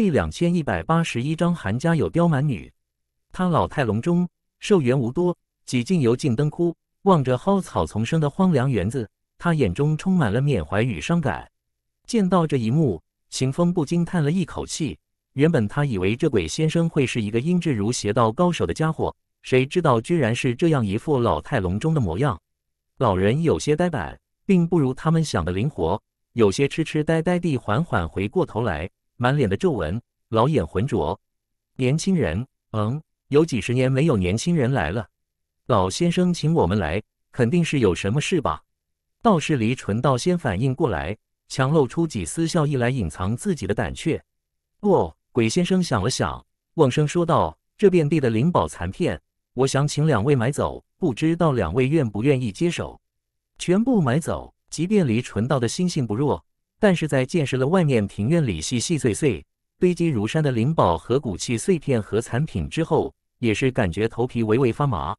第两千一百八十一章，韩家有刁蛮女。他老态龙钟，寿元无多，几近油尽灯枯。望着蒿草丛生的荒凉园子，他眼中充满了缅怀与伤感。见到这一幕，秦风不禁叹了一口气。原本他以为这鬼先生会是一个音质如邪道高手的家伙，谁知道居然是这样一副老态龙钟的模样。老人有些呆板，并不如他们想的灵活，有些痴痴呆呆地缓缓回过头来。满脸的皱纹，老眼浑浊。年轻人，嗯，有几十年没有年轻人来了。老先生请我们来，肯定是有什么事吧？道士离纯道先反应过来，强露出几丝笑意来，隐藏自己的胆怯。哦，鬼先生想了想，瓮声说道：“这遍地的灵宝残片，我想请两位买走，不知道两位愿不愿意接手？全部买走。即便离纯道的心性不弱。”但是在见识了外面庭院里细细碎碎、堆积如山的灵宝和骨器碎片和残品之后，也是感觉头皮微微发麻。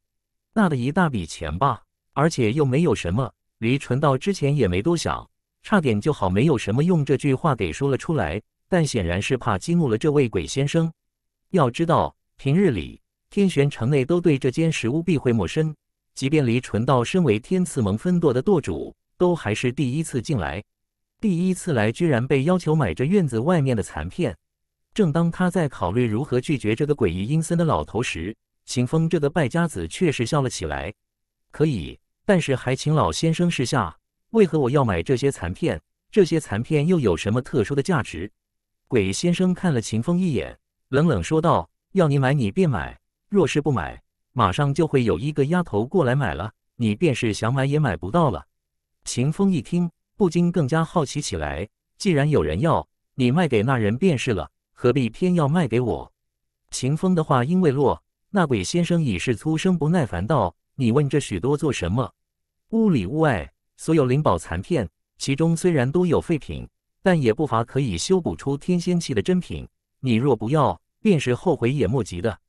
那的一大笔钱吧，而且又没有什么，离纯道之前也没多想，差点就好没有什么用这句话给说了出来，但显然是怕激怒了这位鬼先生。要知道，平日里天玄城内都对这间石屋避讳莫深，即便离纯道身为天赐盟分舵的舵主，都还是第一次进来。第一次来，居然被要求买这院子外面的残片。正当他在考虑如何拒绝这个诡异阴森的老头时，秦风这个败家子确实笑了起来：“可以，但是还请老先生示下，为何我要买这些残片？这些残片又有什么特殊的价值？”鬼先生看了秦风一眼，冷冷说道：“要你买你便买，若是不买，马上就会有一个丫头过来买了，你便是想买也买不到了。”秦风一听。不禁更加好奇起来。既然有人要，你卖给那人便是了，何必偏要卖给我？秦风的话音未落，那鬼先生已是粗声不耐烦道：“你问这许多做什么？屋里屋外所有灵宝残片，其中虽然都有废品，但也不乏可以修补出天仙器的珍品。你若不要，便是后悔也莫及的。”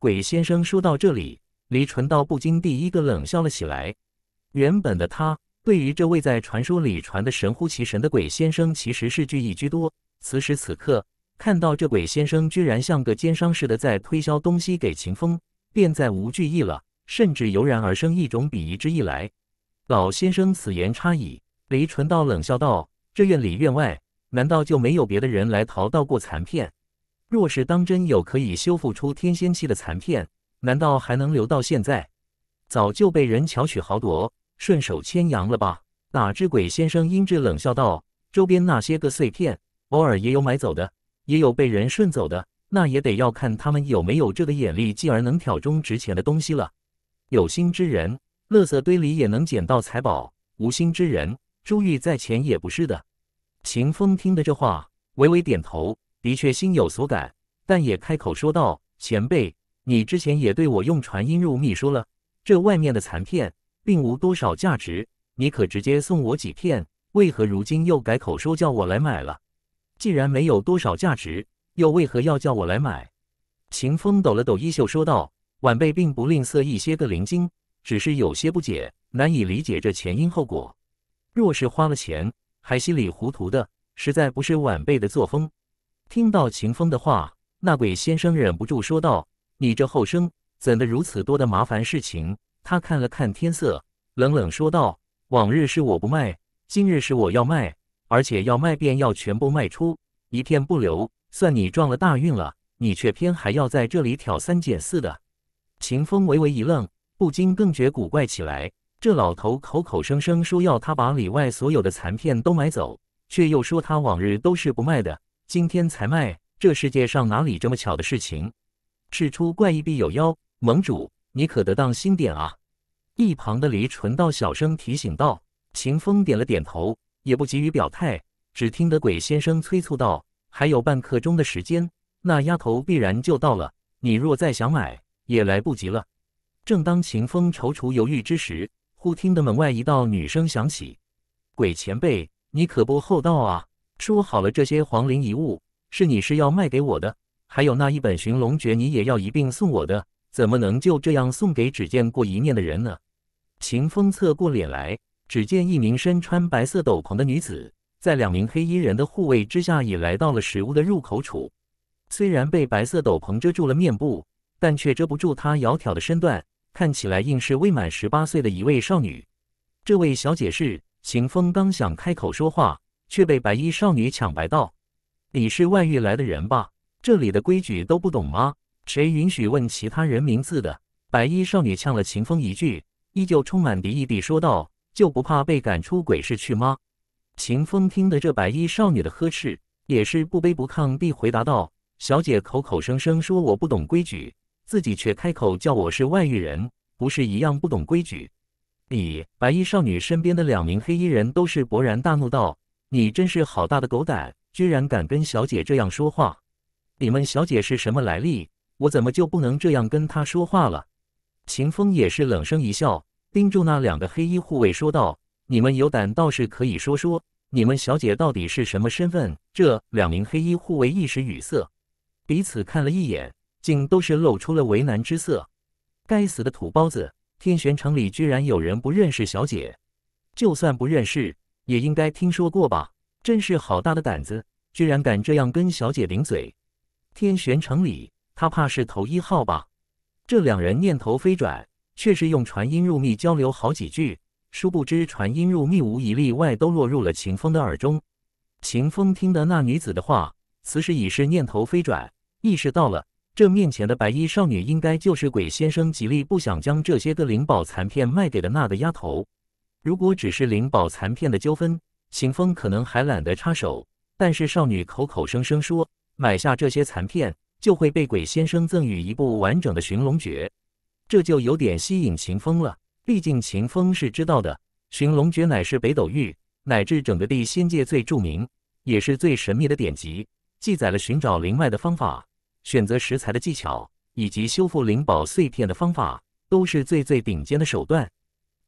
鬼先生说到这里，李纯道不禁第一个冷笑了起来。原本的他。对于这位在传说里传的神乎其神的鬼先生，其实是惧意居多。此时此刻，看到这鬼先生居然像个奸商似的在推销东西给秦风，便再无惧意了，甚至油然而生一种鄙夷之意来。老先生此言差矣，李纯道冷笑道：“这院里院外，难道就没有别的人来淘到过残片？若是当真有可以修复出天仙气的残片，难道还能留到现在？早就被人巧取豪夺。”顺手牵羊了吧？哪只鬼先生阴质冷笑道：“周边那些个碎片，偶尔也有买走的，也有被人顺走的。那也得要看他们有没有这个眼力，继而能挑中值钱的东西了。有心之人，垃圾堆里也能捡到财宝；无心之人，珠玉在前也不是的。”秦风听的这话，微微点头，的确心有所感，但也开口说道：“前辈，你之前也对我用传音入秘说了，这外面的残片。”并无多少价值，你可直接送我几片？为何如今又改口说叫我来买了？既然没有多少价值，又为何要叫我来买？秦风抖了抖衣袖说道：“晚辈并不吝啬一些个灵晶，只是有些不解，难以理解这前因后果。若是花了钱还稀里糊涂的，实在不是晚辈的作风。”听到秦风的话，那鬼先生忍不住说道：“你这后生怎的如此多的麻烦事情？”他看了看天色，冷冷说道：“往日是我不卖，今日是我要卖，而且要卖便要全部卖出，一片不留。算你撞了大运了，你却偏还要在这里挑三拣四的。”秦风微微一愣，不禁更觉古怪起来。这老头口口声声说要他把里外所有的残片都买走，却又说他往日都是不卖的，今天才卖。这世界上哪里这么巧的事情？事出怪异必有妖，盟主，你可得当心点啊！一旁的黎纯道小声提醒道：“秦风点了点头，也不急于表态。只听得鬼先生催促道：‘还有半刻钟的时间，那丫头必然就到了。你若再想买，也来不及了。’”正当秦风踌躇犹豫之时，忽听得门外一道女声响起：“鬼前辈，你可不厚道啊！说好了，这些黄陵遗物是你是要卖给我的，还有那一本寻龙诀，你也要一并送我的。”怎么能就这样送给只见过一面的人呢？秦风侧过脸来，只见一名身穿白色斗篷的女子，在两名黑衣人的护卫之下，也来到了食物的入口处。虽然被白色斗篷遮住了面部，但却遮不住她窈窕的身段，看起来应是未满十八岁的一位少女。这位小姐是秦风，刚想开口说话，却被白衣少女抢白道：“你是外域来的人吧？这里的规矩都不懂吗？”谁允许问其他人名字的？白衣少女呛了秦风一句，依旧充满敌意地说道：“就不怕被赶出鬼市去吗？”秦风听得这白衣少女的呵斥，也是不卑不亢地回答道：“小姐口口声声说我不懂规矩，自己却开口叫我是外域人，不是一样不懂规矩？”你白衣少女身边的两名黑衣人都是勃然大怒道：“你真是好大的狗胆，居然敢跟小姐这样说话！你们小姐是什么来历？”我怎么就不能这样跟他说话了？秦风也是冷声一笑，盯住那两个黑衣护卫说道：“你们有胆倒是可以说说，你们小姐到底是什么身份？”这两名黑衣护卫一时语塞，彼此看了一眼，竟都是露出了为难之色。该死的土包子！天玄城里居然有人不认识小姐，就算不认识，也应该听说过吧？真是好大的胆子，居然敢这样跟小姐顶嘴！天玄城里。他怕是头一号吧？这两人念头飞转，却是用传音入密交流好几句。殊不知传音入密无一例外都落入了秦风的耳中。秦风听得那女子的话，此时已是念头飞转，意识到了这面前的白衣少女应该就是鬼先生极力不想将这些的灵宝残片卖给了那个丫头。如果只是灵宝残片的纠纷，秦风可能还懒得插手。但是少女口口声声说买下这些残片。就会被鬼先生赠予一部完整的寻龙诀，这就有点吸引秦风了。毕竟秦风是知道的，寻龙诀乃是北斗域乃至整个地仙界最著名，也是最神秘的典籍，记载了寻找灵脉的方法、选择食材的技巧，以及修复灵宝碎片的方法，都是最最顶尖的手段。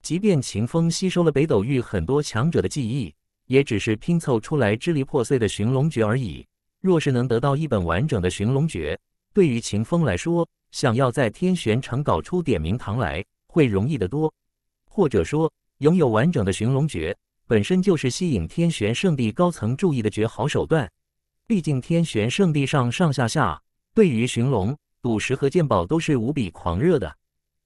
即便秦风吸收了北斗域很多强者的记忆，也只是拼凑出来支离破碎的寻龙诀而已。若是能得到一本完整的寻龙诀，对于秦风来说，想要在天玄城搞出点名堂来，会容易得多。或者说，拥有完整的寻龙诀，本身就是吸引天玄圣地高层注意的绝好手段。毕竟天玄圣地上上下下，对于寻龙、赌石和鉴宝都是无比狂热的。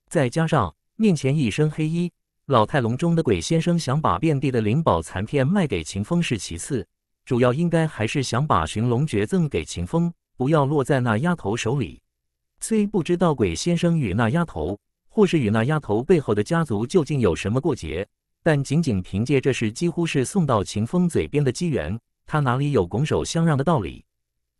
再加上面前一身黑衣、老态龙钟的鬼先生想把遍地的灵宝残片卖给秦风是其次。主要应该还是想把寻龙诀赠给秦风，不要落在那丫头手里。虽不知道鬼先生与那丫头，或是与那丫头背后的家族究竟有什么过节，但仅仅凭借这是几乎是送到秦风嘴边的机缘，他哪里有拱手相让的道理？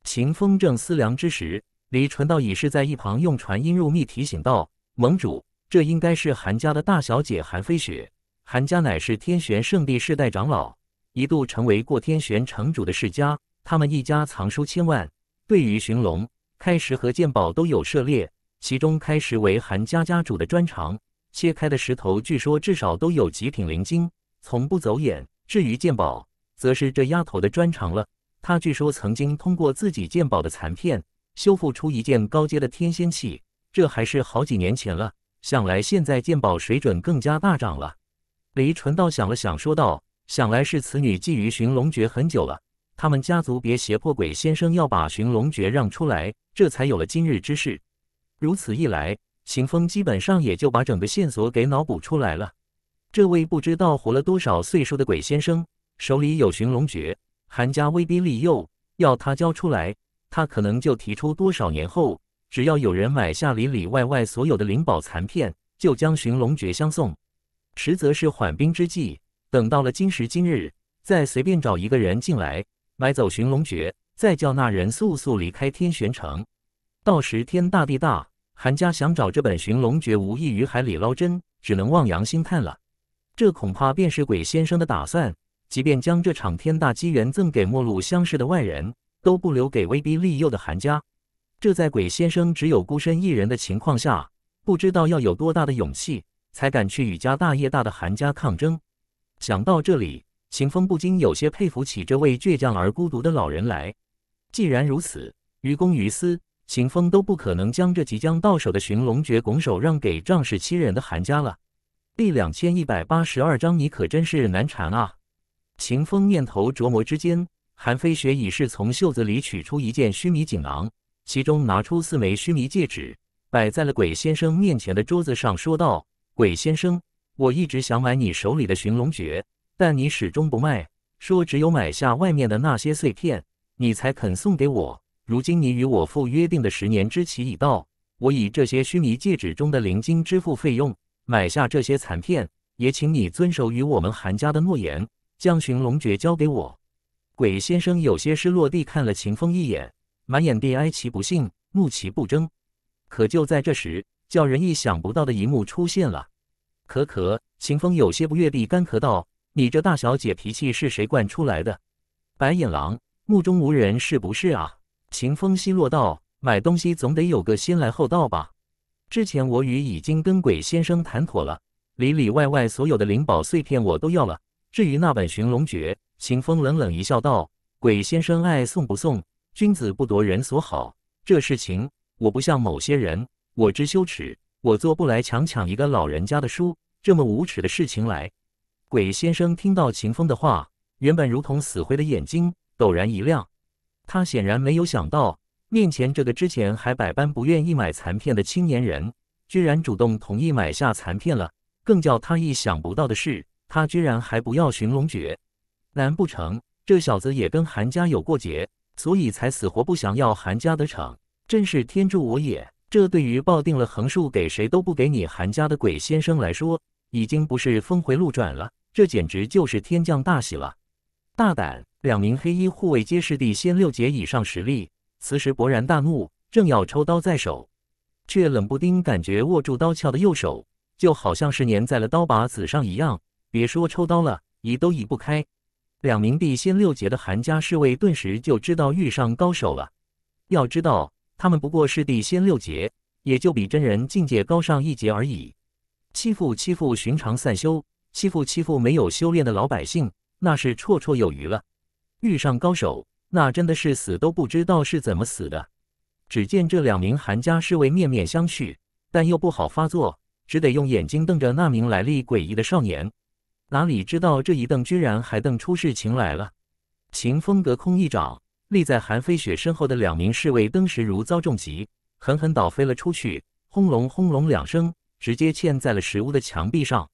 秦风正思量之时，李纯道已是在一旁用传音入密提醒道：“盟主，这应该是韩家的大小姐韩飞雪。韩家乃是天玄圣地世代长老。”一度成为过天玄城主的世家，他们一家藏书千万，对于寻龙、开石和鉴宝都有涉猎。其中开石为韩家家主的专长，切开的石头据说至少都有极品灵晶，从不走眼。至于鉴宝，则是这丫头的专长了。她据说曾经通过自己鉴宝的残片修复出一件高阶的天仙器，这还是好几年前了。想来现在鉴宝水准更加大涨了。李纯道想了想，说道。想来是此女觊觎寻龙诀很久了，他们家族别胁迫鬼先生要把寻龙诀让出来，这才有了今日之事。如此一来，秦风基本上也就把整个线索给脑补出来了。这位不知道活了多少岁数的鬼先生手里有寻龙诀，韩家威逼利诱要他交出来，他可能就提出多少年后，只要有人买下里里外外所有的灵宝残片，就将寻龙诀相送，实则是缓兵之计。等到了今时今日，再随便找一个人进来买走《寻龙诀》，再叫那人速速离开天玄城。到时天大地大，韩家想找这本《寻龙诀》无异于海里捞针，只能望洋兴叹了。这恐怕便是鬼先生的打算。即便将这场天大机缘赠给陌路相识的外人，都不留给威逼利诱的韩家。这在鬼先生只有孤身一人的情况下，不知道要有多大的勇气，才敢去与家大业大的韩家抗争。想到这里，秦风不禁有些佩服起这位倔强而孤独的老人来。既然如此，于公于私，秦风都不可能将这即将到手的寻龙诀拱手让给仗势欺人的韩家了。第两千一百八十二章，你可真是难缠啊！秦风念头琢磨之间，韩飞雪已是从袖子里取出一件须弥锦囊，其中拿出四枚须弥戒指，摆在了鬼先生面前的桌子上，说道：“鬼先生。”我一直想买你手里的寻龙诀，但你始终不卖，说只有买下外面的那些碎片，你才肯送给我。如今你与我父约定的十年之期已到，我以这些须弥戒指中的灵晶支付费用，买下这些残片，也请你遵守与我们韩家的诺言，将寻龙诀交给我。鬼先生有些失落地看了秦风一眼，满眼的哀其不幸，怒其不争。可就在这时，叫人意想不到的一幕出现了。可可，秦风有些不悦地干咳道：“你这大小姐脾气是谁惯出来的？白眼狼，目中无人是不是啊？”秦风奚落道：“买东西总得有个先来后到吧？之前我与已经跟鬼先生谈妥了，里里外外所有的灵宝碎片我都要了。至于那本寻龙诀，秦风冷冷一笑道：‘鬼先生爱送不送，君子不夺人所好。这事情我不像某些人，我知羞耻。’”我做不来强抢一个老人家的书，这么无耻的事情来。鬼先生听到秦风的话，原本如同死灰的眼睛陡然一亮。他显然没有想到，面前这个之前还百般不愿意买残片的青年人，居然主动同意买下残片了。更叫他意想不到的是，他居然还不要寻龙诀。难不成这小子也跟韩家有过节，所以才死活不想要韩家的场？真是天助我也！这对于抱定了横竖给谁都不给你韩家的鬼先生来说，已经不是峰回路转了，这简直就是天降大喜了！大胆！两名黑衣护卫皆是地仙六阶以上实力，此时勃然大怒，正要抽刀在手，却冷不丁感觉握住刀鞘的右手就好像是粘在了刀把子上一样，别说抽刀了，移都移不开。两名地仙六阶的韩家侍卫顿时就知道遇上高手了。要知道。他们不过是地仙六劫，也就比真人境界高上一劫而已。欺负欺负寻常散修，欺负欺负没有修炼的老百姓，那是绰绰有余了。遇上高手，那真的是死都不知道是怎么死的。只见这两名韩家侍卫面面相觑，但又不好发作，只得用眼睛瞪着那名来历诡异的少年。哪里知道这一瞪，居然还瞪出事情来了。秦风隔空一掌。立在韩飞雪身后的两名侍卫，登时如遭重击，狠狠倒飞了出去。轰隆轰隆两声，直接嵌在了石屋的墙壁上。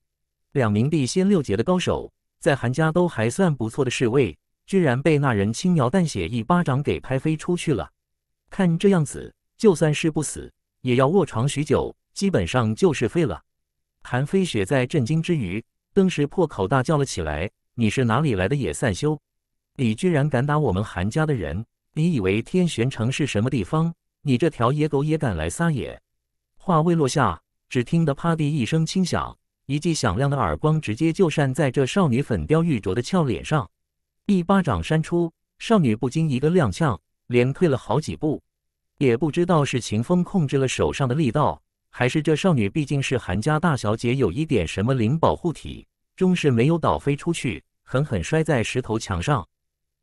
两名地仙六阶的高手，在韩家都还算不错的侍卫，居然被那人轻描淡写一巴掌给拍飞出去了。看这样子，就算是不死，也要卧床许久，基本上就是废了。韩飞雪在震惊之余，登时破口大叫了起来：“你是哪里来的野散修？”你居然敢打我们韩家的人！你以为天玄城是什么地方？你这条野狗也敢来撒野！话未落下，只听得啪地一声轻响，一记响亮的耳光直接就扇在这少女粉雕玉琢的俏脸上。一巴掌扇出，少女不禁一个踉跄，连退了好几步。也不知道是秦风控制了手上的力道，还是这少女毕竟是韩家大小姐，有一点什么灵保护体，终是没有倒飞出去，狠狠摔在石头墙上。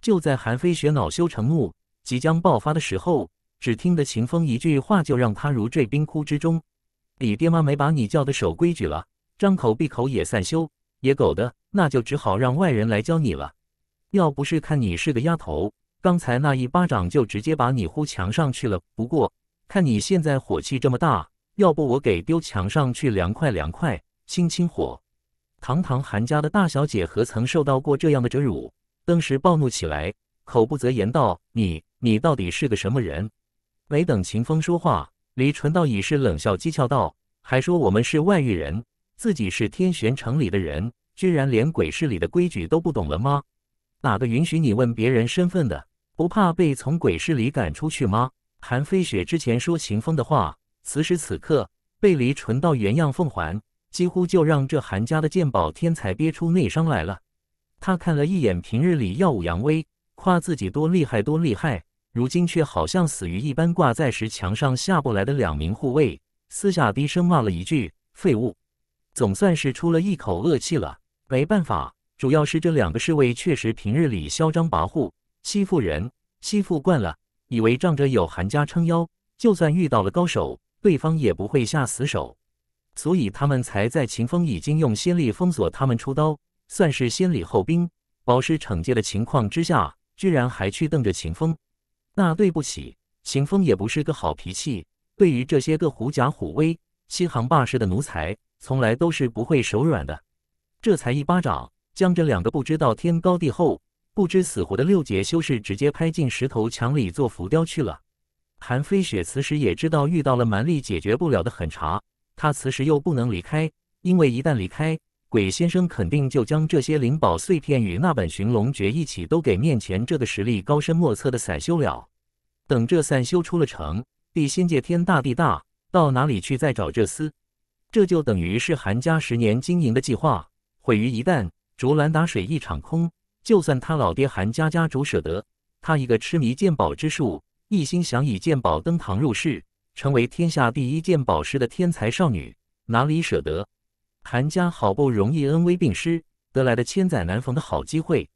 就在韩飞雪恼羞成怒、即将爆发的时候，只听得秦风一句话，就让她如坠冰窟之中。你爹妈没把你教的守规矩了，张口闭口也散修，野狗的，那就只好让外人来教你了。要不是看你是个丫头，刚才那一巴掌就直接把你呼墙上去了。不过看你现在火气这么大，要不我给丢墙上去凉快凉快，清清火。堂堂韩家的大小姐，何曾受到过这样的折辱？登时暴怒起来，口不择言道：“你你到底是个什么人？”没等秦风说话，李淳道已是冷笑讥诮道：“还说我们是外域人，自己是天玄城里的人，居然连鬼市里的规矩都不懂了吗？哪个允许你问别人身份的？不怕被从鬼市里赶出去吗？”韩飞雪之前说秦风的话，此时此刻被李淳道原样奉还，几乎就让这韩家的鉴宝天才憋出内伤来了。他看了一眼平日里耀武扬威、夸自己多厉害多厉害，如今却好像死鱼一般挂在石墙上下不来的两名护卫，私下低声骂了一句：“废物！”总算是出了一口恶气了。没办法，主要是这两个侍卫确实平日里嚣张跋扈、欺负人、欺负惯了，以为仗着有韩家撑腰，就算遇到了高手，对方也不会下死手，所以他们才在秦风已经用仙力封锁他们出刀。算是先礼后兵，饱受惩戒的情况之下，居然还去瞪着秦风。那对不起，秦风也不是个好脾气。对于这些个狐假虎威、欺行霸市的奴才，从来都是不会手软的。这才一巴掌，将这两个不知道天高地厚、不知死活的六节修士，直接拍进石头墙里做浮雕去了。韩飞雪此时也知道遇到了蛮力解决不了的狠茬，他此时又不能离开，因为一旦离开。鬼先生肯定就将这些灵宝碎片与那本寻龙诀一起都给面前这个实力高深莫测的散修了。等这散修出了城，地仙界天大地大，到哪里去再找这厮？这就等于是韩家十年经营的计划毁于一旦，竹篮打水一场空。就算他老爹韩家家主舍得，他一个痴迷鉴宝之术，一心想以鉴宝登堂入室，成为天下第一鉴宝师的天才少女，哪里舍得？韩家好不容易恩威并施得来的千载难逢的好机会，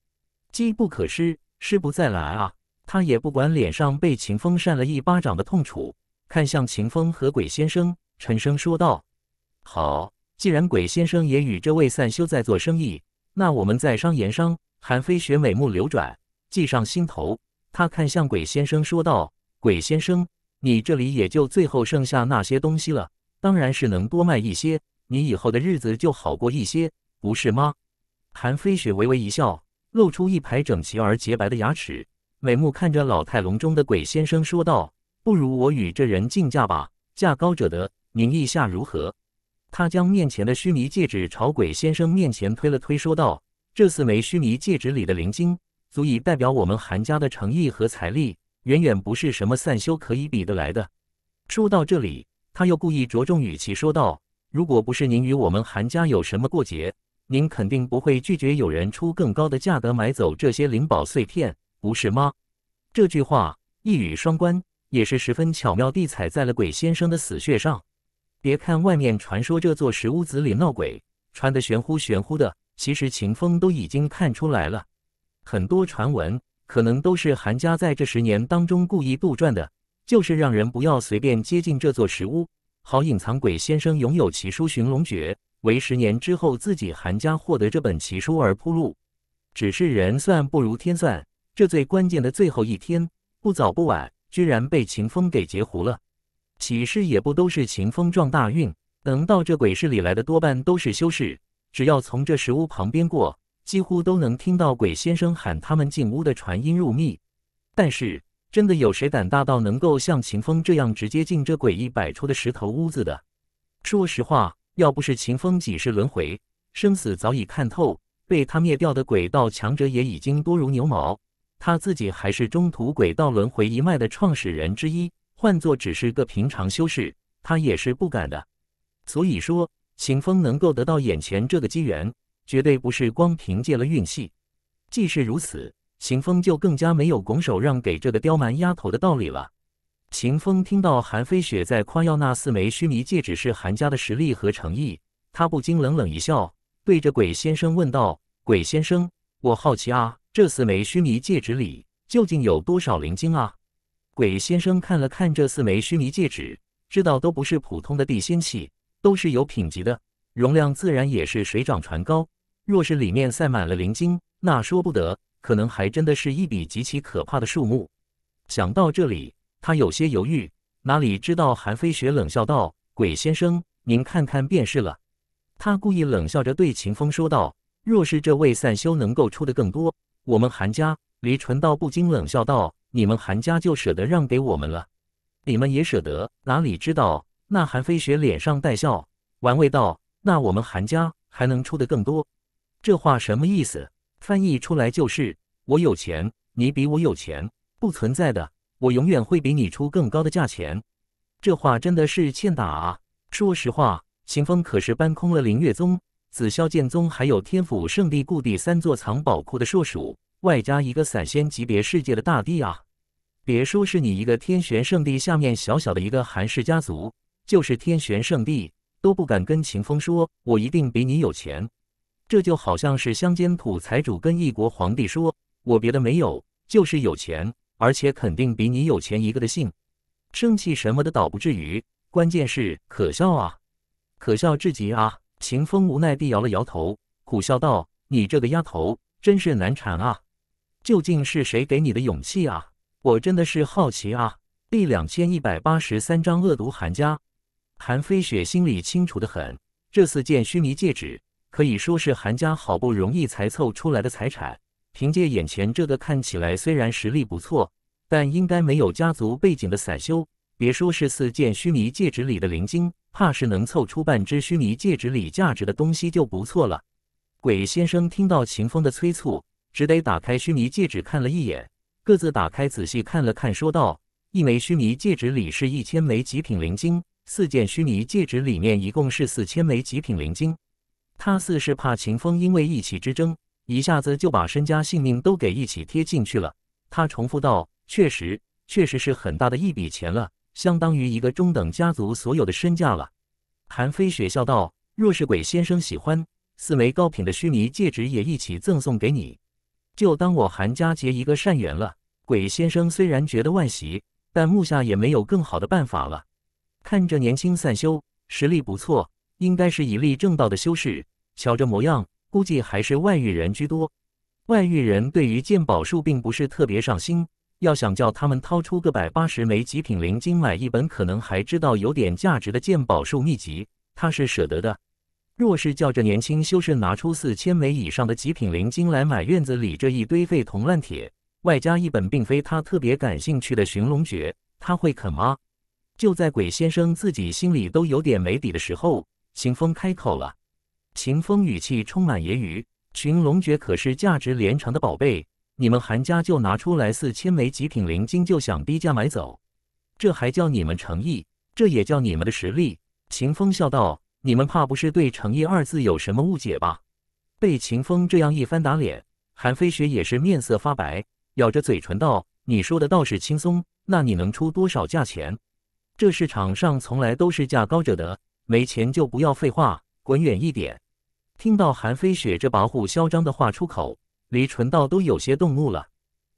机不可失，失不再来啊！他也不管脸上被秦风扇了一巴掌的痛楚，看向秦风和鬼先生，沉声说道：“好，既然鬼先生也与这位散修在做生意，那我们在商言商。”韩非雪美目流转，计上心头，他看向鬼先生说道：“鬼先生，你这里也就最后剩下那些东西了，当然是能多卖一些。”你以后的日子就好过一些，不是吗？韩飞雪微微一笑，露出一排整齐而洁白的牙齿，美目看着老态龙钟的鬼先生说道：“不如我与这人竞价吧，价高者得，您意下如何？”他将面前的须弥戒指朝鬼先生面前推了推，说道：“这四枚须弥戒指里的灵晶，足以代表我们韩家的诚意和财力，远远不是什么散修可以比得来的。”说到这里，他又故意着重语气说道。如果不是您与我们韩家有什么过节，您肯定不会拒绝有人出更高的价格买走这些灵宝碎片，不是吗？这句话一语双关，也是十分巧妙地踩在了鬼先生的死穴上。别看外面传说这座石屋子里闹鬼，传得玄乎玄乎的，其实秦风都已经看出来了。很多传闻可能都是韩家在这十年当中故意杜撰的，就是让人不要随便接近这座石屋。好，隐藏鬼先生拥有奇书《寻龙诀》，为十年之后自己韩家获得这本奇书而铺路。只是人算不如天算，这最关键的最后一天，不早不晚，居然被秦风给截胡了。起事也不都是秦风撞大运？能到这鬼市里来的多半都是修士，只要从这石屋旁边过，几乎都能听到鬼先生喊他们进屋的传音入密。但是。真的有谁胆大到能够像秦风这样直接进这诡异摆出的石头屋子的？说实话，要不是秦风几世轮回，生死早已看透，被他灭掉的鬼道强者也已经多如牛毛。他自己还是中途鬼道轮回一脉的创始人之一，换作只是个平常修士，他也是不敢的。所以说，秦风能够得到眼前这个机缘，绝对不是光凭借了运气。既是如此。秦风就更加没有拱手让给这个刁蛮丫头的道理了。秦风听到韩飞雪在夸耀那四枚须弥戒指是韩家的实力和诚意，他不禁冷冷一笑，对着鬼先生问道：“鬼先生，我好奇啊，这四枚须弥戒指里究竟有多少灵晶啊？”鬼先生看了看这四枚须弥戒指，知道都不是普通的地仙器，都是有品级的，容量自然也是水涨船高。若是里面塞满了灵晶，那说不得。可能还真的是一笔极其可怕的数目。想到这里，他有些犹豫。哪里知道，韩飞雪冷笑道：“鬼先生，您看看便是了。”他故意冷笑着对秦风说道：“若是这位散修能够出的更多，我们韩家……”离纯道不禁冷笑道：“你们韩家就舍得让给我们了？你们也舍得？哪里知道？”那韩飞雪脸上带笑，玩味道：“那我们韩家还能出的更多？”这话什么意思？翻译出来就是：我有钱，你比我有钱，不存在的，我永远会比你出更高的价钱。这话真的是欠打啊！说实话，秦风可是搬空了灵月宗、紫霄剑宗，还有天府圣地故地三座藏宝库的硕鼠，外加一个散仙级别世界的大地啊！别说是你一个天玄圣地下面小小的一个韩氏家族，就是天玄圣地都不敢跟秦风说，我一定比你有钱。这就好像是乡间土财主跟一国皇帝说：“我别的没有，就是有钱，而且肯定比你有钱一个的姓。”生气什么的倒不至于，关键是可笑啊，可笑至极啊！秦风无奈地摇了摇头，苦笑道：“你这个丫头真是难缠啊！究竟是谁给你的勇气啊？我真的是好奇啊！”第两千一百八十三章恶毒韩家。韩飞雪心里清楚的很，这次见须弥戒指。可以说是韩家好不容易才凑出来的财产。凭借眼前这个看起来虽然实力不错，但应该没有家族背景的散修，别说是四件须弥戒指里的灵晶，怕是能凑出半只须弥戒指里价值的东西就不错了。鬼先生听到秦风的催促，只得打开须弥戒指看了一眼，各自打开仔细看了看，说道：“一枚须弥戒指里是一千枚极品灵晶，四件须弥戒指里面一共是四千枚极品灵晶。”他似是怕秦风因为意气之争，一下子就把身家性命都给一起贴进去了。他重复道：“确实，确实是很大的一笔钱了，相当于一个中等家族所有的身价了。”韩非雪笑道：“若是鬼先生喜欢，四枚高品的须弥戒指也一起赠送给你，就当我韩家结一个善缘了。”鬼先生虽然觉得万喜，但目下也没有更好的办法了。看着年轻散修，实力不错。应该是一立正道的修士，瞧这模样，估计还是外域人居多。外域人对于鉴宝术并不是特别上心，要想叫他们掏出个百八十枚极品灵晶买一本可能还知道有点价值的鉴宝术秘籍，他是舍得的。若是叫这年轻修士拿出四千枚以上的极品灵晶来买院子里这一堆废铜烂铁，外加一本并非他特别感兴趣的寻龙诀，他会肯吗？就在鬼先生自己心里都有点没底的时候。秦风开口了，秦风语气充满揶揄：“群龙诀可是价值连城的宝贝，你们韩家就拿出来四千枚极品灵晶就想低价买走，这还叫你们诚意？这也叫你们的实力？”秦风笑道：“你们怕不是对‘诚意’二字有什么误解吧？”被秦风这样一番打脸，韩飞雪也是面色发白，咬着嘴唇道：“你说的倒是轻松，那你能出多少价钱？这市场上从来都是价高者得。”没钱就不要废话，滚远一点！听到韩飞雪这跋扈嚣张的话出口，李纯道都有些动怒了。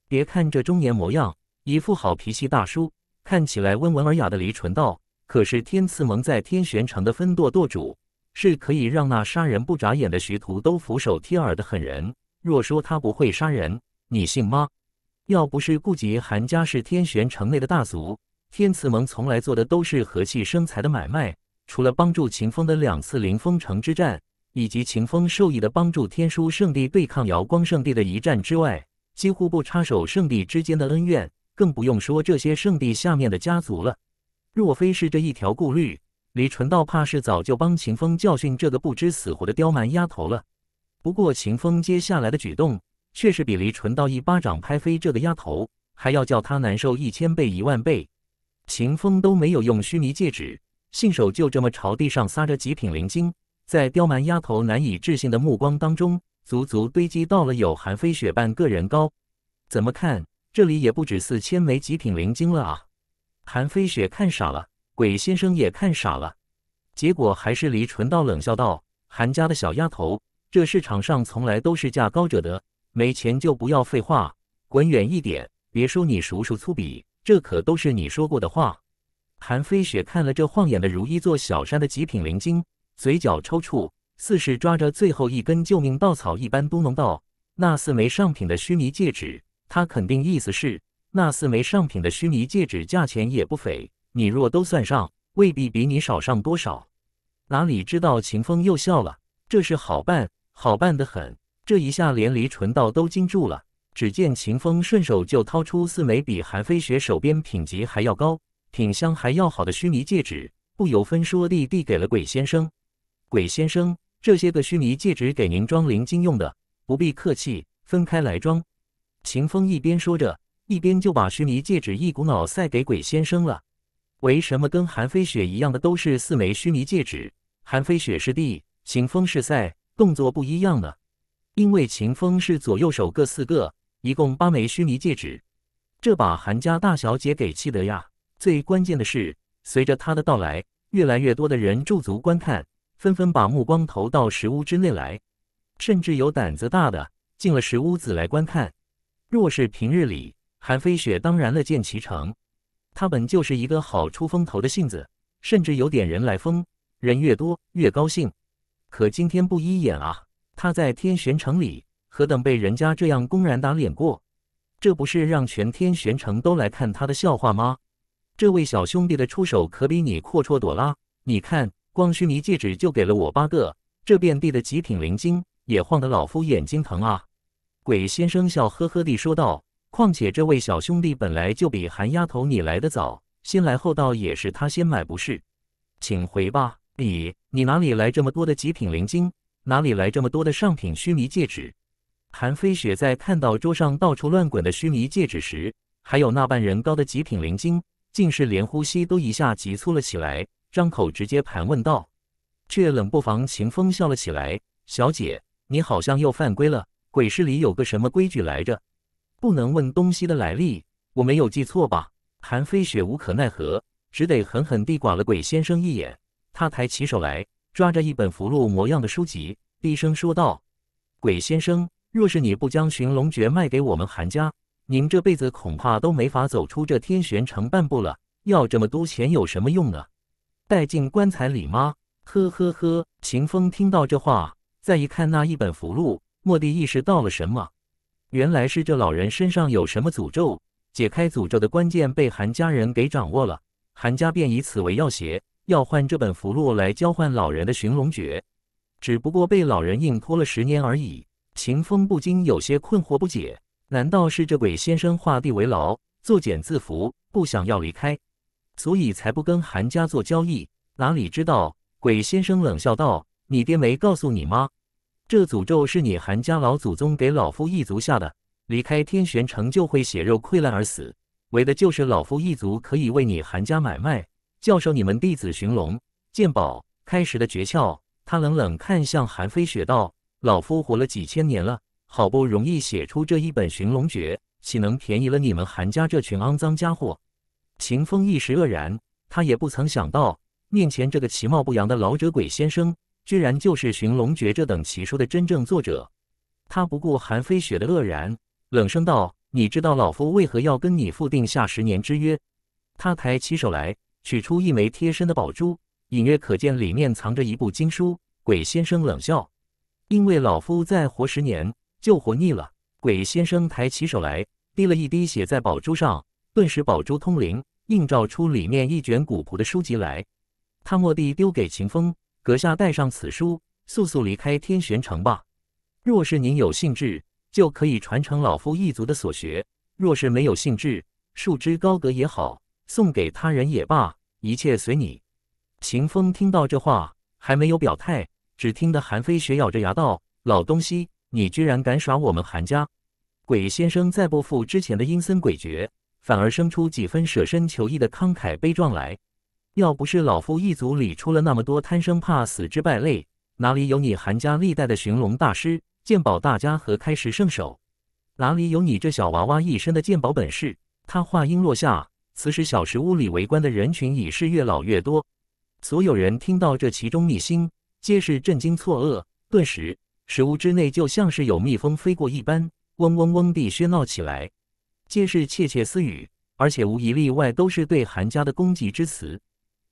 别看这中年模样，一副好脾气大叔，看起来温文尔雅的李纯道，可是天赐盟在天玄城的分舵舵主，是可以让那杀人不眨眼的学徒都俯首帖耳的狠人。若说他不会杀人，你信吗？要不是顾及韩家是天玄城内的大族，天赐盟从来做的都是和气生财的买卖。除了帮助秦风的两次凌风城之战，以及秦风受益的帮助天书圣地对抗瑶光圣地的一战之外，几乎不插手圣地之间的恩怨，更不用说这些圣地下面的家族了。若非是这一条顾虑，李纯道怕是早就帮秦风教训这个不知死活的刁蛮丫头了。不过秦风接下来的举动，确实比李纯道一巴掌拍飞这个丫头，还要叫他难受一千倍、一万倍。秦风都没有用须弥戒指。信手就这么朝地上撒着极品灵晶，在刁蛮丫头难以置信的目光当中，足足堆积到了有韩飞雪半个人高。怎么看，这里也不止四千枚极品灵晶了啊！韩飞雪看傻了，鬼先生也看傻了。结果还是离纯道冷笑道：“韩家的小丫头，这市场上从来都是价高者得，没钱就不要废话，滚远一点！别说你叔叔粗鄙，这可都是你说过的话。”韩飞雪看了这晃眼的如一座小山的极品灵晶，嘴角抽搐，似是抓着最后一根救命稻草一般，嘟囔道：“那四枚上品的须弥戒指，他肯定意思是那四枚上品的须弥戒指价钱也不菲，你若都算上，未必比你少上多少。”哪里知道秦风又笑了：“这事好办，好办的很。”这一下连黎纯道都惊住了。只见秦风顺手就掏出四枚比韩飞雪手边品级还要高。挺香还要好的须弥戒指，不由分说地递给了鬼先生。鬼先生，这些个须弥戒指给您装灵晶用的，不必客气，分开来装。秦风一边说着，一边就把须弥戒指一股脑塞给鬼先生了。为什么跟韩飞雪一样的都是四枚须弥戒指？韩飞雪是地，秦风是塞，动作不一样呢？因为秦风是左右手各四个，一共八枚须弥戒指。这把韩家大小姐给气的呀！最关键的是，随着他的到来，越来越多的人驻足观看，纷纷把目光投到石屋之内来，甚至有胆子大的进了石屋子来观看。若是平日里，韩飞雪当然乐见其成，他本就是一个好出风头的性子，甚至有点人来疯，人越多越高兴。可今天不依眼啊！他在天玄城里，何等被人家这样公然打脸过？这不是让全天玄城都来看他的笑话吗？这位小兄弟的出手可比你阔绰多啦！你看，光须弥戒指就给了我八个，这遍地的极品灵晶也晃得老夫眼睛疼啊！鬼先生笑呵呵地说道：“况且这位小兄弟本来就比韩丫头你来得早，先来后到也是他先买，不是？请回吧！你你哪里来这么多的极品灵晶？哪里来这么多的上品须弥戒指？”韩飞雪在看到桌上到处乱滚的须弥戒指时，还有那半人高的极品灵晶。竟是连呼吸都一下急促了起来，张口直接盘问道，却冷不防秦风笑了起来：“小姐，你好像又犯规了。鬼市里有个什么规矩来着，不能问东西的来历。我没有记错吧？”韩飞雪无可奈何，只得狠狠地剐了鬼先生一眼。他抬起手来，抓着一本符箓模样的书籍，低声说道：“鬼先生，若是你不将寻龙诀卖给我们韩家，”您这辈子恐怕都没法走出这天玄城半步了，要这么多钱有什么用呢？带进棺材里吗？呵呵呵。秦风听到这话，再一看那一本符箓，蓦地意识到了什么。原来是这老人身上有什么诅咒，解开诅咒的关键被韩家人给掌握了，韩家便以此为要挟，要换这本符箓来交换老人的寻龙诀。只不过被老人硬拖了十年而已。秦风不禁有些困惑不解。难道是这鬼先生画地为牢，作茧自缚，不想要离开，所以才不跟韩家做交易？哪里知道？鬼先生冷笑道：“你爹没告诉你吗？这诅咒是你韩家老祖宗给老夫一族下的，离开天玄城就会血肉溃烂而死，为的就是老夫一族可以为你韩家买卖，教授你们弟子寻龙、鉴宝、开石的诀窍。”他冷冷看向韩非雪道：“老夫活了几千年了。”好不容易写出这一本《寻龙诀》，岂能便宜了你们韩家这群肮脏家伙？秦风一时愕然，他也不曾想到，面前这个其貌不扬的老者鬼先生，居然就是《寻龙诀》这等奇书的真正作者。他不顾韩飞雪的愕然，冷声道：“你知道老夫为何要跟你复定下十年之约？”他抬起手来，取出一枚贴身的宝珠，隐约可见里面藏着一部经书。鬼先生冷笑：“因为老夫再活十年。”就活腻了。鬼先生抬起手来，滴了一滴血在宝珠上，顿时宝珠通灵，映照出里面一卷古朴的书籍来。他蓦地丢给秦风：“阁下带上此书，速速离开天玄城吧。若是您有兴致，就可以传承老夫一族的所学；若是没有兴致，束之高阁也好，送给他人也罢，一切随你。”秦风听到这话，还没有表态，只听得韩非雪咬着牙道：“老东西！”你居然敢耍我们韩家！鬼先生再不复之前的阴森诡谲，反而生出几分舍身求义的慷慨悲壮来。要不是老夫一族里出了那么多贪生怕死之败类，哪里有你韩家历代的寻龙大师、鉴宝大家和开石圣手？哪里有你这小娃娃一身的鉴宝本事？他话音落下，此时小石屋里围观的人群已是越老越多，所有人听到这其中秘辛，皆是震惊错愕，顿时。食物之内就像是有蜜蜂飞过一般，嗡嗡嗡地喧闹起来，皆是窃窃私语，而且无一例外都是对韩家的攻击之词。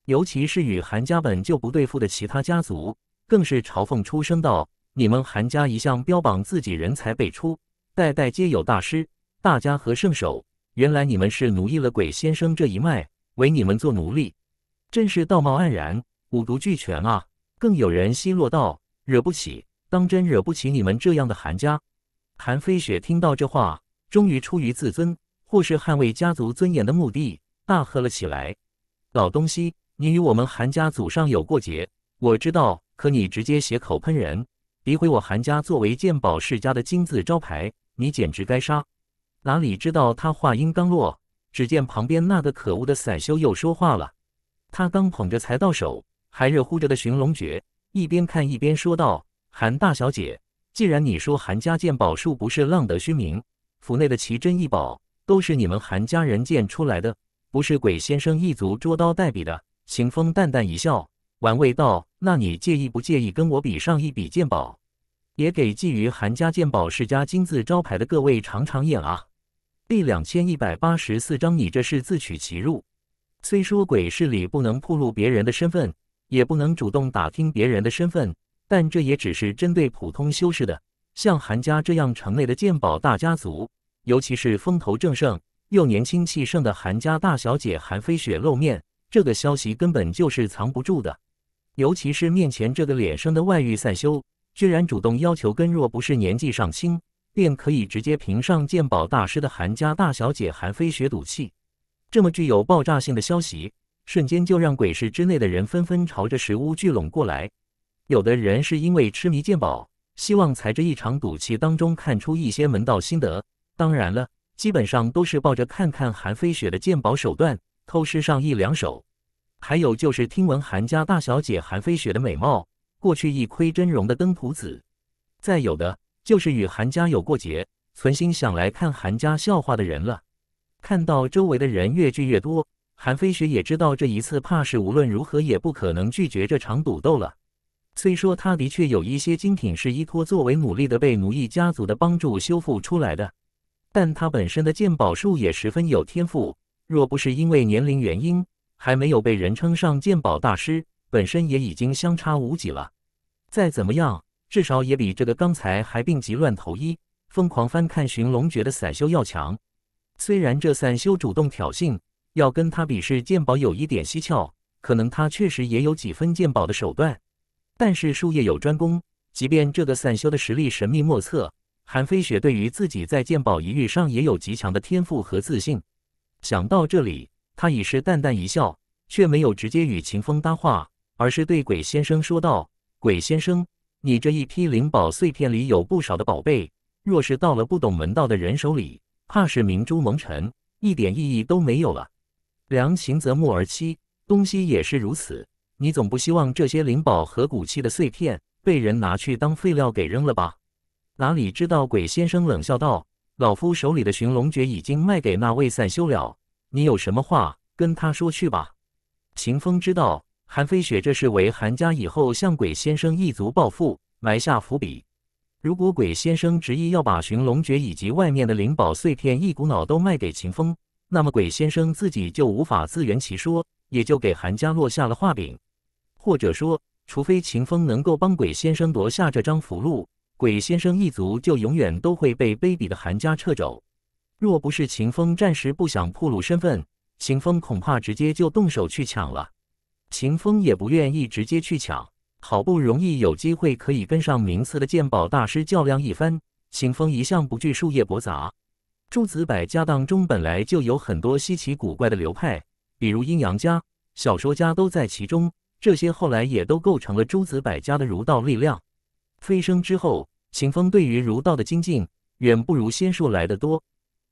尤其是与韩家本就不对付的其他家族，更是嘲讽出声道：“你们韩家一向标榜自己人才辈出，代代皆有大师、大家和圣手，原来你们是奴役了鬼先生这一脉，为你们做奴隶，真是道貌岸然，五毒俱全啊！”更有人奚落道：“惹不起。”当真惹不起你们这样的韩家？韩飞雪听到这话，终于出于自尊，或是捍卫家族尊严的目的，大喝了起来：“老东西，你与我们韩家祖上有过节，我知道。可你直接血口喷人，诋毁我韩家作为鉴宝世家的金字招牌，你简直该杀！”哪里知道，他话音刚落，只见旁边那个可恶的散修又说话了。他刚捧着才到手还热乎着的寻龙诀，一边看一边说道。韩大小姐，既然你说韩家鉴宝术不是浪得虚名，府内的奇珍异宝都是你们韩家人鉴出来的，不是鬼先生一族捉刀代笔的。秦风淡淡一笑，玩味道：“那你介意不介意跟我比上一笔鉴宝？也给觊觎韩家鉴宝世家金字招牌的各位尝尝眼啊！”第两千一百八十四章，你这是自取其辱。虽说鬼市里不能暴露别人的身份，也不能主动打听别人的身份。但这也只是针对普通修士的。像韩家这样城内的鉴宝大家族，尤其是风头正盛又年轻气盛的韩家大小姐韩飞雪露面，这个消息根本就是藏不住的。尤其是面前这个脸生的外遇散修，居然主动要求跟若不是年纪尚轻，便可以直接评上鉴宝大师的韩家大小姐韩飞雪赌气。这么具有爆炸性的消息，瞬间就让鬼市之内的人纷纷朝着石屋聚拢过来。有的人是因为痴迷鉴宝，希望才这一场赌气当中看出一些门道心得。当然了，基本上都是抱着看看韩飞雪的鉴宝手段，偷师上一两手。还有就是听闻韩家大小姐韩飞雪的美貌，过去一窥真容的登徒子。再有的就是与韩家有过节，存心想来看韩家笑话的人了。看到周围的人越聚越多，韩飞雪也知道这一次怕是无论如何也不可能拒绝这场赌斗了。虽说他的确有一些精品是依托作为努力的被奴役家族的帮助修复出来的，但他本身的鉴宝术也十分有天赋。若不是因为年龄原因还没有被人称上鉴宝大师，本身也已经相差无几了。再怎么样，至少也比这个刚才还病急乱投医、疯狂翻看寻龙诀的散修要强。虽然这散修主动挑衅要跟他比试鉴宝，有一点蹊跷，可能他确实也有几分鉴宝的手段。但是术业有专攻，即便这个散修的实力神秘莫测，韩飞雪对于自己在鉴宝一域上也有极强的天赋和自信。想到这里，她已是淡淡一笑，却没有直接与秦风搭话，而是对鬼先生说道：“鬼先生，你这一批灵宝碎片里有不少的宝贝，若是到了不懂门道的人手里，怕是明珠蒙尘，一点意义都没有了。良禽择木而栖，东西也是如此。”你总不希望这些灵宝和骨器的碎片被人拿去当废料给扔了吧？哪里知道鬼先生冷笑道：“老夫手里的寻龙诀已经卖给那位散修了，你有什么话跟他说去吧。”秦风知道韩飞雪这是为韩家以后向鬼先生一族报复埋下伏笔。如果鬼先生执意要把寻龙诀以及外面的灵宝碎片一股脑都卖给秦风，那么鬼先生自己就无法自圆其说，也就给韩家落下了画柄。或者说，除非秦风能够帮鬼先生夺下这张符箓，鬼先生一族就永远都会被卑鄙的韩家撤走。若不是秦风暂时不想暴露身份，秦风恐怕直接就动手去抢了。秦风也不愿意直接去抢，好不容易有机会可以跟上名次的鉴宝大师较量一番。秦风一向不惧术业博杂，诸子百家当中本来就有很多稀奇古怪的流派，比如阴阳家、小说家都在其中。这些后来也都构成了诸子百家的儒道力量。飞升之后，秦风对于儒道的精进远不如仙术来的多。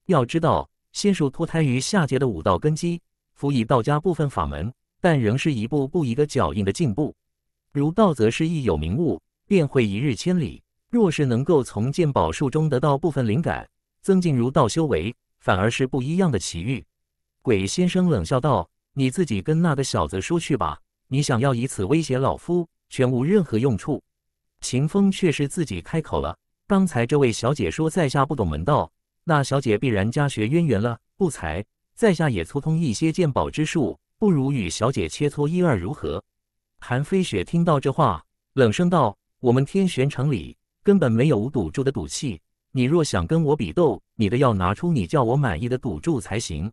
要知道，仙术脱胎于下界的武道根基，辅以道家部分法门，但仍是一步步一个脚印的进步。儒道则是一有明悟，便会一日千里。若是能够从鉴宝术中得到部分灵感，增进儒道修为，反而是不一样的奇遇。鬼先生冷笑道：“你自己跟那个小子说去吧。”你想要以此威胁老夫，全无任何用处。秦风却是自己开口了：“刚才这位小姐说在下不懂门道，那小姐必然家学渊源了。不才，在下也粗通一些鉴宝之术，不如与小姐切磋一二，如何？”韩飞雪听到这话，冷声道：“我们天玄城里根本没有无赌注的赌气。你若想跟我比斗，你的要拿出你叫我满意的赌注才行，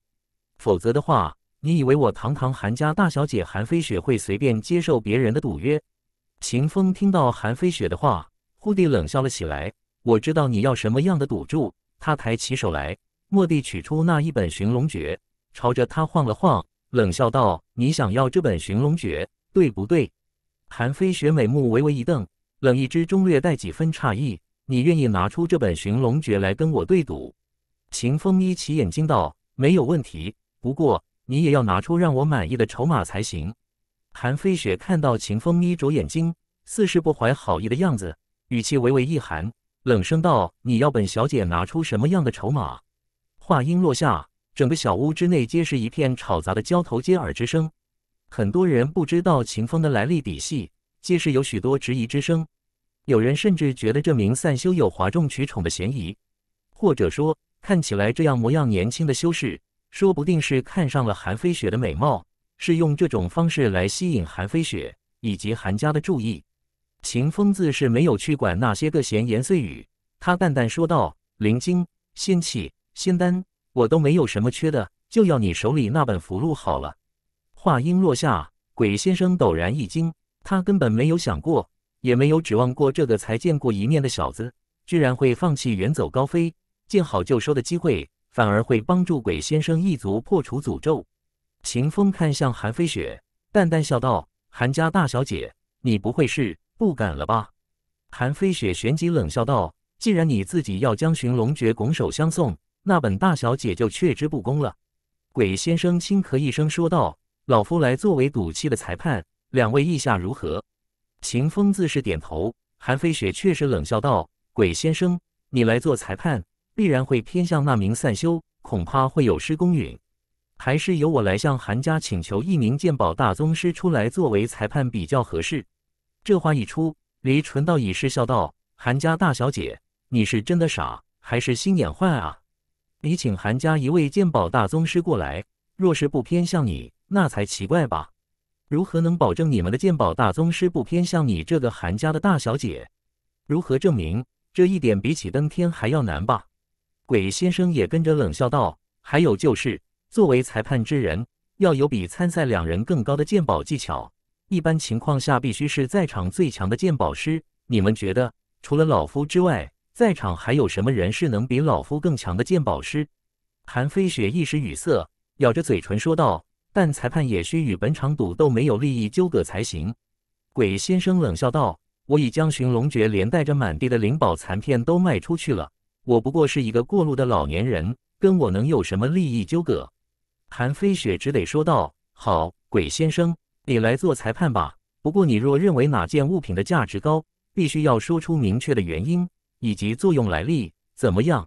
否则的话。”你以为我堂堂韩家大小姐韩飞雪会随便接受别人的赌约？秦风听到韩飞雪的话，忽地冷笑了起来。我知道你要什么样的赌注。他抬起手来，蓦地取出那一本《寻龙诀》，朝着他晃了晃，冷笑道：“你想要这本《寻龙诀》，对不对？”韩飞雪美目微微一瞪，冷意之中略带几分诧异：“你愿意拿出这本《寻龙诀》来跟我对赌？”秦风眯起眼睛道：“没有问题，不过……”你也要拿出让我满意的筹码才行。韩飞雪看到秦风眯着眼睛，似是不怀好意的样子，语气微微一寒，冷声道：“你要本小姐拿出什么样的筹码？”话音落下，整个小屋之内皆是一片吵杂的交头接耳之声。很多人不知道秦风的来历底细，皆是有许多质疑之声。有人甚至觉得这名散修有哗众取宠的嫌疑，或者说，看起来这样模样年轻的修士。说不定是看上了韩飞雪的美貌，是用这种方式来吸引韩飞雪以及韩家的注意。秦疯子是没有去管那些个闲言碎语，他淡淡说道：“灵晶、仙气、仙丹，我都没有什么缺的，就要你手里那本符箓好了。”话音落下，鬼先生陡然一惊，他根本没有想过，也没有指望过这个才见过一面的小子，居然会放弃远走高飞、见好就收的机会。反而会帮助鬼先生一族破除诅咒。秦风看向韩飞雪，淡淡笑道：“韩家大小姐，你不会是不敢了吧？”韩飞雪旋即冷笑道：“既然你自己要将寻龙诀拱手相送，那本大小姐就却之不恭了。”鬼先生轻咳一声说道：“老夫来作为赌气的裁判，两位意下如何？”秦风自是点头，韩飞雪却是冷笑道：“鬼先生，你来做裁判。”必然会偏向那名散修，恐怕会有失公允。还是由我来向韩家请求一名鉴宝大宗师出来作为裁判比较合适。这话一出，李纯道已是笑道：“韩家大小姐，你是真的傻，还是心眼坏啊？你请韩家一位鉴宝大宗师过来，若是不偏向你，那才奇怪吧？如何能保证你们的鉴宝大宗师不偏向你这个韩家的大小姐？如何证明这一点？比起登天还要难吧？”鬼先生也跟着冷笑道：“还有就是，作为裁判之人，要有比参赛两人更高的鉴宝技巧。一般情况下，必须是在场最强的鉴宝师。你们觉得，除了老夫之外，在场还有什么人是能比老夫更强的鉴宝师？”韩飞雪一时语塞，咬着嘴唇说道：“但裁判也需与本场赌斗没有利益纠葛才行。”鬼先生冷笑道：“我已将寻龙诀连带着满地的灵宝残片都卖出去了。”我不过是一个过路的老年人，跟我能有什么利益纠葛？韩飞雪只得说道：“好，鬼先生，你来做裁判吧。不过你若认为哪件物品的价值高，必须要说出明确的原因以及作用来历，怎么样？”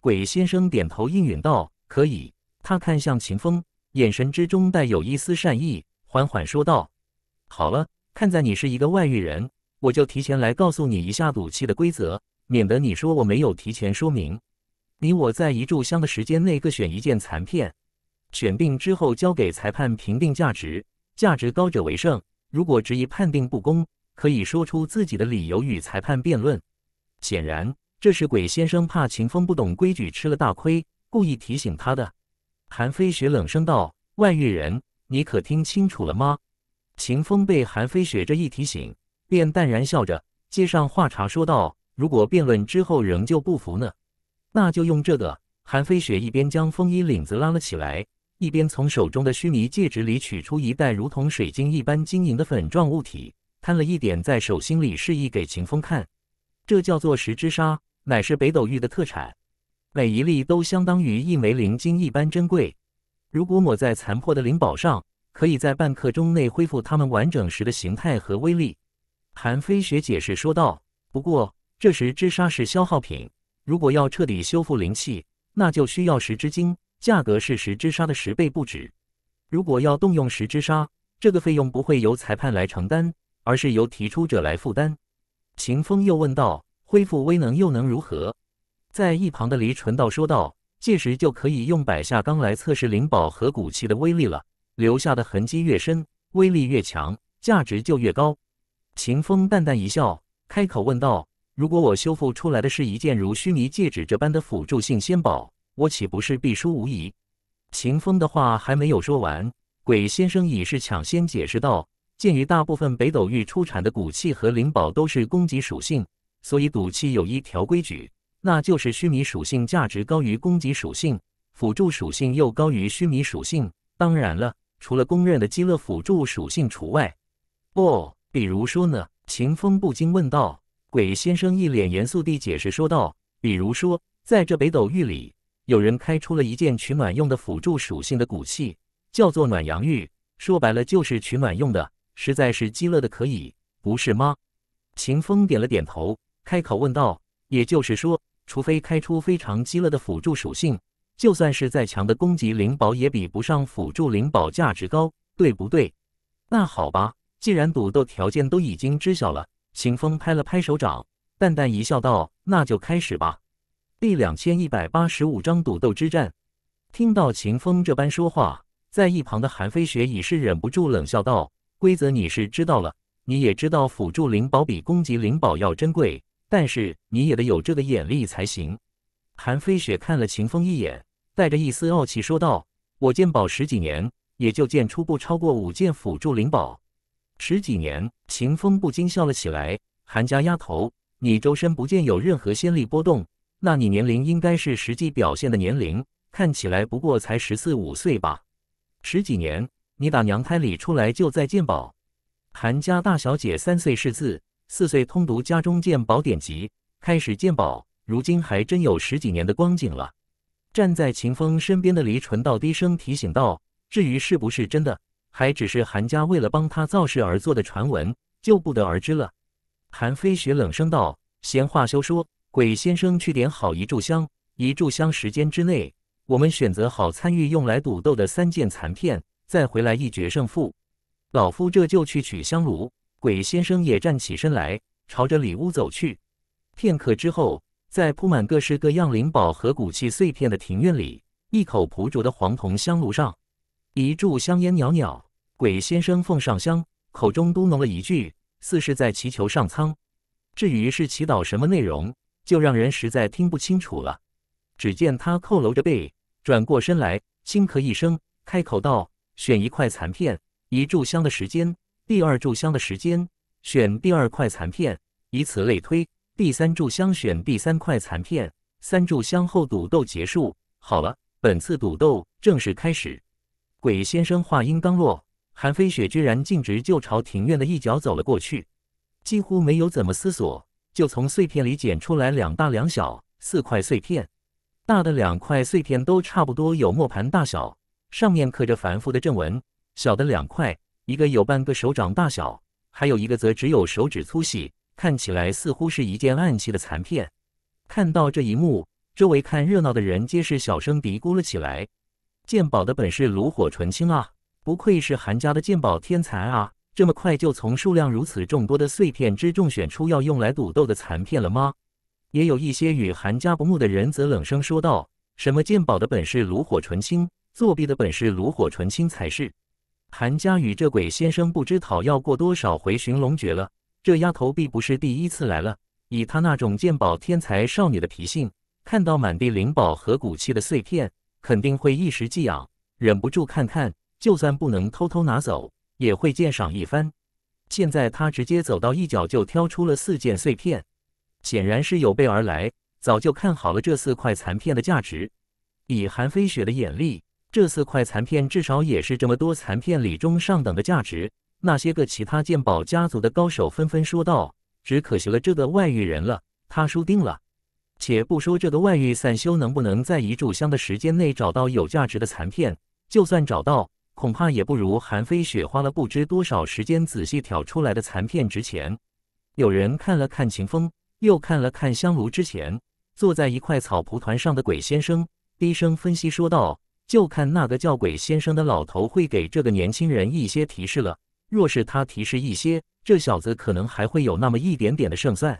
鬼先生点头应允道：“可以。”他看向秦风，眼神之中带有一丝善意，缓缓说道：“好了，看在你是一个外域人，我就提前来告诉你一下赌气的规则。”免得你说我没有提前说明，你我在一炷香的时间内各选一件残片，选定之后交给裁判评定价值，价值高者为胜。如果执意判定不公，可以说出自己的理由与裁判辩论。显然，这是鬼先生怕秦风不懂规矩吃了大亏，故意提醒他的。韩飞雪冷声道：“外遇人，你可听清楚了吗？”秦风被韩飞雪这一提醒，便淡然笑着接上话茬说道。如果辩论之后仍旧不服呢？那就用这个。韩飞雪一边将风衣领子拉了起来，一边从手中的须弥戒指里取出一袋如同水晶一般晶莹的粉状物体，摊了一点在手心里，示意给秦风看。这叫做十之沙，乃是北斗域的特产，每一粒都相当于一枚灵晶一般珍贵。如果抹在残破的灵宝上，可以在半刻钟内恢复它们完整时的形态和威力。韩飞雪解释说道。不过。这时，织砂是消耗品。如果要彻底修复灵气，那就需要十支经，价格是十支砂的十倍不止。如果要动用十支砂，这个费用不会由裁判来承担，而是由提出者来负担。秦风又问道：“恢复威能又能如何？”在一旁的黎纯道说道：“届时就可以用百下钢来测试灵宝和骨器的威力了。留下的痕迹越深，威力越强，价值就越高。”秦风淡淡一笑，开口问道。如果我修复出来的是一件如须弥戒指这般的辅助性仙宝，我岂不是必输无疑？秦风的话还没有说完，鬼先生已是抢先解释道：“鉴于大部分北斗域出产的骨器和灵宝都是攻击属性，所以赌气有一条规矩，那就是须弥属性价值高于攻击属性，辅助属性又高于须弥属性。当然了，除了公认的基乐辅助属性除外。”哦，比如说呢？秦风不禁问道。韦先生一脸严肃地解释说道：“比如说，在这北斗域里，有人开出了一件取暖用的辅助属性的骨器，叫做暖阳玉。说白了，就是取暖用的，实在是饥饿的，可以，不是吗？”秦风点了点头，开口问道：“也就是说，除非开出非常饥饿的辅助属性，就算是再强的攻击灵宝，也比不上辅助灵宝价值高，对不对？”那好吧，既然赌斗条件都已经知晓了。秦风拍了拍手掌，淡淡一笑，道：“那就开始吧。”第两千一百八十五章赌斗之战。听到秦风这般说话，在一旁的韩飞雪已是忍不住冷笑道：“规则你是知道了，你也知道辅助灵宝比攻击灵宝要珍贵，但是你也得有这个眼力才行。”韩飞雪看了秦风一眼，带着一丝傲气说道：“我鉴宝十几年，也就见出不超过五件辅助灵宝。”十几年，秦风不禁笑了起来。韩家丫头，你周身不见有任何仙力波动，那你年龄应该是实际表现的年龄，看起来不过才十四五岁吧？十几年，你打娘胎里出来就在鉴宝。韩家大小姐三岁识字，四岁通读家中鉴宝典籍，开始鉴宝，如今还真有十几年的光景了。站在秦风身边的黎纯道低声提醒道：“至于是不是真的？”还只是韩家为了帮他造势而做的传闻，就不得而知了。韩飞雪冷声道：“闲话休说，鬼先生去点好一炷香。一炷香时间之内，我们选择好参与用来赌斗的三件残片，再回来一决胜负。老夫这就去取香炉。”鬼先生也站起身来，朝着里屋走去。片刻之后，在铺满各式各样灵宝和骨器碎片的庭院里，一口朴拙的黄铜香炉上，一炷香烟袅袅。鬼先生奉上香，口中嘟哝了一句，似是在祈求上苍。至于是祈祷什么内容，就让人实在听不清楚了。只见他扣偻着背，转过身来，轻咳一声，开口道：“选一块残片，一炷香的时间；第二炷香的时间，选第二块残片；以此类推，第三炷香选第三块残片。三炷香后赌斗结束。好了，本次赌斗正式开始。”鬼先生话音刚落。韩飞雪居然径直就朝庭院的一角走了过去，几乎没有怎么思索，就从碎片里捡出来两大两小四块碎片。大的两块碎片都差不多有磨盘大小，上面刻着繁复的阵纹；小的两块，一个有半个手掌大小，还有一个则只有手指粗细，看起来似乎是一件暗器的残片。看到这一幕，周围看热闹的人皆是小声嘀咕了起来：“鉴宝的本事炉火纯青啊！”不愧是韩家的鉴宝天才啊！这么快就从数量如此众多的碎片之中选出要用来赌斗的残片了吗？也有一些与韩家不睦的人则冷声说道：“什么鉴宝的本事炉火纯青，作弊的本事炉火纯青才是。”韩家与这鬼先生不知讨要过多少回寻龙诀了。这丫头并不是第一次来了。以她那种鉴宝天才少女的脾性，看到满地灵宝和骨器的碎片，肯定会一时技痒，忍不住看看。就算不能偷偷拿走，也会鉴赏一番。现在他直接走到一角，就挑出了四件碎片，显然是有备而来，早就看好了这四块残片的价值。以韩飞雪的眼力，这四块残片至少也是这么多残片里中上等的价值。那些个其他鉴宝家族的高手纷纷说道：“只可惜了这个外域人了，他输定了。且不说这个外域散修能不能在一炷香的时间内找到有价值的残片，就算找到。”恐怕也不如韩飞雪花了不知多少时间仔细挑出来的残片值钱。有人看了看秦风，又看了看香炉之前坐在一块草蒲团上的鬼先生，低声分析说道：“就看那个叫鬼先生的老头会给这个年轻人一些提示了。若是他提示一些，这小子可能还会有那么一点点的胜算。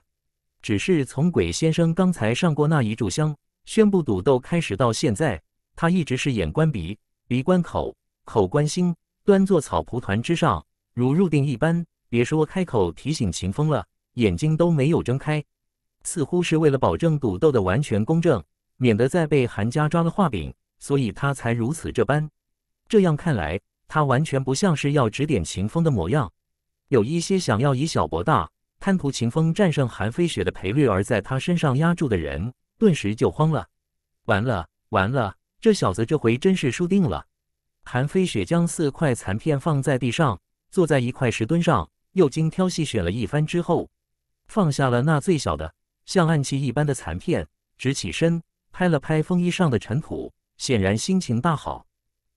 只是从鬼先生刚才上过那一炷香，宣布赌斗开始到现在，他一直是眼观鼻，鼻观口。”口关心端坐草蒲团之上，如入定一般，别说开口提醒秦风了，眼睛都没有睁开。似乎是为了保证赌斗的完全公正，免得再被韩家抓了画柄，所以他才如此这般。这样看来，他完全不像是要指点秦风的模样，有一些想要以小博大、贪图秦风战胜韩飞雪的赔率而在他身上压住的人，顿时就慌了。完了，完了，这小子这回真是输定了。韩飞雪将四块残片放在地上，坐在一块石墩上，又精挑细选了一番之后，放下了那最小的、像暗器一般的残片，直起身拍了拍风衣上的尘土，显然心情大好，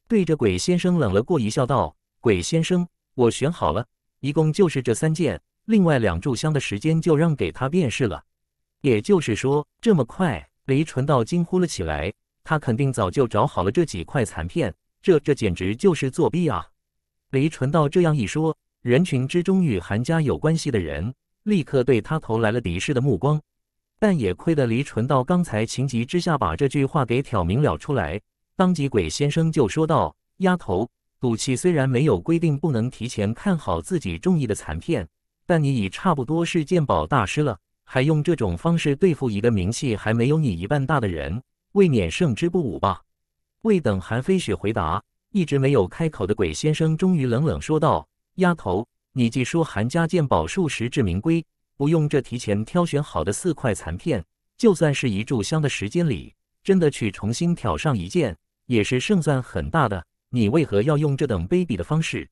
对着鬼先生冷了过一笑，道：“鬼先生，我选好了，一共就是这三件，另外两炷香的时间就让给他便是了。”也就是说，这么快，雷纯道惊呼了起来，他肯定早就找好了这几块残片。这这简直就是作弊啊！李纯道这样一说，人群之中与韩家有关系的人立刻对他投来了敌视的目光。但也亏得李纯道刚才情急之下把这句话给挑明了出来，当即鬼先生就说道：“丫头，赌气虽然没有规定不能提前看好自己中意的残片，但你已差不多是鉴宝大师了，还用这种方式对付一个名气还没有你一半大的人，未免胜之不武吧？”未等韩飞雪回答，一直没有开口的鬼先生终于冷冷说道：“丫头，你既说韩家鉴宝术实至名归，不用这提前挑选好的四块残片，就算是一炷香的时间里真的去重新挑上一件，也是胜算很大的。你为何要用这等卑鄙的方式？”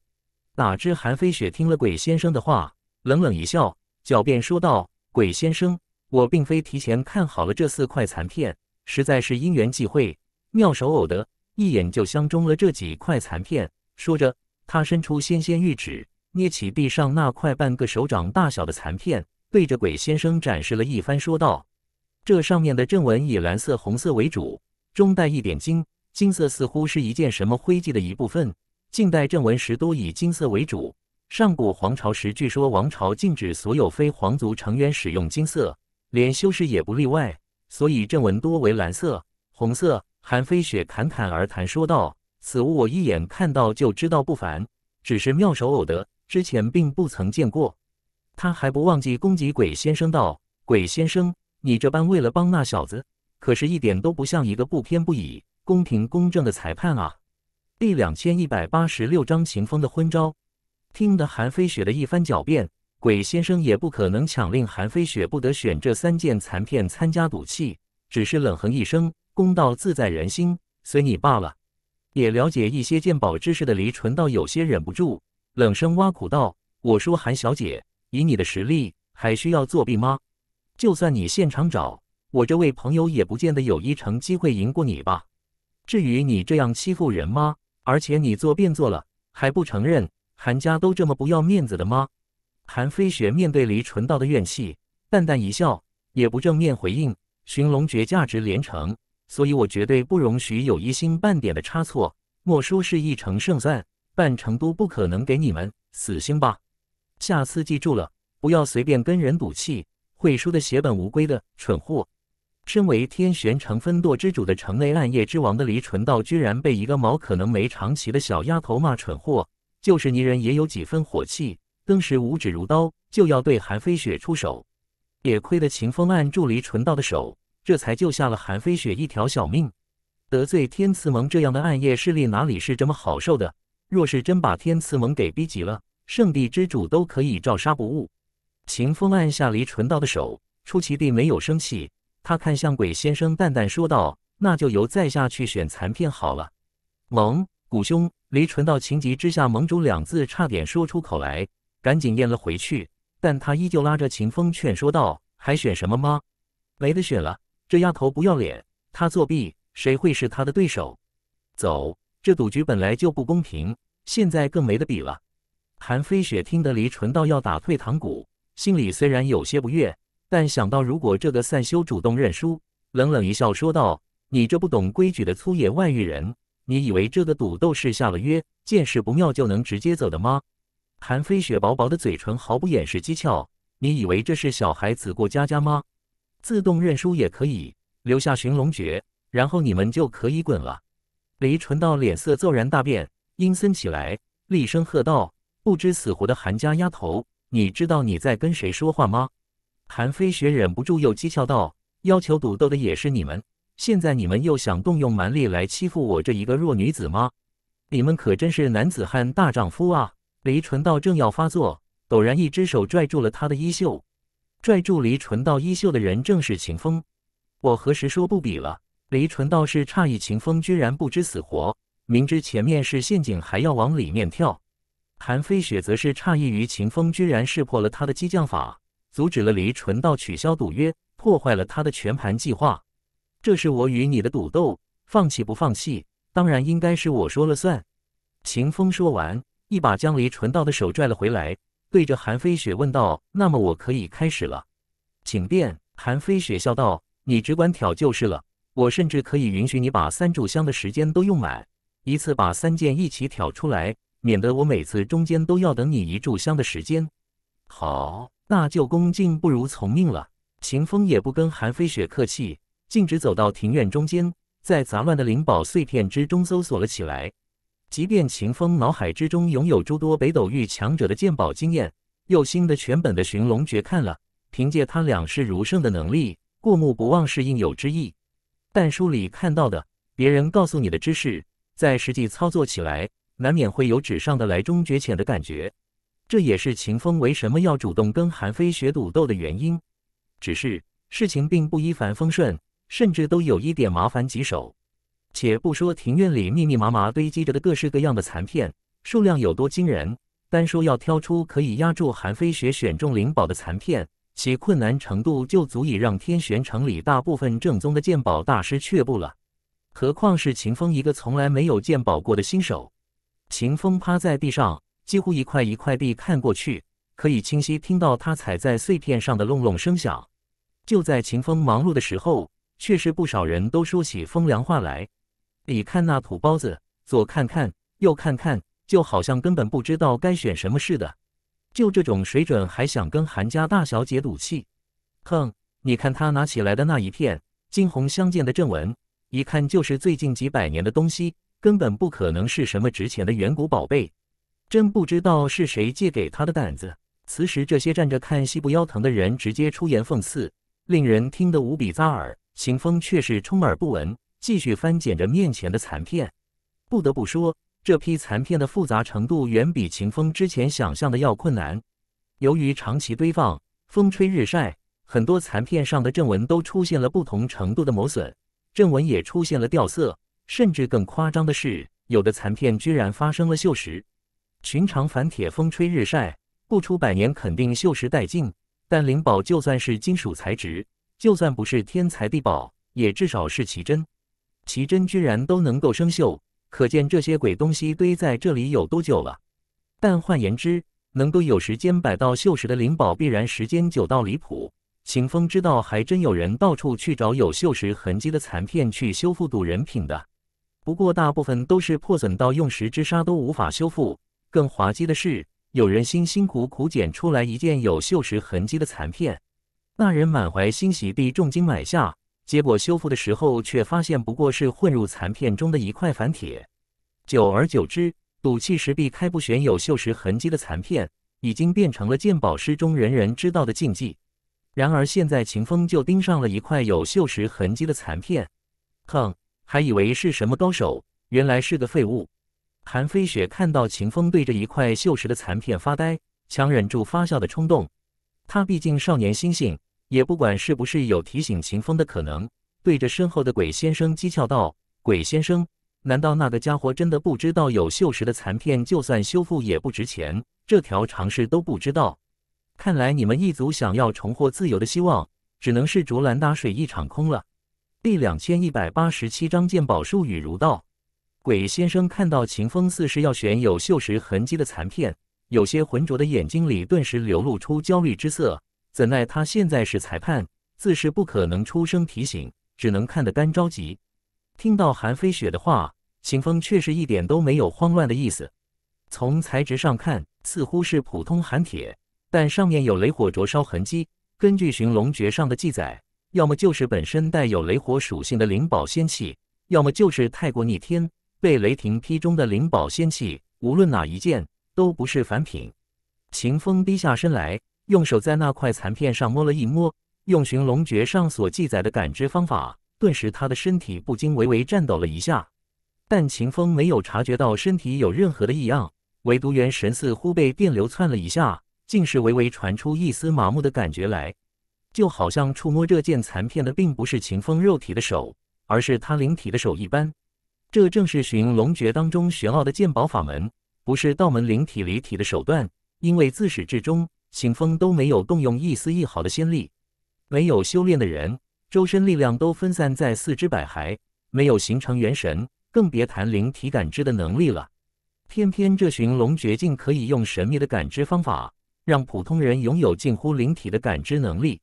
哪知韩飞雪听了鬼先生的话，冷冷一笑，狡辩说道：“鬼先生，我并非提前看好了这四块残片，实在是因缘际会。”妙手偶得，一眼就相中了这几块残片，说着，他伸出纤纤玉指，捏起地上那块半个手掌大小的残片，对着鬼先生展示了一番，说道：“这上面的正文以蓝色、红色为主，中带一点金金色，似乎是一件什么徽记的一部分。近代正文时多以金色为主，上古皇朝时据说王朝禁止所有非皇族成员使用金色，连修士也不例外，所以正文多为蓝色、红色。”韩飞雪侃侃而谈说道：“此物我一眼看到就知道不凡，只是妙手偶得，之前并不曾见过。”他还不忘记攻击鬼先生道：“鬼先生，你这般为了帮那小子，可是一点都不像一个不偏不倚、公平公正的裁判啊！”第两千一百八十六章秦风的昏招。听得韩飞雪的一番狡辩，鬼先生也不可能强令韩飞雪不得选这三件残片参加赌气，只是冷哼一声。公道自在人心，随你罢了。也了解一些鉴宝知识的黎纯道有些忍不住，冷声挖苦道：“我说韩小姐，以你的实力，还需要作弊吗？就算你现场找我这位朋友，也不见得有一成机会赢过你吧。至于你这样欺负人吗？而且你作便做了，还不承认？韩家都这么不要面子的吗？”韩飞雪面对黎纯道的怨气，淡淡一笑，也不正面回应。寻龙诀价值连城。所以我绝对不容许有一星半点的差错，莫说是一成胜算，半成都不可能给你们。死心吧！下次记住了，不要随便跟人赌气，会输的血本无归的蠢货。身为天玄城分舵之主的城内暗夜之王的黎纯道，居然被一个毛可能没长齐的小丫头骂蠢货，就是泥人也有几分火气，登时五指如刀，就要对韩飞雪出手。也亏得秦风按住黎纯道的手。这才救下了韩飞雪一条小命，得罪天赐盟这样的暗夜势力哪里是这么好受的？若是真把天赐盟给逼急了，圣地之主都可以照杀不误。秦风按下离纯道的手，出奇地没有生气。他看向鬼先生，淡淡说道：“那就由在下去选残片好了。”盟古兄，离纯道情急之下，“盟主”两字差点说出口来，赶紧咽了回去。但他依旧拉着秦风劝说道：“还选什么吗？没得选了。”这丫头不要脸，她作弊，谁会是她的对手？走，这赌局本来就不公平，现在更没得比了。韩飞雪听得离纯道要打退堂鼓，心里虽然有些不悦，但想到如果这个散修主动认输，冷冷一笑说道：“你这不懂规矩的粗野外域人，你以为这个赌斗是下了约，见势不妙就能直接走的吗？”韩飞雪薄薄的嘴唇毫不掩饰讥诮：“你以为这是小孩子过家家吗？”自动认输也可以，留下寻龙诀，然后你们就可以滚了。李纯道脸色骤然大变，阴森起来，厉声喝道：“不知死活的韩家丫头，你知道你在跟谁说话吗？”韩飞雪忍不住又讥诮道：“要求赌斗的也是你们，现在你们又想动用蛮力来欺负我这一个弱女子吗？你们可真是男子汉大丈夫啊！”李纯道正要发作，陡然一只手拽住了他的衣袖。拽住黎纯道衣袖的人正是秦风。我何时说不比了？黎纯道是诧异，秦风居然不知死活，明知前面是陷阱还要往里面跳。韩飞雪则是诧异于秦风居然识破了他的激将法，阻止了黎纯道取消赌约，破坏了他的全盘计划。这是我与你的赌斗，放弃不放弃，当然应该是我说了算。秦风说完，一把将黎纯道的手拽了回来。对着韩飞雪问道：“那么我可以开始了，请便。”韩飞雪笑道：“你只管挑就是了，我甚至可以允许你把三炷香的时间都用满，一次把三件一起挑出来，免得我每次中间都要等你一炷香的时间。”好，那就恭敬不如从命了。秦风也不跟韩飞雪客气，径直走到庭院中间，在杂乱的灵宝碎片之中搜索了起来。即便秦风脑海之中拥有诸多北斗域强者的鉴宝经验，又新的全本的《寻龙诀》看了，凭借他两世儒圣的能力，过目不忘是应有之意。但书里看到的，别人告诉你的知识，在实际操作起来，难免会有纸上的来终觉浅的感觉。这也是秦风为什么要主动跟韩非学赌斗的原因。只是事情并不一帆风顺，甚至都有一点麻烦棘手。且不说庭院里密密麻麻堆积着的各式各样的残片数量有多惊人，单说要挑出可以压住韩飞雪选中灵宝的残片，其困难程度就足以让天玄城里大部分正宗的鉴宝大师却步了。何况是秦风一个从来没有鉴宝过的新手。秦风趴在地上，几乎一块一块地看过去，可以清晰听到他踩在碎片上的隆隆声响。就在秦风忙碌的时候，却是不少人都说起风凉话来。你看那土包子，左看看，右看看，就好像根本不知道该选什么似的。就这种水准，还想跟韩家大小姐赌气？哼！你看他拿起来的那一片金红相间的正文，一看就是最近几百年的东西，根本不可能是什么值钱的远古宝贝。真不知道是谁借给他的胆子。此时，这些站着看戏不腰疼的人直接出言讽刺，令人听得无比扎耳。秦风却是充耳不闻。继续翻捡着面前的残片，不得不说，这批残片的复杂程度远比秦风之前想象的要困难。由于长期堆放、风吹日晒，很多残片上的正文都出现了不同程度的磨损，正文也出现了掉色，甚至更夸张的是，有的残片居然发生了锈蚀。寻常凡铁，风吹日晒，不出百年肯定锈蚀殆尽。但灵宝就算是金属材质，就算不是天材地宝，也至少是奇珍。奇珍居然都能够生锈，可见这些鬼东西堆在这里有多久了。但换言之，能够有时间摆到锈蚀的灵宝，必然时间久到离谱。秦风知道，还真有人到处去找有锈蚀痕迹的残片去修复赌人品的。不过大部分都是破损到用石之沙都无法修复。更滑稽的是，有人辛辛苦苦捡出来一件有锈蚀痕迹的残片，那人满怀欣喜地重金买下。结果修复的时候，却发现不过是混入残片中的一块凡铁。久而久之，赌气石壁开不全有锈蚀痕迹的残片，已经变成了鉴宝师中人人知道的禁忌。然而现在，秦风就盯上了一块有锈蚀痕迹的残片。哼，还以为是什么高手，原来是个废物。韩飞雪看到秦风对着一块锈蚀的残片发呆，强忍住发笑的冲动。他毕竟少年心性。也不管是不是有提醒秦风的可能，对着身后的鬼先生讥诮道：“鬼先生，难道那个家伙真的不知道有锈蚀的残片，就算修复也不值钱？这条常识都不知道？看来你们一族想要重获自由的希望，只能是竹篮打水一场空了。”第两千一百八十七章鉴宝术语如道。鬼先生看到秦风似是要选有锈蚀痕迹的残片，有些浑浊的眼睛里顿时流露出焦虑之色。怎奈他现在是裁判，自是不可能出声提醒，只能看得干着急。听到韩飞雪的话，秦风却是一点都没有慌乱的意思。从材质上看，似乎是普通寒铁，但上面有雷火灼烧痕迹。根据《寻龙诀》上的记载，要么就是本身带有雷火属性的灵宝仙器，要么就是太过逆天，被雷霆劈中的灵宝仙器。无论哪一件，都不是凡品。秦风低下身来。用手在那块残片上摸了一摸，用寻龙诀上所记载的感知方法，顿时他的身体不禁微微颤抖了一下，但秦风没有察觉到身体有任何的异样，唯独元神似乎被电流窜了一下，竟是微微传出一丝麻木的感觉来，就好像触摸这件残片的并不是秦风肉体的手，而是他灵体的手一般。这正是寻龙诀当中玄奥的鉴宝法门，不是道门灵体离体的手段，因为自始至终。秦风都没有动用一丝一毫的仙力，没有修炼的人，周身力量都分散在四肢百骸，没有形成元神，更别谈灵体感知的能力了。偏偏这群龙绝境可以用神秘的感知方法，让普通人拥有近乎灵体的感知能力。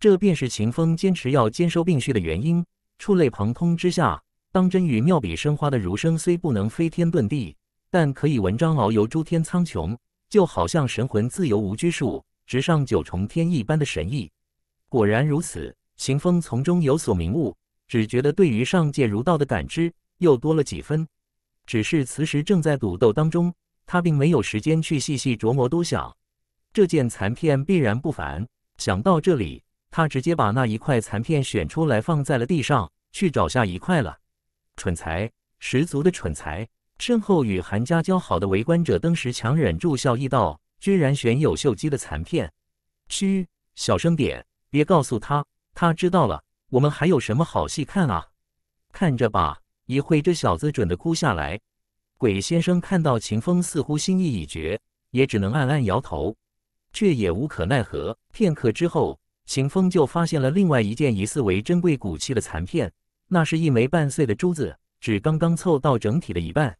这便是秦风坚持要兼收并蓄的原因。触类旁通之下，当真与妙笔生花的儒生虽不能飞天遁地，但可以文章遨游诸天苍穹。就好像神魂自由无拘束，直上九重天一般的神意。果然如此。秦风从中有所明悟，只觉得对于上界如道的感知又多了几分。只是此时正在赌斗当中，他并没有时间去细细琢磨多想。这件残片必然不凡，想到这里，他直接把那一块残片选出来放在了地上，去找下一块了。蠢材，十足的蠢材！身后与韩家交好的围观者登时强忍住笑意道：“居然选有秀姬的残片。”“嘘，小声点，别告诉他，他知道了，我们还有什么好戏看啊？”“看着吧，一会这小子准得哭下来。”鬼先生看到秦风似乎心意已决，也只能暗暗摇头，却也无可奈何。片刻之后，秦风就发现了另外一件疑似为珍贵古器的残片，那是一枚半碎的珠子，只刚刚凑到整体的一半。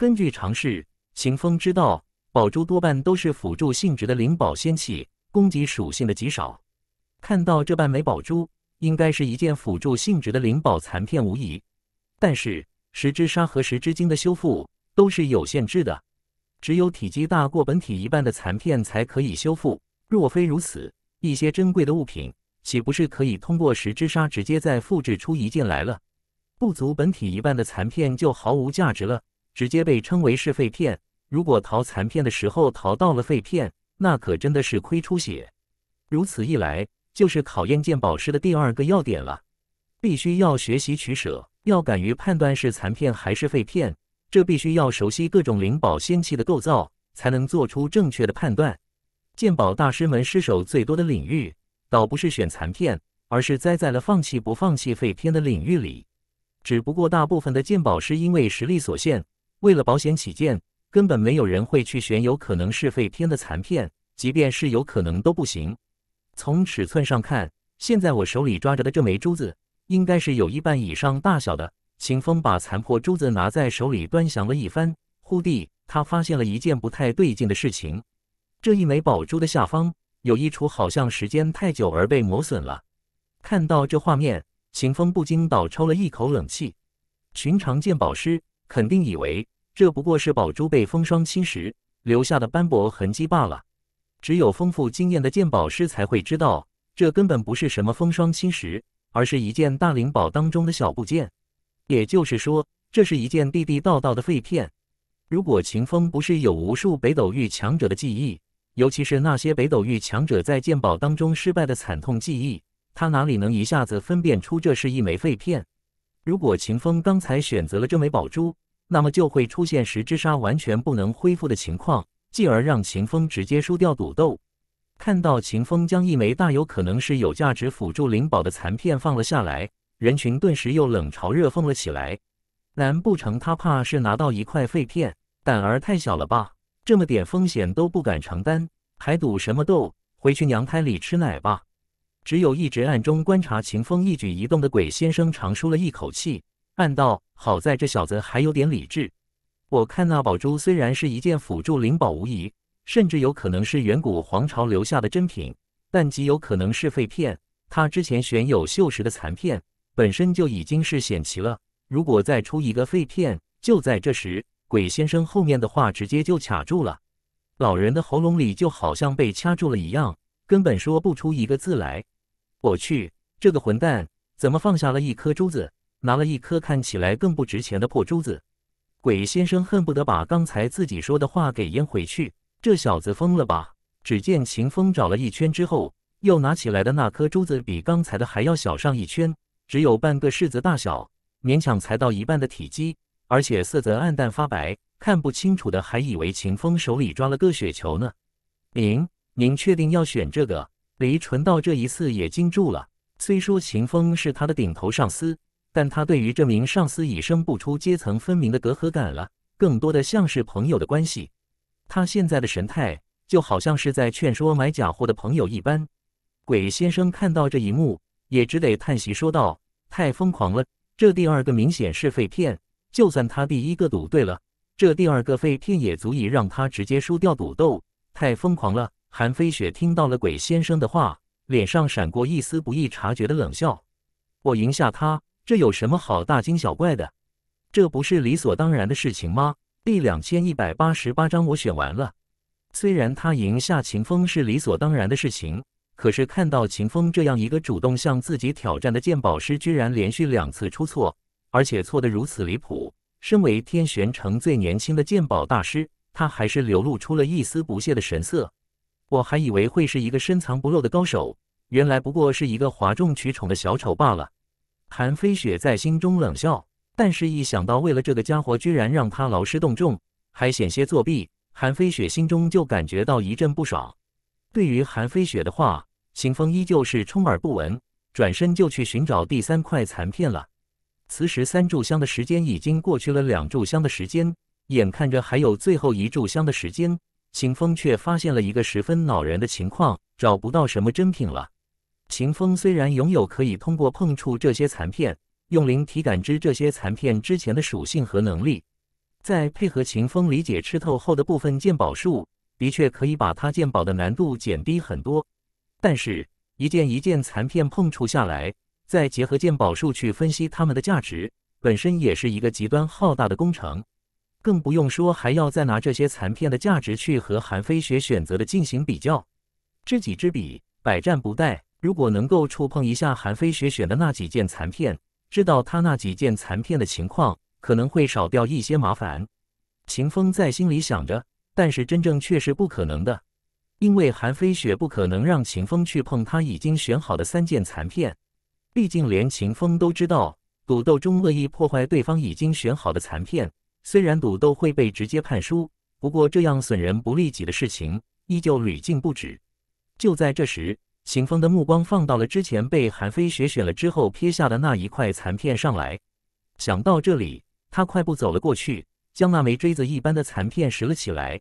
根据常识，行风知道宝珠多半都是辅助性质的灵宝仙器，攻击属性的极少。看到这半枚宝珠，应该是一件辅助性质的灵宝残片无疑。但是，十之沙和十之晶的修复都是有限制的，只有体积大过本体一半的残片才可以修复。若非如此，一些珍贵的物品岂不是可以通过十之沙直接再复制出一件来了？不足本体一半的残片就毫无价值了。直接被称为是废片。如果淘残片的时候淘到了废片，那可真的是亏出血。如此一来，就是考验鉴宝师的第二个要点了：必须要学习取舍，要敢于判断是残片还是废片。这必须要熟悉各种灵宝仙器的构造，才能做出正确的判断。鉴宝大师们失手最多的领域，倒不是选残片，而是栽在了放弃不放弃废片的领域里。只不过大部分的鉴宝师因为实力所限。为了保险起见，根本没有人会去选有可能是废片的残片，即便是有可能都不行。从尺寸上看，现在我手里抓着的这枚珠子，应该是有一半以上大小的。秦风把残破珠子拿在手里端详了一番，忽地，他发现了一件不太对劲的事情：这一枚宝珠的下方有一处，好像时间太久而被磨损了。看到这画面，秦风不禁倒抽了一口冷气。寻常鉴宝师。肯定以为这不过是宝珠被风霜侵蚀留下的斑驳痕迹罢了。只有丰富经验的鉴宝师才会知道，这根本不是什么风霜侵蚀，而是一件大灵宝当中的小部件。也就是说，这是一件地地道道的废片。如果秦风不是有无数北斗域强者的记忆，尤其是那些北斗域强者在鉴宝当中失败的惨痛记忆，他哪里能一下子分辨出这是一枚废片？如果秦风刚才选择了这枚宝珠，那么就会出现十只杀完全不能恢复的情况，继而让秦风直接输掉赌斗。看到秦风将一枚大有可能是有价值辅助灵宝的残片放了下来，人群顿时又冷嘲热讽了起来。难不成他怕是拿到一块废片，胆儿太小了吧？这么点风险都不敢承担，还赌什么斗？回去娘胎里吃奶吧！只有一直暗中观察秦风一举一动的鬼先生长舒了一口气，暗道：“好在这小子还有点理智。我看那宝珠虽然是一件辅助灵宝无疑，甚至有可能是远古皇朝留下的珍品，但极有可能是废片。他之前选有锈蚀的残片，本身就已经是险棋了，如果再出一个废片……”就在这时，鬼先生后面的话直接就卡住了，老人的喉咙里就好像被掐住了一样。根本说不出一个字来，我去，这个混蛋怎么放下了一颗珠子，拿了一颗看起来更不值钱的破珠子？鬼先生恨不得把刚才自己说的话给咽回去，这小子疯了吧？只见秦风找了一圈之后，又拿起来的那颗珠子比刚才的还要小上一圈，只有半个柿子大小，勉强才到一半的体积，而且色泽暗淡发白，看不清楚的还以为秦风手里抓了个雪球呢。零。您确定要选这个？李纯道这一次也惊住了。虽说秦风是他的顶头上司，但他对于这名上司已生不出阶层分明的隔阂感了，更多的像是朋友的关系。他现在的神态就好像是在劝说买假货的朋友一般。鬼先生看到这一幕，也只得叹息说道：“太疯狂了！这第二个明显是废片，就算他第一个赌对了，这第二个废片也足以让他直接输掉赌斗。太疯狂了！”韩飞雪听到了鬼先生的话，脸上闪过一丝不易察觉的冷笑。我赢下他，这有什么好大惊小怪的？这不是理所当然的事情吗？第两千一百八十八章，我选完了。虽然他赢下秦风是理所当然的事情，可是看到秦风这样一个主动向自己挑战的鉴宝师，居然连续两次出错，而且错得如此离谱，身为天玄城最年轻的鉴宝大师，他还是流露出了一丝不屑的神色。我还以为会是一个深藏不露的高手，原来不过是一个哗众取宠的小丑罢了。韩飞雪在心中冷笑，但是一想到为了这个家伙，居然让他劳师动众，还险些作弊，韩飞雪心中就感觉到一阵不爽。对于韩飞雪的话，秦风依旧是充耳不闻，转身就去寻找第三块残片了。此时三炷香的时间已经过去了两炷香的时间，眼看着还有最后一炷香的时间。秦风却发现了一个十分恼人的情况，找不到什么珍品了。秦风虽然拥有可以通过碰触这些残片，用灵体感知这些残片之前的属性和能力，在配合秦风理解吃透后的部分鉴宝术，的确可以把他鉴宝的难度减低很多。但是，一件一件残片碰触下来，再结合鉴宝术去分析它们的价值，本身也是一个极端浩大的工程。更不用说，还要再拿这些残片的价值去和韩非雪选择的进行比较。知己知彼，百战不殆。如果能够触碰一下韩非雪选的那几件残片，知道他那几件残片的情况，可能会少掉一些麻烦。秦风在心里想着，但是真正却是不可能的，因为韩非雪不可能让秦风去碰他已经选好的三件残片。毕竟连秦风都知道，赌斗中恶意破坏对方已经选好的残片。虽然赌斗会被直接判输，不过这样损人不利己的事情依旧屡禁不止。就在这时，秦风的目光放到了之前被韩非雪选了之后撇下的那一块残片上来。想到这里，他快步走了过去，将那枚锥子一般的残片拾了起来。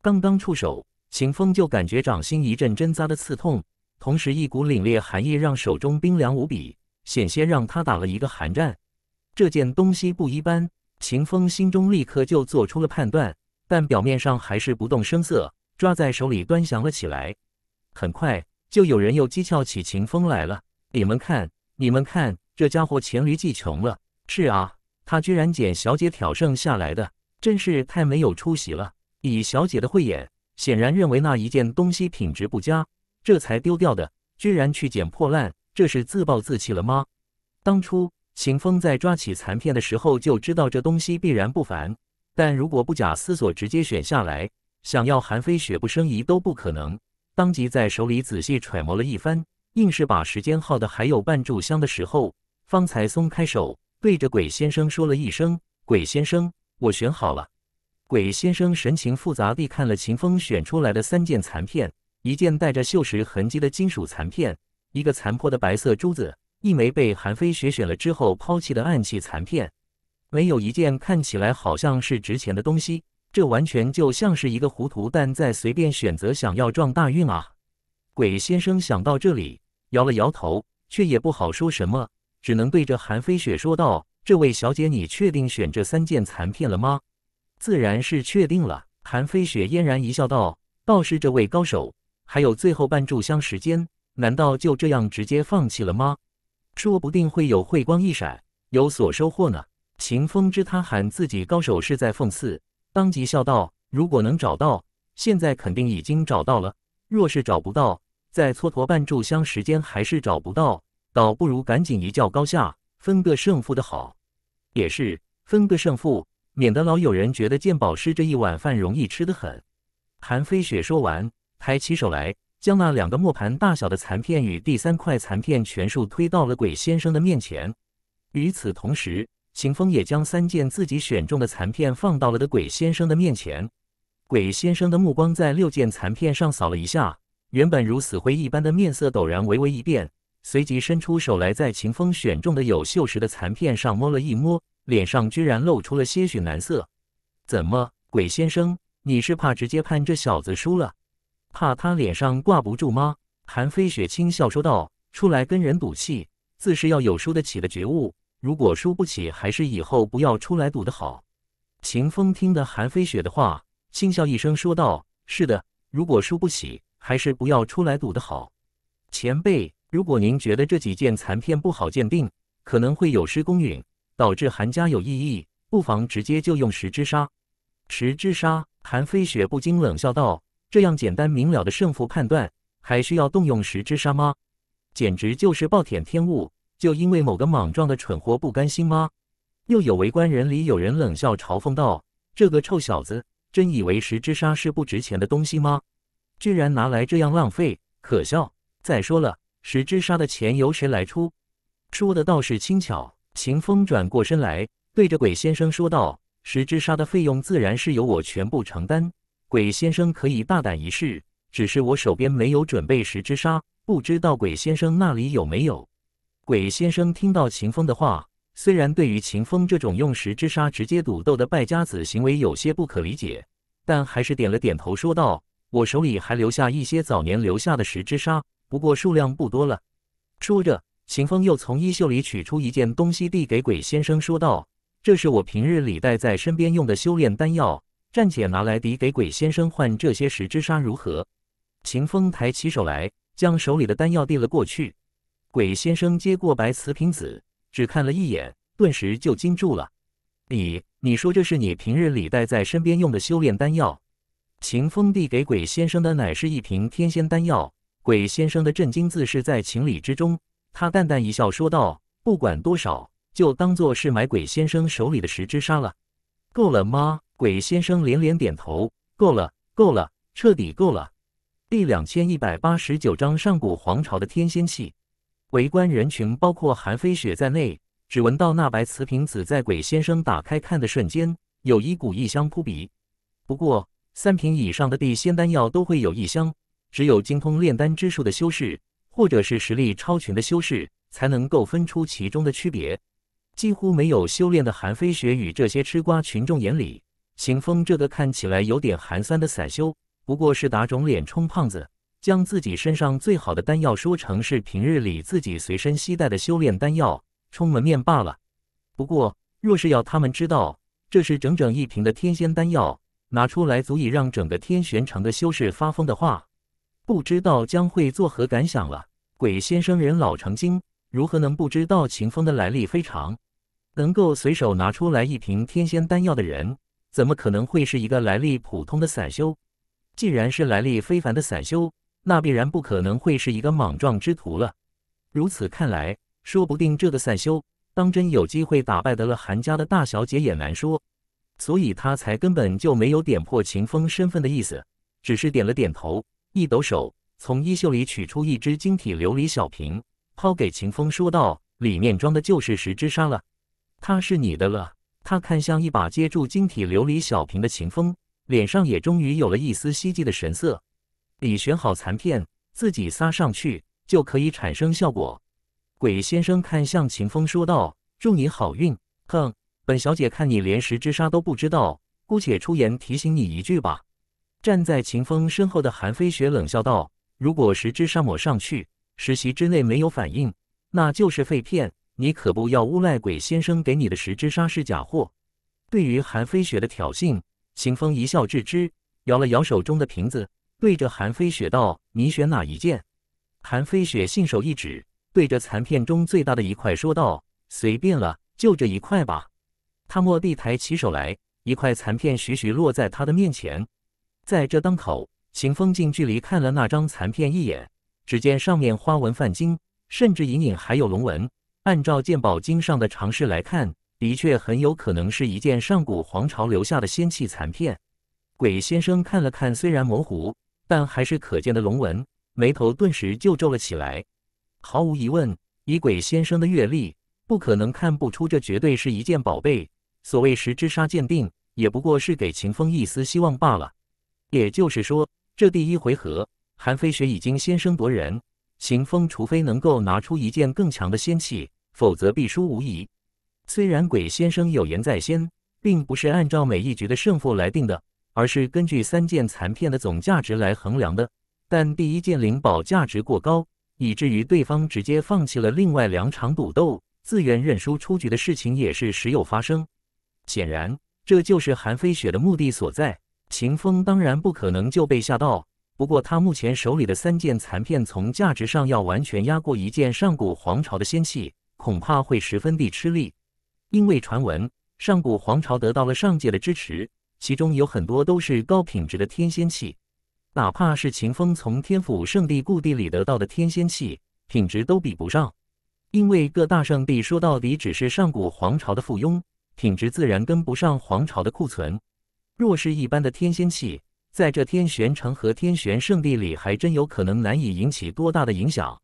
刚刚触手，秦风就感觉掌心一阵针扎的刺痛，同时一股凛冽寒意让手中冰凉无比，险些让他打了一个寒战。这件东西不一般。秦风心中立刻就做出了判断，但表面上还是不动声色，抓在手里端详了起来。很快，就有人又讥诮起秦风来了：“你们看，你们看，这家伙黔驴技穷了！是啊，他居然捡小姐挑剩下来的，真是太没有出息了。以小姐的慧眼，显然认为那一件东西品质不佳，这才丢掉的。居然去捡破烂，这是自暴自弃了吗？当初……秦风在抓起残片的时候就知道这东西必然不凡，但如果不假思索直接选下来，想要韩非雪不生疑都不可能。当即在手里仔细揣摩了一番，硬是把时间耗的还有半炷香的时候，方才松开手，对着鬼先生说了一声：“鬼先生，我选好了。”鬼先生神情复杂地看了秦风选出来的三件残片：一件带着锈蚀痕迹的金属残片，一个残破的白色珠子。一枚被韩飞雪选了之后抛弃的暗器残片，没有一件看起来好像是值钱的东西，这完全就像是一个糊涂蛋在随便选择想要撞大运啊！鬼先生想到这里，摇了摇头，却也不好说什么，只能对着韩飞雪说道：“这位小姐，你确定选这三件残片了吗？”“自然是确定了。”韩飞雪嫣然一笑，道：“倒是这位高手，还有最后半炷香时间，难道就这样直接放弃了吗？”说不定会有慧光一闪，有所收获呢。秦风知他喊自己高手是在讽刺，当即笑道：“如果能找到，现在肯定已经找到了；若是找不到，再蹉跎半炷香时间还是找不到，倒不如赶紧一较高下，分个胜负的好。也是分个胜负，免得老有人觉得鉴宝师这一碗饭容易吃得很。”韩飞雪说完，抬起手来。将那两个磨盘大小的残片与第三块残片全数推到了鬼先生的面前。与此同时，秦风也将三件自己选中的残片放到了的鬼先生的面前。鬼先生的目光在六件残片上扫了一下，原本如死灰一般的面色陡然微微一变，随即伸出手来，在秦风选中的有锈蚀的残片上摸了一摸，脸上居然露出了些许难色。怎么，鬼先生，你是怕直接判这小子输了？怕他脸上挂不住吗？韩飞雪轻笑说道：“出来跟人赌气，自是要有输得起的觉悟。如果输不起，还是以后不要出来赌的好。”秦风听得韩飞雪的话，轻笑一声说道：“是的，如果输不起，还是不要出来赌的好。前辈，如果您觉得这几件残片不好鉴定，可能会有失公允，导致韩家有异议，不妨直接就用十支杀。”十支杀，韩飞雪不禁冷笑道。这样简单明了的胜负判断，还需要动用十只沙吗？简直就是暴殄天物！就因为某个莽撞的蠢货不甘心吗？又有围观人里有人冷笑嘲讽道：“这个臭小子，真以为十只沙是不值钱的东西吗？居然拿来这样浪费，可笑！再说了，十只沙的钱由谁来出？说的倒是轻巧。”秦风转过身来，对着鬼先生说道：“十只沙的费用自然是由我全部承担。”鬼先生可以大胆一试，只是我手边没有准备十只沙，不知道鬼先生那里有没有。鬼先生听到秦风的话，虽然对于秦风这种用十只沙直接赌斗的败家子行为有些不可理解，但还是点了点头，说道：“我手里还留下一些早年留下的十只沙，不过数量不多了。”说着，秦风又从衣袖里取出一件东西递给鬼先生，说道：“这是我平日里带在身边用的修炼丹药。”暂且拿来抵给鬼先生换这些十之沙如何？秦风抬起手来，将手里的丹药递了过去。鬼先生接过白瓷瓶子，只看了一眼，顿时就惊住了。你，你说这是你平日里带在身边用的修炼丹药？秦风递给鬼先生的乃是一瓶天仙丹药。鬼先生的震惊自是在情理之中。他淡淡一笑，说道：“不管多少，就当做是买鬼先生手里的十只沙了。够了吗？”鬼先生连连点头，够了，够了，彻底够了。第两千一百八十九章上古皇朝的天仙器。围观人群包括韩非雪在内，只闻到那白瓷瓶子在鬼先生打开看的瞬间，有一股异香扑鼻。不过，三品以上的地仙丹药都会有异香，只有精通炼丹之术的修士，或者是实力超群的修士，才能够分出其中的区别。几乎没有修炼的韩非雪与这些吃瓜群众眼里。秦风这个看起来有点寒酸的散修，不过是打肿脸充胖子，将自己身上最好的丹药说成是平日里自己随身携带的修炼丹药，充门面罢了。不过，若是要他们知道这是整整一瓶的天仙丹药，拿出来足以让整个天玄城的修士发疯的话，不知道将会作何感想了。鬼先生人老成精，如何能不知道秦风的来历非常？能够随手拿出来一瓶天仙丹药的人。怎么可能会是一个来历普通的散修？既然是来历非凡的散修，那必然不可能会是一个莽撞之徒了。如此看来，说不定这个散修当真有机会打败得了韩家的大小姐也难说。所以他才根本就没有点破秦风身份的意思，只是点了点头，一抖手，从衣袖里取出一只晶体琉璃小瓶，抛给秦风，说道：“里面装的就是十只沙了，它是你的了。”他看向一把接住晶体琉璃小瓶的秦风，脸上也终于有了一丝希冀的神色。你选好残片，自己撒上去就可以产生效果。鬼先生看向秦风说道：“祝你好运。”哼，本小姐看你连石之砂都不知道，姑且出言提醒你一句吧。站在秦风身后的韩飞雪冷笑道：“如果石之砂抹上去，十习之内没有反应，那就是废片。”你可不要诬赖鬼先生给你的十只沙是假货。对于韩飞雪的挑衅，秦风一笑置之，摇了摇手中的瓶子，对着韩飞雪道：“你选哪一件？”韩飞雪信手一指，对着残片中最大的一块说道：“随便了，就这一块吧。”他蓦地抬起手来，一块残片徐徐落在他的面前。在这当口，秦风近距离看了那张残片一眼，只见上面花纹泛金，甚至隐隐还有龙纹。按照鉴宝经上的常识来看，的确很有可能是一件上古皇朝留下的仙器残片。鬼先生看了看，虽然模糊，但还是可见的龙纹，眉头顿时就皱了起来。毫无疑问，以鬼先生的阅历，不可能看不出这绝对是一件宝贝。所谓十之八鉴定，也不过是给秦风一丝希望罢了。也就是说，这第一回合，韩飞雪已经先声夺人。秦风除非能够拿出一件更强的仙器，否则必输无疑。虽然鬼先生有言在先，并不是按照每一局的胜负来定的，而是根据三件残片的总价值来衡量的。但第一件灵宝价值过高，以至于对方直接放弃了另外两场赌斗，自愿认输出局的事情也是时有发生。显然，这就是韩飞雪的目的所在。秦风当然不可能就被吓到。不过，他目前手里的三件残片，从价值上要完全压过一件上古皇朝的仙器，恐怕会十分地吃力。因为传闻上古皇朝得到了上界的支持，其中有很多都是高品质的天仙器。哪怕是秦风从天府圣地故地里得到的天仙器，品质都比不上。因为各大圣地说到底只是上古皇朝的附庸，品质自然跟不上皇朝的库存。若是一般的天仙器，在这天玄城和天玄圣地里，还真有可能难以引起多大的影响。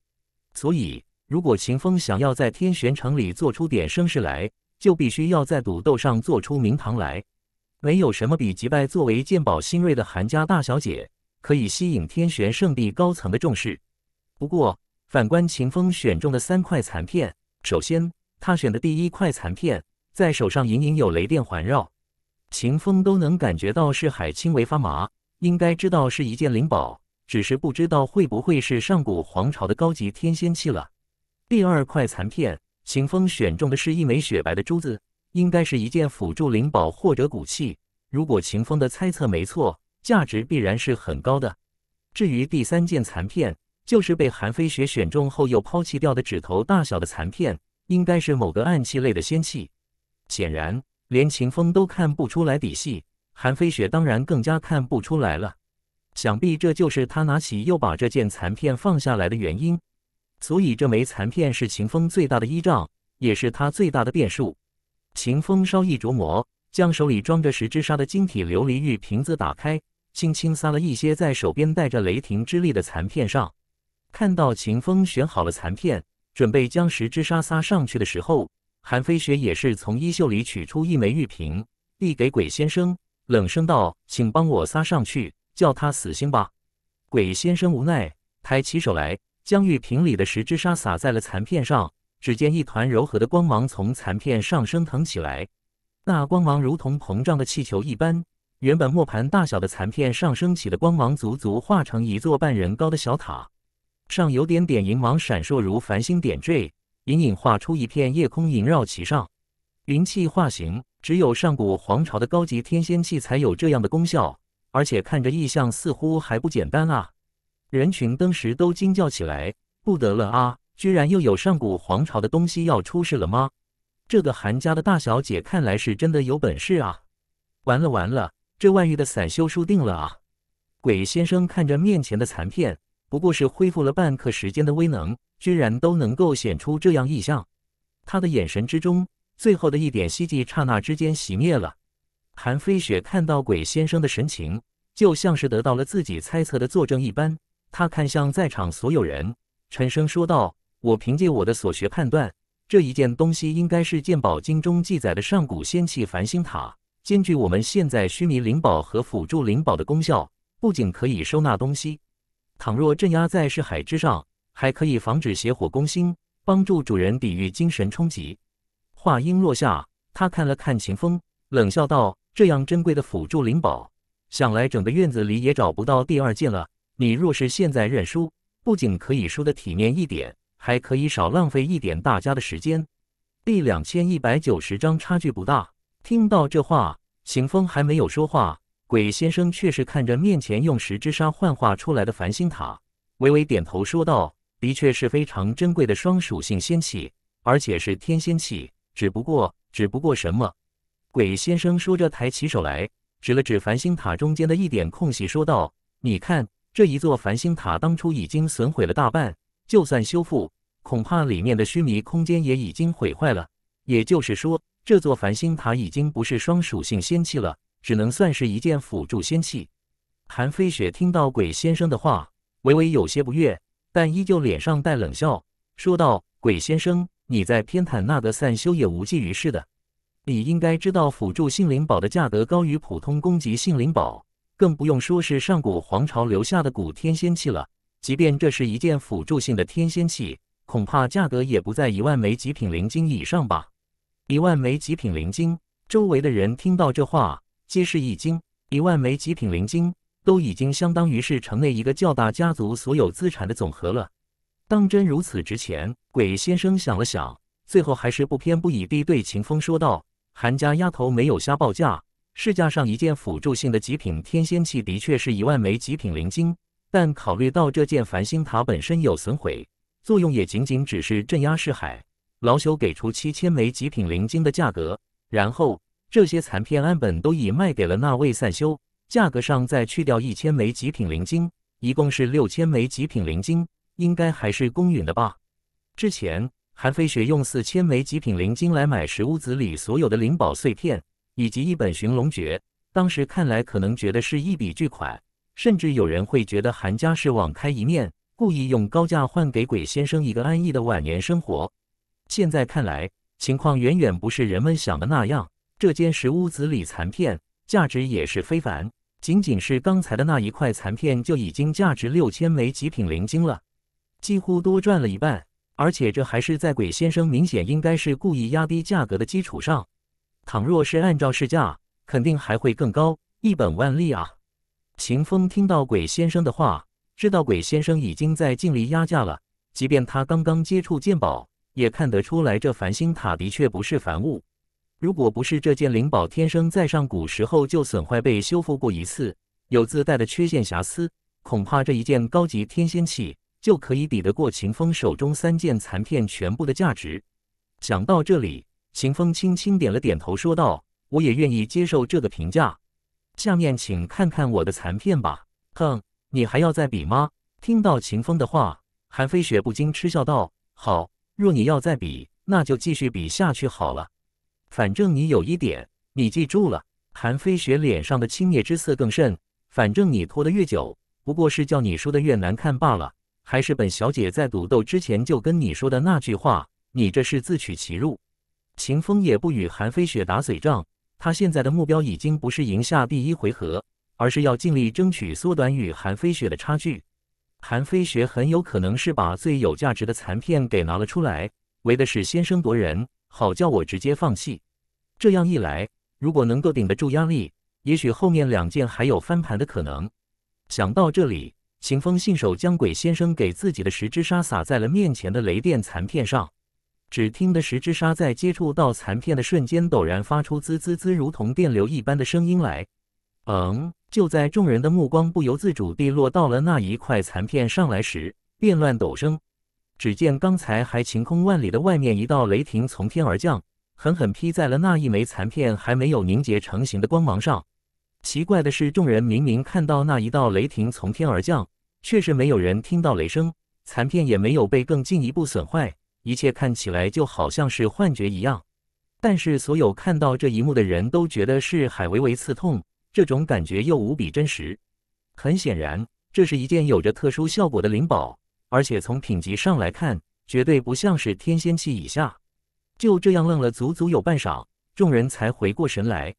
所以，如果秦风想要在天玄城里做出点声势来，就必须要在赌斗上做出名堂来。没有什么比击败作为鉴宝新锐的韩家大小姐，可以吸引天玄圣地高层的重视。不过，反观秦风选中的三块残片，首先他选的第一块残片，在手上隐隐有雷电环绕，秦风都能感觉到是海清为发麻。应该知道是一件灵宝，只是不知道会不会是上古皇朝的高级天仙器了。第二块残片，秦风选中的是一枚雪白的珠子，应该是一件辅助灵宝或者古器。如果秦风的猜测没错，价值必然是很高的。至于第三件残片，就是被韩非雪选中后又抛弃掉的指头大小的残片，应该是某个暗器类的仙器。显然，连秦风都看不出来底细。韩飞雪当然更加看不出来了，想必这就是他拿起又把这件残片放下来的原因。所以这枚残片是秦风最大的依仗，也是他最大的变数。秦风稍一琢磨，将手里装着十之沙的晶体琉璃玉瓶子打开，轻轻撒了一些在手边带着雷霆之力的残片上。看到秦风选好了残片，准备将十之沙撒上去的时候，韩飞雪也是从衣袖里取出一枚玉瓶，递给鬼先生。冷声道：“请帮我撒上去，叫他死心吧。”鬼先生无奈抬起手来，将玉瓶里的十支沙撒在了残片上。只见一团柔和的光芒从残片上升腾起来，那光芒如同膨胀的气球一般。原本磨盘大小的残片上升起的光芒，足足化成一座半人高的小塔，上有点点银芒闪烁，如繁星点缀，隐隐画出一片夜空萦绕其上，云气化形。只有上古皇朝的高级天仙器才有这样的功效，而且看着意象似乎还不简单啊！人群当时都惊叫起来：“不得了啊！居然又有上古皇朝的东西要出世了吗？”这个韩家的大小姐看来是真的有本事啊！完了完了，这万玉的散修输定了啊！鬼先生看着面前的残片，不过是恢复了半刻时间的威能，居然都能够显出这样意象，他的眼神之中。最后的一点希冀，刹那之间熄灭了。韩飞雪看到鬼先生的神情，就像是得到了自己猜测的作证一般。他看向在场所有人，沉声说道：“我凭借我的所学判断，这一件东西应该是《鉴宝经》中记载的上古仙器——繁星塔，兼具我们现在须弥灵宝和辅助灵宝的功效。不仅可以收纳东西，倘若镇压在世海之上，还可以防止邪火攻心，帮助主人抵御精神冲击。”话音落下，他看了看秦风，冷笑道：“这样珍贵的辅助灵宝，想来整个院子里也找不到第二件了。你若是现在认输，不仅可以输得体面一点，还可以少浪费一点大家的时间。”第两千一百九十章差距不大。听到这话，秦风还没有说话，鬼先生却是看着面前用石之沙幻化出来的繁星塔，微微点头说道：“的确是非常珍贵的双属性仙器，而且是天仙器。”只不过，只不过什么？鬼先生说着，抬起手来，指了指繁星塔中间的一点空隙，说道：“你看，这一座繁星塔当初已经损毁了大半，就算修复，恐怕里面的虚拟空间也已经毁坏了。也就是说，这座繁星塔已经不是双属性仙器了，只能算是一件辅助仙器。”韩飞雪听到鬼先生的话，微微有些不悦，但依旧脸上带冷笑，说道：“鬼先生。”你在偏袒那个散修也无济于事的，你应该知道辅助性灵宝的价格高于普通攻击性灵宝，更不用说是上古皇朝留下的古天仙器了。即便这是一件辅助性的天仙器，恐怕价格也不在一万枚极品灵晶以上吧？一万枚极品灵晶，周围的人听到这话皆是一惊。一万枚极品灵晶，都已经相当于是城内一个较大家族所有资产的总和了。当真如此值钱？鬼先生想了想，最后还是不偏不倚地对秦风说道：“韩家丫头没有瞎报价，市价上一件辅助性的极品天仙器的确是一万枚极品灵晶，但考虑到这件繁星塔本身有损毁，作用也仅仅只是镇压世海，老朽给出七千枚极品灵晶的价格。然后这些残片安本都已卖给了那位散修，价格上再去掉一千枚极品灵晶，一共是六千枚极品灵晶。”应该还是公允的吧。之前韩飞雪用四千枚极品灵晶来买石屋子里所有的灵宝碎片以及一本寻龙诀，当时看来可能觉得是一笔巨款，甚至有人会觉得韩家是网开一面，故意用高价换给鬼先生一个安逸的晚年生活。现在看来，情况远远不是人们想的那样。这间石屋子里残片价值也是非凡，仅仅是刚才的那一块残片就已经价值六千枚极品灵晶了。几乎多赚了一半，而且这还是在鬼先生明显应该是故意压低价格的基础上。倘若是按照市价，肯定还会更高，一本万利啊！秦风听到鬼先生的话，知道鬼先生已经在尽力压价了。即便他刚刚接触鉴宝，也看得出来这繁星塔的确不是凡物。如果不是这件灵宝天生在上古时候就损坏，被修复过一次，有自带的缺陷瑕疵，恐怕这一件高级天仙器。就可以抵得过秦风手中三件残片全部的价值。想到这里，秦风轻轻点了点头，说道：“我也愿意接受这个评价。下面，请看看我的残片吧。”哼，你还要再比吗？听到秦风的话，韩飞雪不禁嗤笑道：“好，若你要再比，那就继续比下去好了。反正你有一点，你记住了。”韩飞雪脸上的轻蔑之色更甚。反正你拖得越久，不过是叫你输得越难看罢了。还是本小姐在赌斗之前就跟你说的那句话，你这是自取其辱。秦风也不与韩飞雪打嘴仗，他现在的目标已经不是赢下第一回合，而是要尽力争取缩短与韩飞雪的差距。韩飞雪很有可能是把最有价值的残片给拿了出来，为的是先声夺人，好叫我直接放弃。这样一来，如果能够顶得住压力，也许后面两件还有翻盘的可能。想到这里。秦风信手将鬼先生给自己的十支沙撒在了面前的雷电残片上，只听得十支沙在接触到残片的瞬间，陡然发出滋滋滋，如同电流一般的声音来。嗯，就在众人的目光不由自主地落到了那一块残片上来时，电乱陡生。只见刚才还晴空万里的外面，一道雷霆从天而降，狠狠劈在了那一枚残片还没有凝结成型的光芒上。奇怪的是，众人明明看到那一道雷霆从天而降，却是没有人听到雷声，残片也没有被更进一步损坏，一切看起来就好像是幻觉一样。但是所有看到这一幕的人都觉得是海维维刺痛，这种感觉又无比真实。很显然，这是一件有着特殊效果的灵宝，而且从品级上来看，绝对不像是天仙器以下。就这样愣了足足有半晌，众人才回过神来。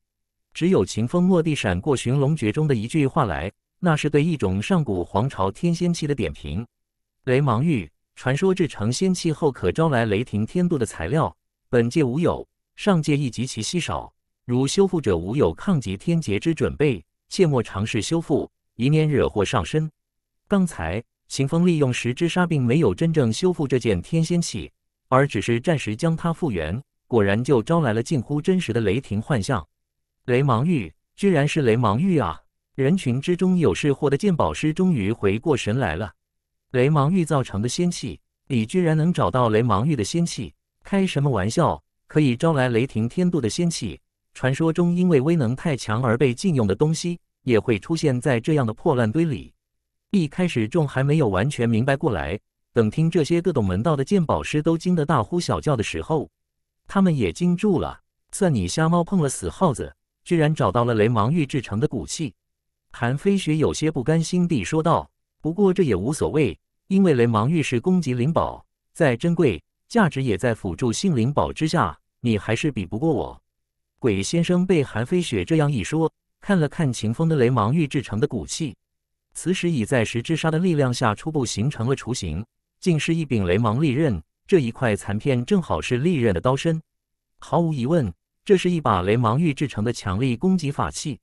只有秦风落地闪过《寻龙诀》中的一句话来，那是对一种上古皇朝天仙器的点评。雷芒玉，传说制成仙器后可招来雷霆天度的材料，本界无有，上界亦极其稀少。如修复者无有抗击天劫之准备，切莫尝试修复，以免惹祸上身。刚才秦风利用石之沙，并没有真正修复这件天仙器，而只是暂时将它复原，果然就招来了近乎真实的雷霆幻象。雷芒玉，居然是雷芒玉啊！人群之中有识货的鉴宝师终于回过神来了。雷芒玉造成的仙气你居然能找到雷芒玉的仙气？开什么玩笑！可以招来雷霆天妒的仙气？传说中因为威能太强而被禁用的东西，也会出现在这样的破烂堆里？一开始众还没有完全明白过来，等听这些个懂门道的鉴宝师都惊得大呼小叫的时候，他们也惊住了。算你瞎猫碰了死耗子！居然找到了雷芒玉制成的骨器，韩飞雪有些不甘心地说道：“不过这也无所谓，因为雷芒玉是攻击灵宝，在珍贵价值也在辅助性灵宝之下，你还是比不过我。”鬼先生被韩飞雪这样一说，看了看秦风的雷芒玉制成的骨器，此时已在石之沙的力量下初步形成了雏形，竟是一柄雷芒利刃。这一块残片正好是利刃的刀身，毫无疑问。这是一把雷芒玉制成的强力攻击法器。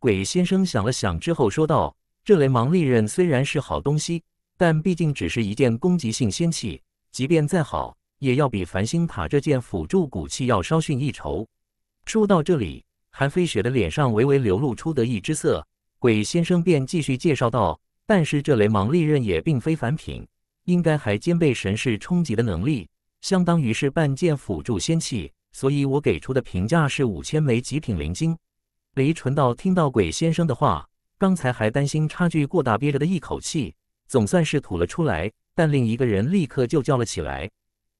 鬼先生想了想之后说道：“这雷芒利刃虽然是好东西，但毕竟只是一件攻击性仙器，即便再好，也要比繁星塔这件辅助古器要稍逊一筹。”说到这里，韩飞雪的脸上微微流露出得意之色。鬼先生便继续介绍道：“但是这雷芒利刃也并非凡品，应该还兼备神士冲击的能力，相当于是半件辅助仙器。”所以我给出的评价是五千枚极品灵晶。李纯道听到鬼先生的话，刚才还担心差距过大憋着的一口气，总算是吐了出来。但另一个人立刻就叫了起来：“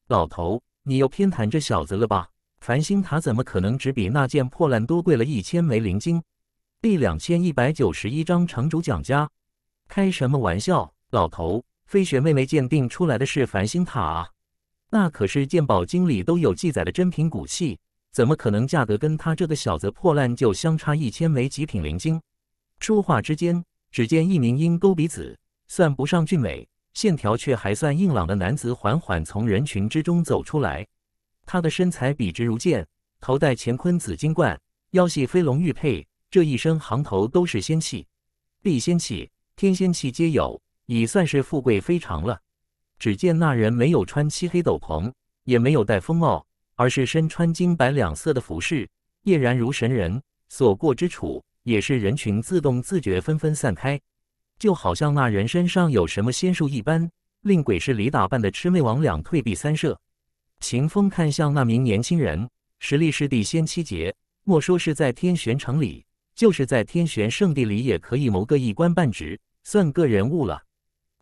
老头，你又偏袒这小子了吧？繁星塔怎么可能只比那件破烂多贵了一千枚灵晶？”第两千一百九十一章城主蒋家，开什么玩笑，老头，飞雪妹妹鉴定出来的是繁星塔啊！那可是鉴宝经里都有记载的珍品古器，怎么可能价格跟他这个小子破烂就相差一千枚极品灵晶？说话之间，只见一名鹰钩鼻子、算不上俊美、线条却还算硬朗的男子缓缓从人群之中走出来。他的身材笔直如剑，头戴乾坤紫金冠，腰系飞龙玉佩，这一身行头都是仙气、地仙气、天仙气皆有，已算是富贵非常了。只见那人没有穿漆黑斗篷，也没有戴风帽，而是身穿金白两色的服饰，俨然如神人。所过之处，也是人群自动自觉纷纷散开，就好像那人身上有什么仙术一般，令鬼市里打扮的魑魅魍魉退避三舍。秦风看向那名年轻人，实力是地仙七劫，莫说是在天玄城里，就是在天玄圣地里，也可以谋个一官半职，算个人物了。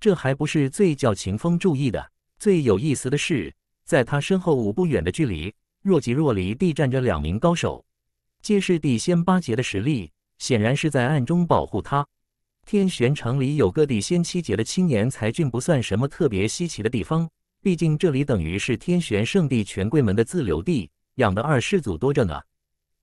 这还不是最叫秦风注意的，最有意思的是，在他身后五步远的距离，若即若离地站着两名高手，皆是地仙八杰的实力，显然是在暗中保护他。天玄城里有个地仙七杰的青年才俊，不算什么特别稀奇的地方，毕竟这里等于是天玄圣地权贵们的自留地，养的二世祖多着呢。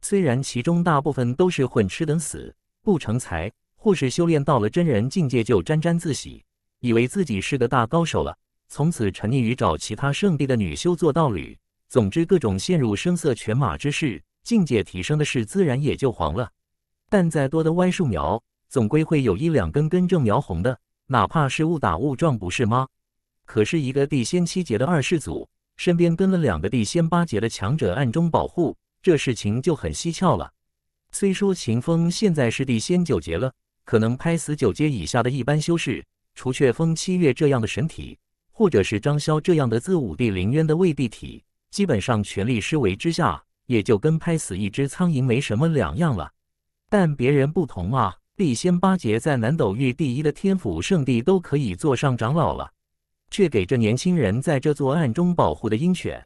虽然其中大部分都是混吃等死，不成才，或是修炼到了真人境界就沾沾自喜。以为自己是个大高手了，从此沉溺于找其他圣地的女修做道侣。总之，各种陷入声色犬马之事，境界提升的事自然也就黄了。但再多的歪树苗，总归会有一两根根正苗红的，哪怕是误打误撞，不是吗？可是，一个地仙七阶的二世祖，身边跟了两个地仙八阶的强者暗中保护，这事情就很蹊跷了。虽说秦风现在是地仙九阶了，可能拍死九阶以下的一般修士。除却风七月这样的神体，或者是张潇这样的自武帝凌渊的未帝体，基本上权力施为之下，也就跟拍死一只苍蝇没什么两样了。但别人不同啊，地仙八杰在南斗域第一的天府圣地都可以坐上长老了，却给这年轻人在这座暗中保护的鹰犬，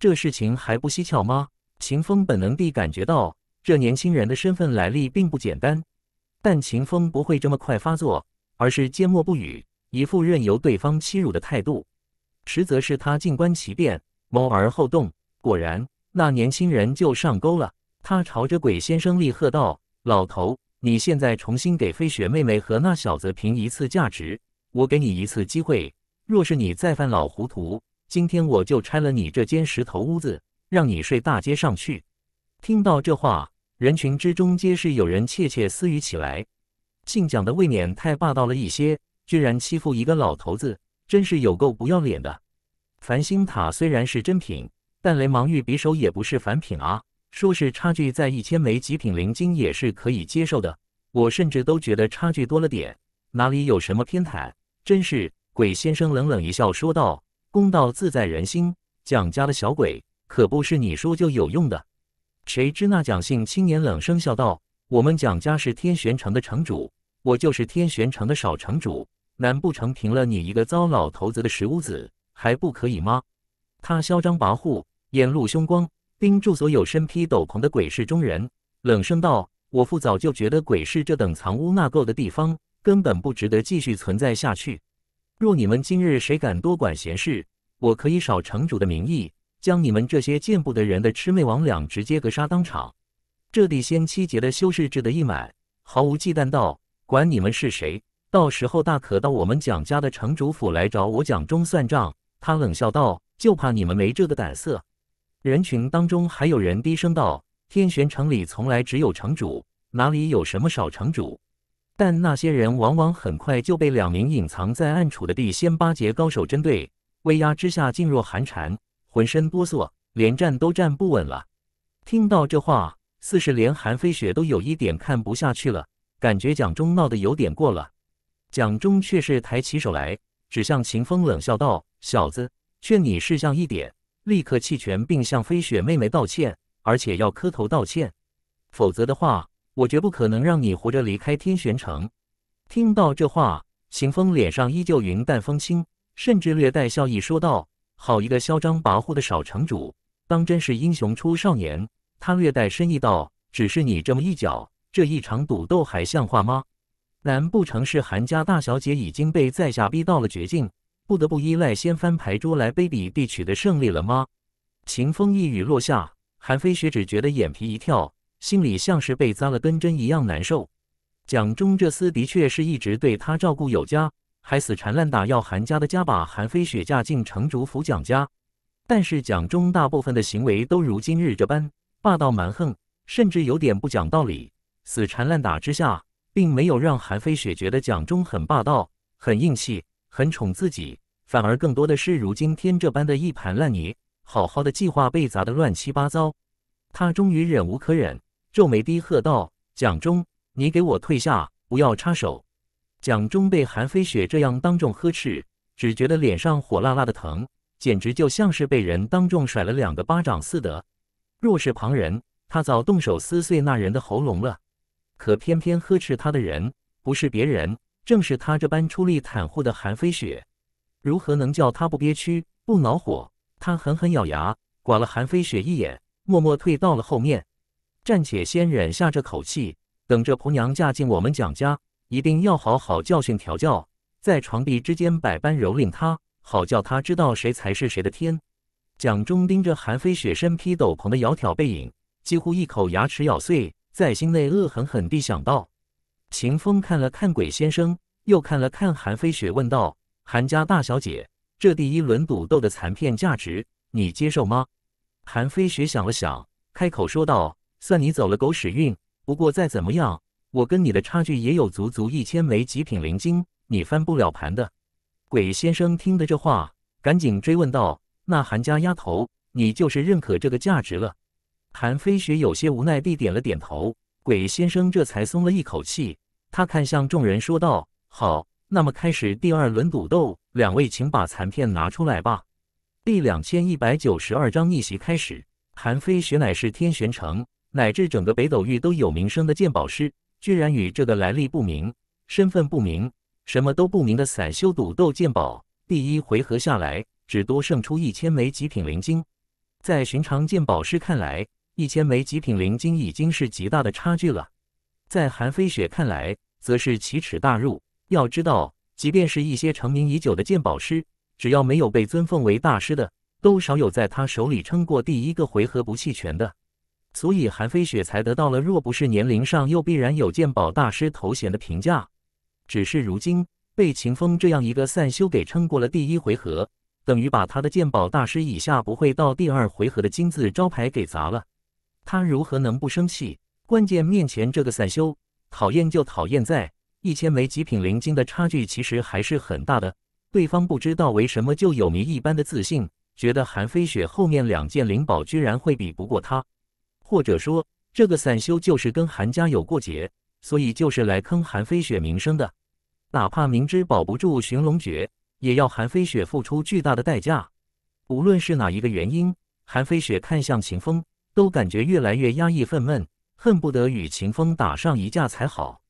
这事情还不蹊跷吗？秦风本能地感觉到这年轻人的身份来历并不简单，但秦风不会这么快发作。而是缄默不语，一副任由对方欺辱的态度，实则是他静观其变，谋而后动。果然，那年轻人就上钩了。他朝着鬼先生厉喝道：“老头，你现在重新给飞雪妹妹和那小子评一次价值，我给你一次机会。若是你再犯老糊涂，今天我就拆了你这间石头屋子，让你睡大街上去。”听到这话，人群之中皆是有人窃窃私语起来。姓蒋的未免太霸道了一些，居然欺负一个老头子，真是有够不要脸的。繁星塔虽然是珍品，但雷芒玉匕首也不是凡品啊。说是差距在一千枚极品灵晶也是可以接受的，我甚至都觉得差距多了点，哪里有什么偏袒？真是！鬼先生冷冷一笑说道：“公道自在人心，蒋家的小鬼可不是你说就有用的。”谁知那蒋姓青年冷声笑道。我们蒋家是天玄城的城主，我就是天玄城的少城主。难不成平了你一个糟老头子的石屋子还不可以吗？他嚣张跋扈，眼露凶光，盯住所有身披斗篷的鬼市中人，冷声道：“我父早就觉得鬼市这等藏污纳垢的地方根本不值得继续存在下去。若你们今日谁敢多管闲事，我可以少城主的名义，将你们这些见不得人的魑魅魍魉直接格杀当场。”这地仙七劫的修士志的一满，毫无忌惮道：“管你们是谁，到时候大可到我们蒋家的城主府来找我蒋忠算账。”他冷笑道：“就怕你们没这个胆色。”人群当中还有人低声道：“天玄城里从来只有城主，哪里有什么少城主？”但那些人往往很快就被两名隐藏在暗处的地仙八节高手针对，威压之下噤若寒蝉，浑身哆嗦，连站都站不稳了。听到这话。似是连韩飞雪都有一点看不下去了，感觉蒋忠闹得有点过了。蒋忠却是抬起手来，指向秦风，冷笑道：“小子，劝你识相一点，立刻弃权，并向飞雪妹妹道歉，而且要磕头道歉，否则的话，我绝不可能让你活着离开天玄城。”听到这话，秦风脸上依旧云淡风轻，甚至略带笑意说道：“好一个嚣张跋扈的少城主，当真是英雄出少年。”他略带深意道：“只是你这么一脚，这一场赌斗还像话吗？难不成是韩家大小姐已经被在下逼到了绝境，不得不依赖掀翻牌桌来卑鄙地取得胜利了吗？”秦风一语落下，韩飞雪只觉得眼皮一跳，心里像是被扎了根针一样难受。蒋忠这厮的确是一直对他照顾有加，还死缠烂打要韩家的家把韩飞雪嫁进城主府蒋家，但是蒋忠大部分的行为都如今日这般。霸道蛮横，甚至有点不讲道理，死缠烂打之下，并没有让韩非雪觉得蒋中很霸道、很硬气、很宠自己，反而更多的是如今天这般的一盘烂泥，好好的计划被砸得乱七八糟。他终于忍无可忍，皱眉低喝道：“蒋中，你给我退下，不要插手。”蒋中被韩飞雪这样当众呵斥，只觉得脸上火辣辣的疼，简直就像是被人当众甩了两个巴掌似的。若是旁人，他早动手撕碎那人的喉咙了。可偏偏呵斥他的人不是别人，正是他这般出力袒护的韩飞雪，如何能叫他不憋屈、不恼火？他狠狠咬牙，剐了韩飞雪一眼，默默退到了后面，暂且先忍下这口气。等着婆娘嫁进我们蒋家，一定要好好教训、调教，在床壁之间百般蹂躏她，好叫她知道谁才是谁的天。蒋中盯着韩飞雪身披斗篷的窈窕背影，几乎一口牙齿咬碎，在心内恶狠狠地想到。秦风看了看鬼先生，又看了看韩飞雪，问道：“韩家大小姐，这第一轮赌斗的残片价值，你接受吗？”韩飞雪想了想，开口说道：“算你走了狗屎运，不过再怎么样，我跟你的差距也有足足一千枚极品灵晶，你翻不了盘的。”鬼先生听的这话，赶紧追问道。那韩家丫头，你就是认可这个价值了。韩飞雪有些无奈地点了点头，鬼先生这才松了一口气。他看向众人说道：“好，那么开始第二轮赌斗，两位请把残片拿出来吧。”第两千一百九十二章逆袭开始。韩飞雪乃是天玄城乃至整个北斗域都有名声的鉴宝师，居然与这个来历不明、身份不明、什么都不明的散修赌斗鉴宝。第一回合下来。只多胜出一千枚极品灵晶，在寻常鉴宝师看来，一千枚极品灵晶已经是极大的差距了。在韩飞雪看来，则是奇耻大辱。要知道，即便是一些成名已久的鉴宝师，只要没有被尊奉为大师的，都少有在他手里撑过第一个回合不弃权的。所以，韩飞雪才得到了若不是年龄上又必然有鉴宝大师头衔的评价。只是如今被秦风这样一个散修给撑过了第一回合。等于把他的鉴宝大师以下不会到第二回合的金字招牌给砸了，他如何能不生气？关键面前这个散修，讨厌就讨厌在一千枚极品灵晶的差距其实还是很大的。对方不知道为什么就有谜一般的自信，觉得韩飞雪后面两件灵宝居然会比不过他，或者说这个散修就是跟韩家有过节，所以就是来坑韩飞雪名声的，哪怕明知保不住寻龙诀。也要韩飞雪付出巨大的代价。无论是哪一个原因，韩飞雪看向秦风，都感觉越来越压抑、愤懑，恨不得与秦风打上一架才好。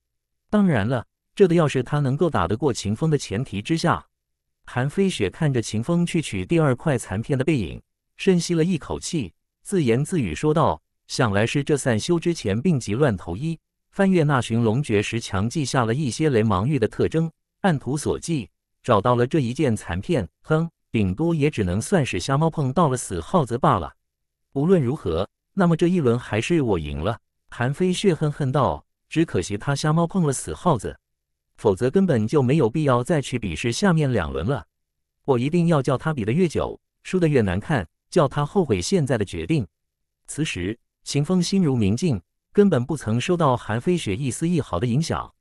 当然了，这的要是他能够打得过秦风的前提之下，韩飞雪看着秦风去取第二块残片的背影，深吸了一口气，自言自语说道：“想来是这散修之前病急乱投医，翻阅那群龙诀时强记下了一些雷芒玉的特征，按图索骥。”找到了这一件残片，哼，顶多也只能算是瞎猫碰到了死耗子罢了。无论如何，那么这一轮还是我赢了。韩飞血恨恨道：“只可惜他瞎猫碰了死耗子，否则根本就没有必要再去比试下面两轮了。我一定要叫他比的越久，输的越难看，叫他后悔现在的决定。”此时，秦风心如明镜，根本不曾受到韩飞雪一丝一毫的影响。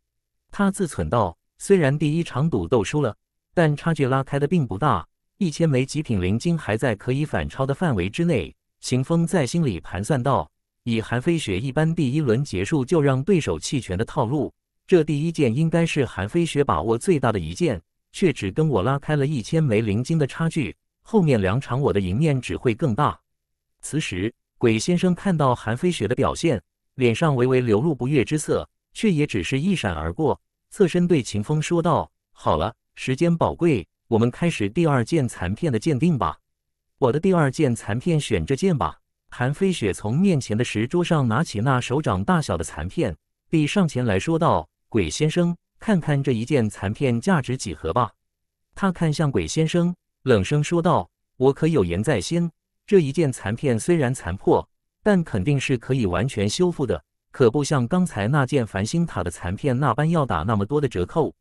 他自忖道：“虽然第一场赌斗输了。”但差距拉开的并不大，一千枚极品灵晶还在可以反超的范围之内。秦风在心里盘算道：“以韩飞雪一般第一轮结束就让对手弃权的套路，这第一件应该是韩飞雪把握最大的一件，却只跟我拉开了一千枚灵晶的差距。后面两场我的赢面只会更大。”此时，鬼先生看到韩飞雪的表现，脸上微微流露不悦之色，却也只是一闪而过，侧身对秦风说道：“好了。”时间宝贵，我们开始第二件残片的鉴定吧。我的第二件残片选这件吧。韩飞雪从面前的石桌上拿起那手掌大小的残片，递上前来说道：“鬼先生，看看这一件残片价值几何吧。”他看向鬼先生，冷声说道：“我可有言在先，这一件残片虽然残破，但肯定是可以完全修复的，可不像刚才那件繁星塔的残片那般要打那么多的折扣。”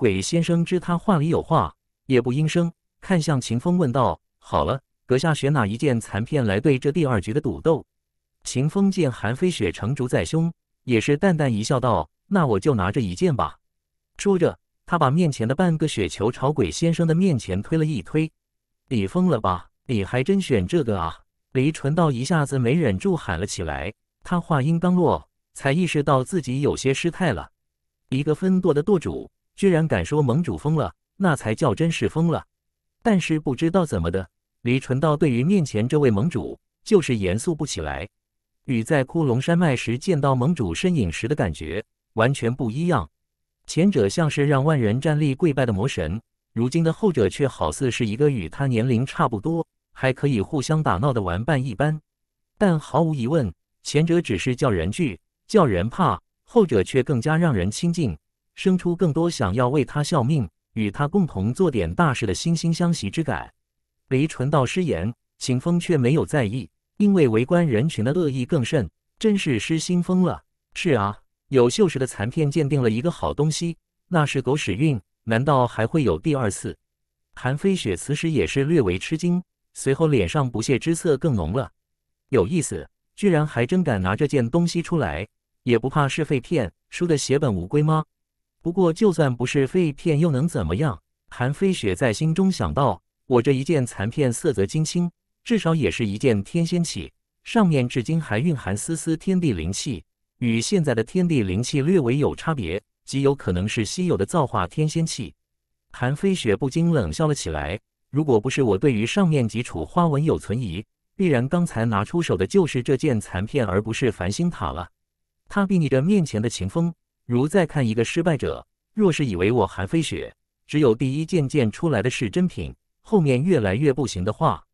鬼先生知他话里有话，也不应声，看向秦风问道：“好了，阁下选哪一件残片来对这第二局的赌斗？”秦风见韩飞雪成竹在胸，也是淡淡一笑，道：“那我就拿着一件吧。”说着，他把面前的半个雪球朝鬼先生的面前推了一推。“你疯了吧？你还真选这个啊！”李纯道一下子没忍住喊了起来。他话音刚落，才意识到自己有些失态了。一个分舵的舵主。居然敢说盟主疯了，那才叫真是疯了。但是不知道怎么的，李纯道对于面前这位盟主就是严肃不起来，与在骷髅山脉时见到盟主身影时的感觉完全不一样。前者像是让万人站立跪拜的魔神，如今的后者却好似是一个与他年龄差不多，还可以互相打闹的玩伴一般。但毫无疑问，前者只是叫人惧、叫人怕，后者却更加让人亲近。生出更多想要为他效命，与他共同做点大事的惺惺相惜之感。黎纯道失言，秦风却没有在意，因为围观人群的恶意更甚，真是失心疯了。是啊，有锈蚀的残片鉴定了一个好东西，那是狗屎运，难道还会有第二次？韩飞雪此时也是略为吃惊，随后脸上不屑之色更浓了。有意思，居然还真敢拿这件东西出来，也不怕是废片，输的血本无归吗？不过，就算不是废片，又能怎么样？韩飞雪在心中想到：“我这一件残片色泽金青，至少也是一件天仙器，上面至今还蕴含丝丝天地灵气，与现在的天地灵气略微有差别，极有可能是稀有的造化天仙器。”韩飞雪不禁冷笑了起来：“如果不是我对于上面几处花纹有存疑，必然刚才拿出手的就是这件残片，而不是繁星塔了。”他睥睨着面前的秦风。如再看一个失败者，若是以为我韩飞雪只有第一件件出来的是真品，后面越来越不行的话，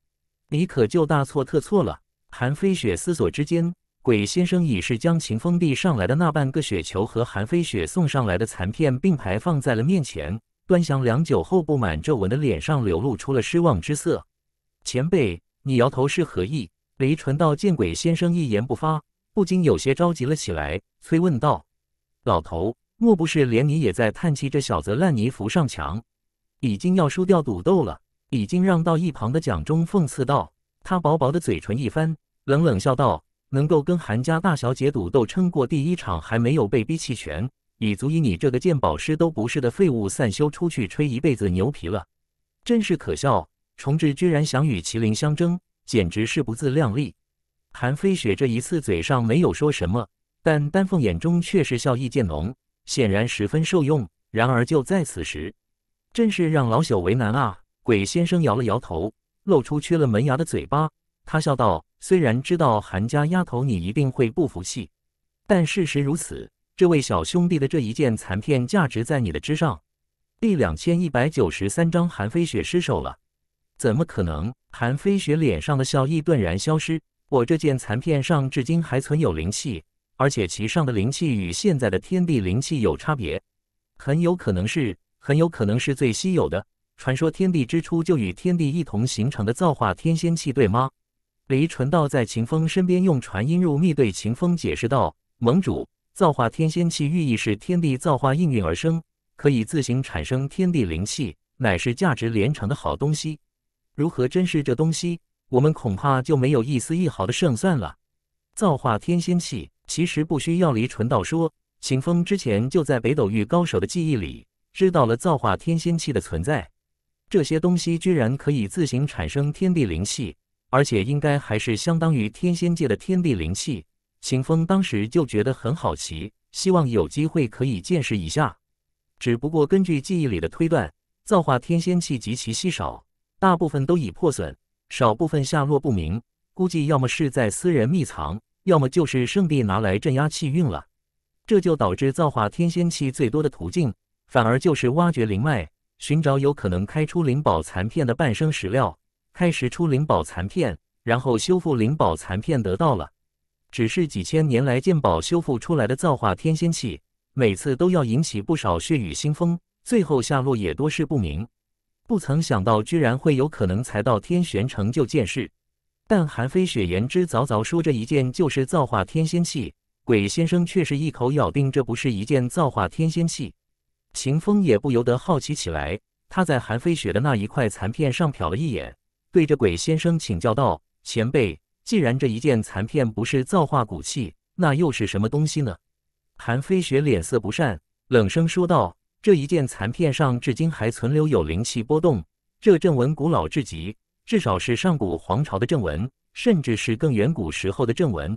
你可就大错特错了。韩飞雪思索之间，鬼先生已是将秦风递上来的那半个雪球和韩飞雪送上来的残片并排放在了面前，端详良久后，布满皱纹的脸上流露出了失望之色。前辈，你摇头是何意？雷纯道。见鬼先生一言不发，不禁有些着急了起来，催问道。老头，莫不是连你也在叹气？这小子烂泥扶上墙，已经要输掉赌斗了。已经让到一旁的蒋忠讽刺道：“他薄薄的嘴唇一翻，冷冷笑道：‘能够跟韩家大小姐赌斗撑过第一场，还没有被逼弃权，已足以你这个鉴宝师都不是的废物散修出去吹一辈子牛皮了。’真是可笑，重置居然想与麒麟相争，简直是不自量力。”韩飞雪这一次嘴上没有说什么。但丹凤眼中却是笑意渐浓，显然十分受用。然而就在此时，真是让老朽为难啊！鬼先生摇了摇头，露出缺了门牙的嘴巴，他笑道：“虽然知道韩家丫头你一定会不服气，但事实如此。这位小兄弟的这一件残片价值在你的之上。”第两千一百九十三章，韩飞雪失手了，怎么可能？韩飞雪脸上的笑意顿然消失，我这件残片上至今还存有灵气。而且其上的灵气与现在的天地灵气有差别，很有可能是很有可能是最稀有的传说。天地之初就与天地一同形成的造化天仙气，对吗？黎纯道在秦风身边用传音入密对秦风解释道：“盟主，造化天仙气寓意是天地造化应运而生，可以自行产生天地灵气，乃是价值连城的好东西。如何珍视这东西，我们恐怕就没有一丝一毫的胜算了。造化天仙气。”其实不需要离纯道说，秦风之前就在北斗域高手的记忆里知道了造化天仙器的存在。这些东西居然可以自行产生天地灵气，而且应该还是相当于天仙界的天地灵气。秦风当时就觉得很好奇，希望有机会可以见识一下。只不过根据记忆里的推断，造化天仙器极其稀少，大部分都已破损，少部分下落不明，估计要么是在私人秘藏。要么就是圣帝拿来镇压气运了，这就导致造化天仙器最多的途径，反而就是挖掘灵脉，寻找有可能开出灵宝残片的半生石料，开石出灵宝残片，然后修复灵宝残片得到了。只是几千年来鉴宝修复出来的造化天仙器，每次都要引起不少血雨腥风，最后下落也多事不明。不曾想到，居然会有可能才到天玄城就见世。但韩非雪言之凿凿说这一件就是造化天仙器，鬼先生却是一口咬定这不是一件造化天仙器。秦风也不由得好奇起来，他在韩非雪的那一块残片上瞟了一眼，对着鬼先生请教道：“前辈，既然这一件残片不是造化古器，那又是什么东西呢？”韩非雪脸色不善，冷声说道：“这一件残片上至今还存留有灵气波动，这阵纹古老至极。”至少是上古皇朝的正文，甚至是更远古时候的正文，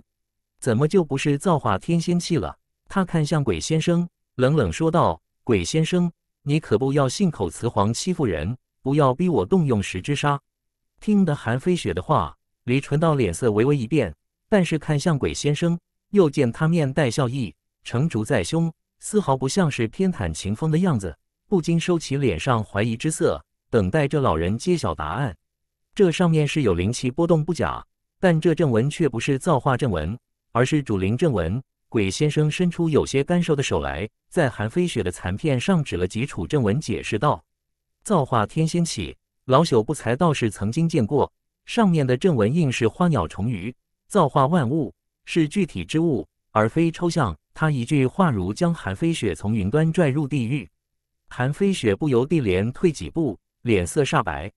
怎么就不是造化天仙气了？他看向鬼先生，冷冷说道：“鬼先生，你可不要信口雌黄欺负人，不要逼我动用十只杀。”听得韩飞雪的话，李纯道脸色微微一变，但是看向鬼先生，又见他面带笑意，成竹在胸，丝毫不像是偏袒秦风的样子，不禁收起脸上怀疑之色，等待这老人揭晓答案。这上面是有灵气波动不假，但这阵文却不是造化阵文，而是主灵阵文。鬼先生伸出有些干瘦的手来，在韩飞雪的残片上指了几处阵文，解释道：“造化天仙起，老朽不才倒是曾经见过。上面的阵文印是花鸟虫鱼，造化万物是具体之物，而非抽象。”他一句话如将韩飞雪从云端拽入地狱，韩飞雪不由地连退几步，脸色煞白。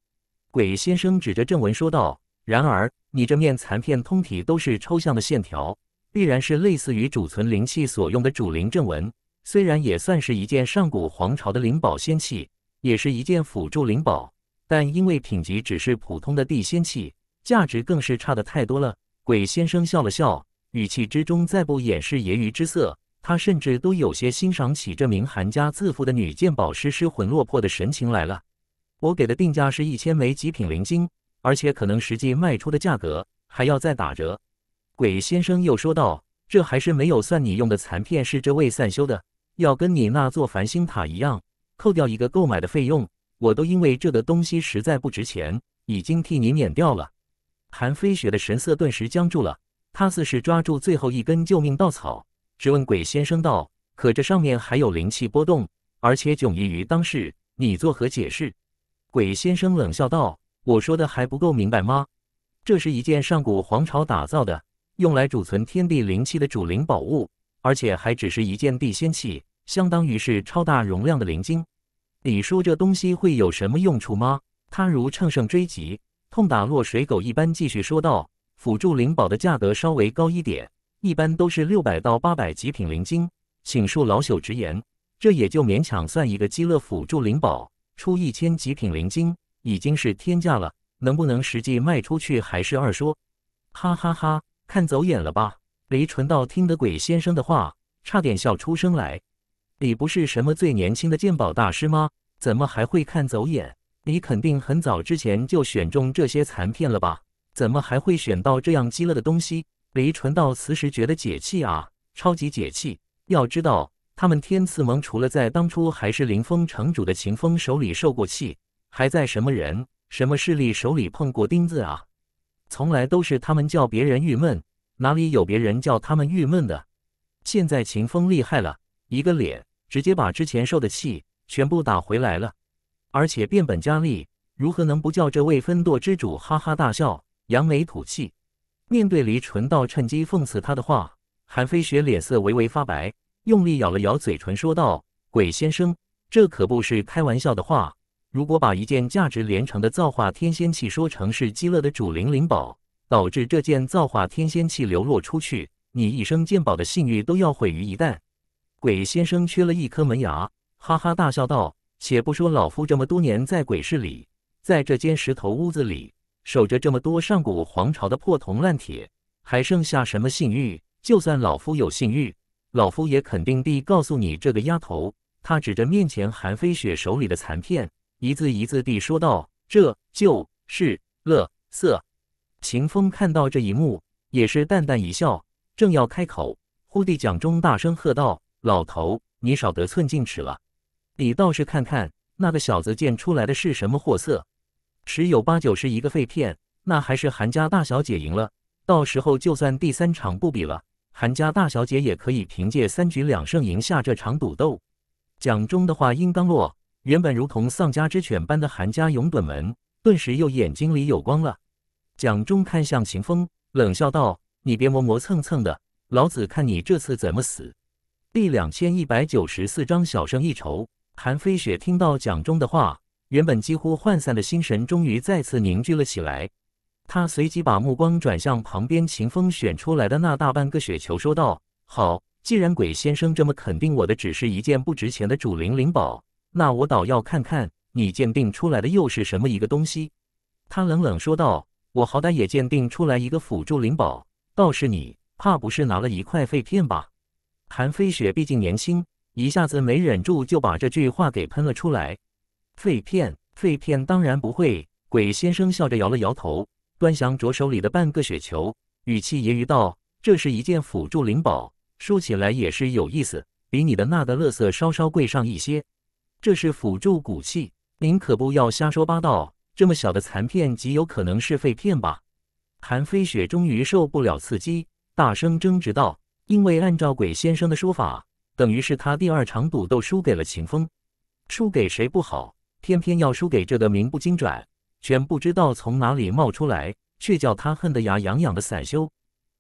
鬼先生指着阵纹说道：“然而，你这面残片通体都是抽象的线条，必然是类似于储存灵气所用的主灵阵纹。虽然也算是一件上古皇朝的灵宝仙器，也是一件辅助灵宝，但因为品级只是普通的地仙器，价值更是差的太多了。”鬼先生笑了笑，语气之中再不掩饰揶揄之色，他甚至都有些欣赏起这名韩家自负的女鉴宝师失魂落魄的神情来了。我给的定价是一千枚极品灵晶，而且可能实际卖出的价格还要再打折。鬼先生又说道：“这还是没有算你用的残片是这位散修的，要跟你那座繁星塔一样，扣掉一个购买的费用。我都因为这个东西实在不值钱，已经替你免掉了。”韩飞雪的神色顿时僵住了，他似是抓住最后一根救命稻草，质问鬼先生道：“可这上面还有灵气波动，而且迥异于当世，你作何解释？”鬼先生冷笑道：“我说的还不够明白吗？这是一件上古皇朝打造的，用来储存天地灵气的主灵宝物，而且还只是一件地仙器，相当于是超大容量的灵晶。你说这东西会有什么用处吗？”他如乘胜追击，痛打落水狗一般继续说道：“辅助灵宝的价格稍微高一点，一般都是六百到八百极品灵晶。请恕老朽直言，这也就勉强算一个基乐辅助灵宝。”出一千极品灵晶已经是天价了，能不能实际卖出去还是二说。哈哈哈，看走眼了吧？黎纯道听得鬼先生的话，差点笑出声来。你不是什么最年轻的鉴宝大师吗？怎么还会看走眼？你肯定很早之前就选中这些残片了吧？怎么还会选到这样鸡肋的东西？黎纯道此时觉得解气啊，超级解气！要知道。他们天赐盟除了在当初还是凌风城主的秦风手里受过气，还在什么人、什么势力手里碰过钉子啊？从来都是他们叫别人郁闷，哪里有别人叫他们郁闷的？现在秦风厉害了，一个脸直接把之前受的气全部打回来了，而且变本加厉，如何能不叫这位分舵之主哈哈大笑、扬眉吐气？面对黎纯道趁机讽刺他的话，韩飞雪脸色微微发白。用力咬了咬嘴唇，说道：“鬼先生，这可不是开玩笑的话。如果把一件价值连城的造化天仙器说成是积乐的主灵灵宝，导致这件造化天仙器流落出去，你一生鉴宝的信誉都要毁于一旦。”鬼先生缺了一颗门牙，哈哈大笑道：“且不说老夫这么多年在鬼市里，在这间石头屋子里守着这么多上古皇朝的破铜烂铁，还剩下什么信誉？就算老夫有信誉。”老夫也肯定地告诉你，这个丫头。他指着面前韩飞雪手里的残片，一字一字地说道：“这就是乐色。”秦风看到这一幕，也是淡淡一笑，正要开口，忽地蒋忠大声喝道：“老头，你少得寸进尺了！你倒是看看那个小子溅出来的是什么货色，十有八九是一个废片。那还是韩家大小姐赢了，到时候就算第三场不比了。”韩家大小姐也可以凭借三局两胜赢下这场赌斗。蒋忠的话音刚落，原本如同丧家之犬般的韩家永本门顿时又眼睛里有光了。蒋忠看向秦风，冷笑道：“你别磨磨蹭蹭的，老子看你这次怎么死。”第两千一百九十四章小胜一筹。韩飞雪听到蒋忠的话，原本几乎涣散的心神终于再次凝聚了起来。他随即把目光转向旁边秦风选出来的那大半个雪球，说道：“好，既然鬼先生这么肯定我的只是一件不值钱的主灵灵宝，那我倒要看看你鉴定出来的又是什么一个东西。”他冷冷说道：“我好歹也鉴定出来一个辅助灵宝，倒是你，怕不是拿了一块废片吧？”韩飞雪毕竟年轻，一下子没忍住就把这句话给喷了出来：“废片，废片，当然不会。”鬼先生笑着摇了摇头。端详着手里的半个雪球，语气揶揄道：“这是一件辅助灵宝，说起来也是有意思，比你的那的乐色稍稍贵上一些。这是辅助骨器，您可不要瞎说八道。这么小的残片，极有可能是废片吧？”韩飞雪终于受不了刺激，大声争执道：“因为按照鬼先生的说法，等于是他第二场赌斗输给了秦风，输给谁不好，偏偏要输给这个名不经传。”全不知道从哪里冒出来，却叫他恨得牙痒痒的。散修，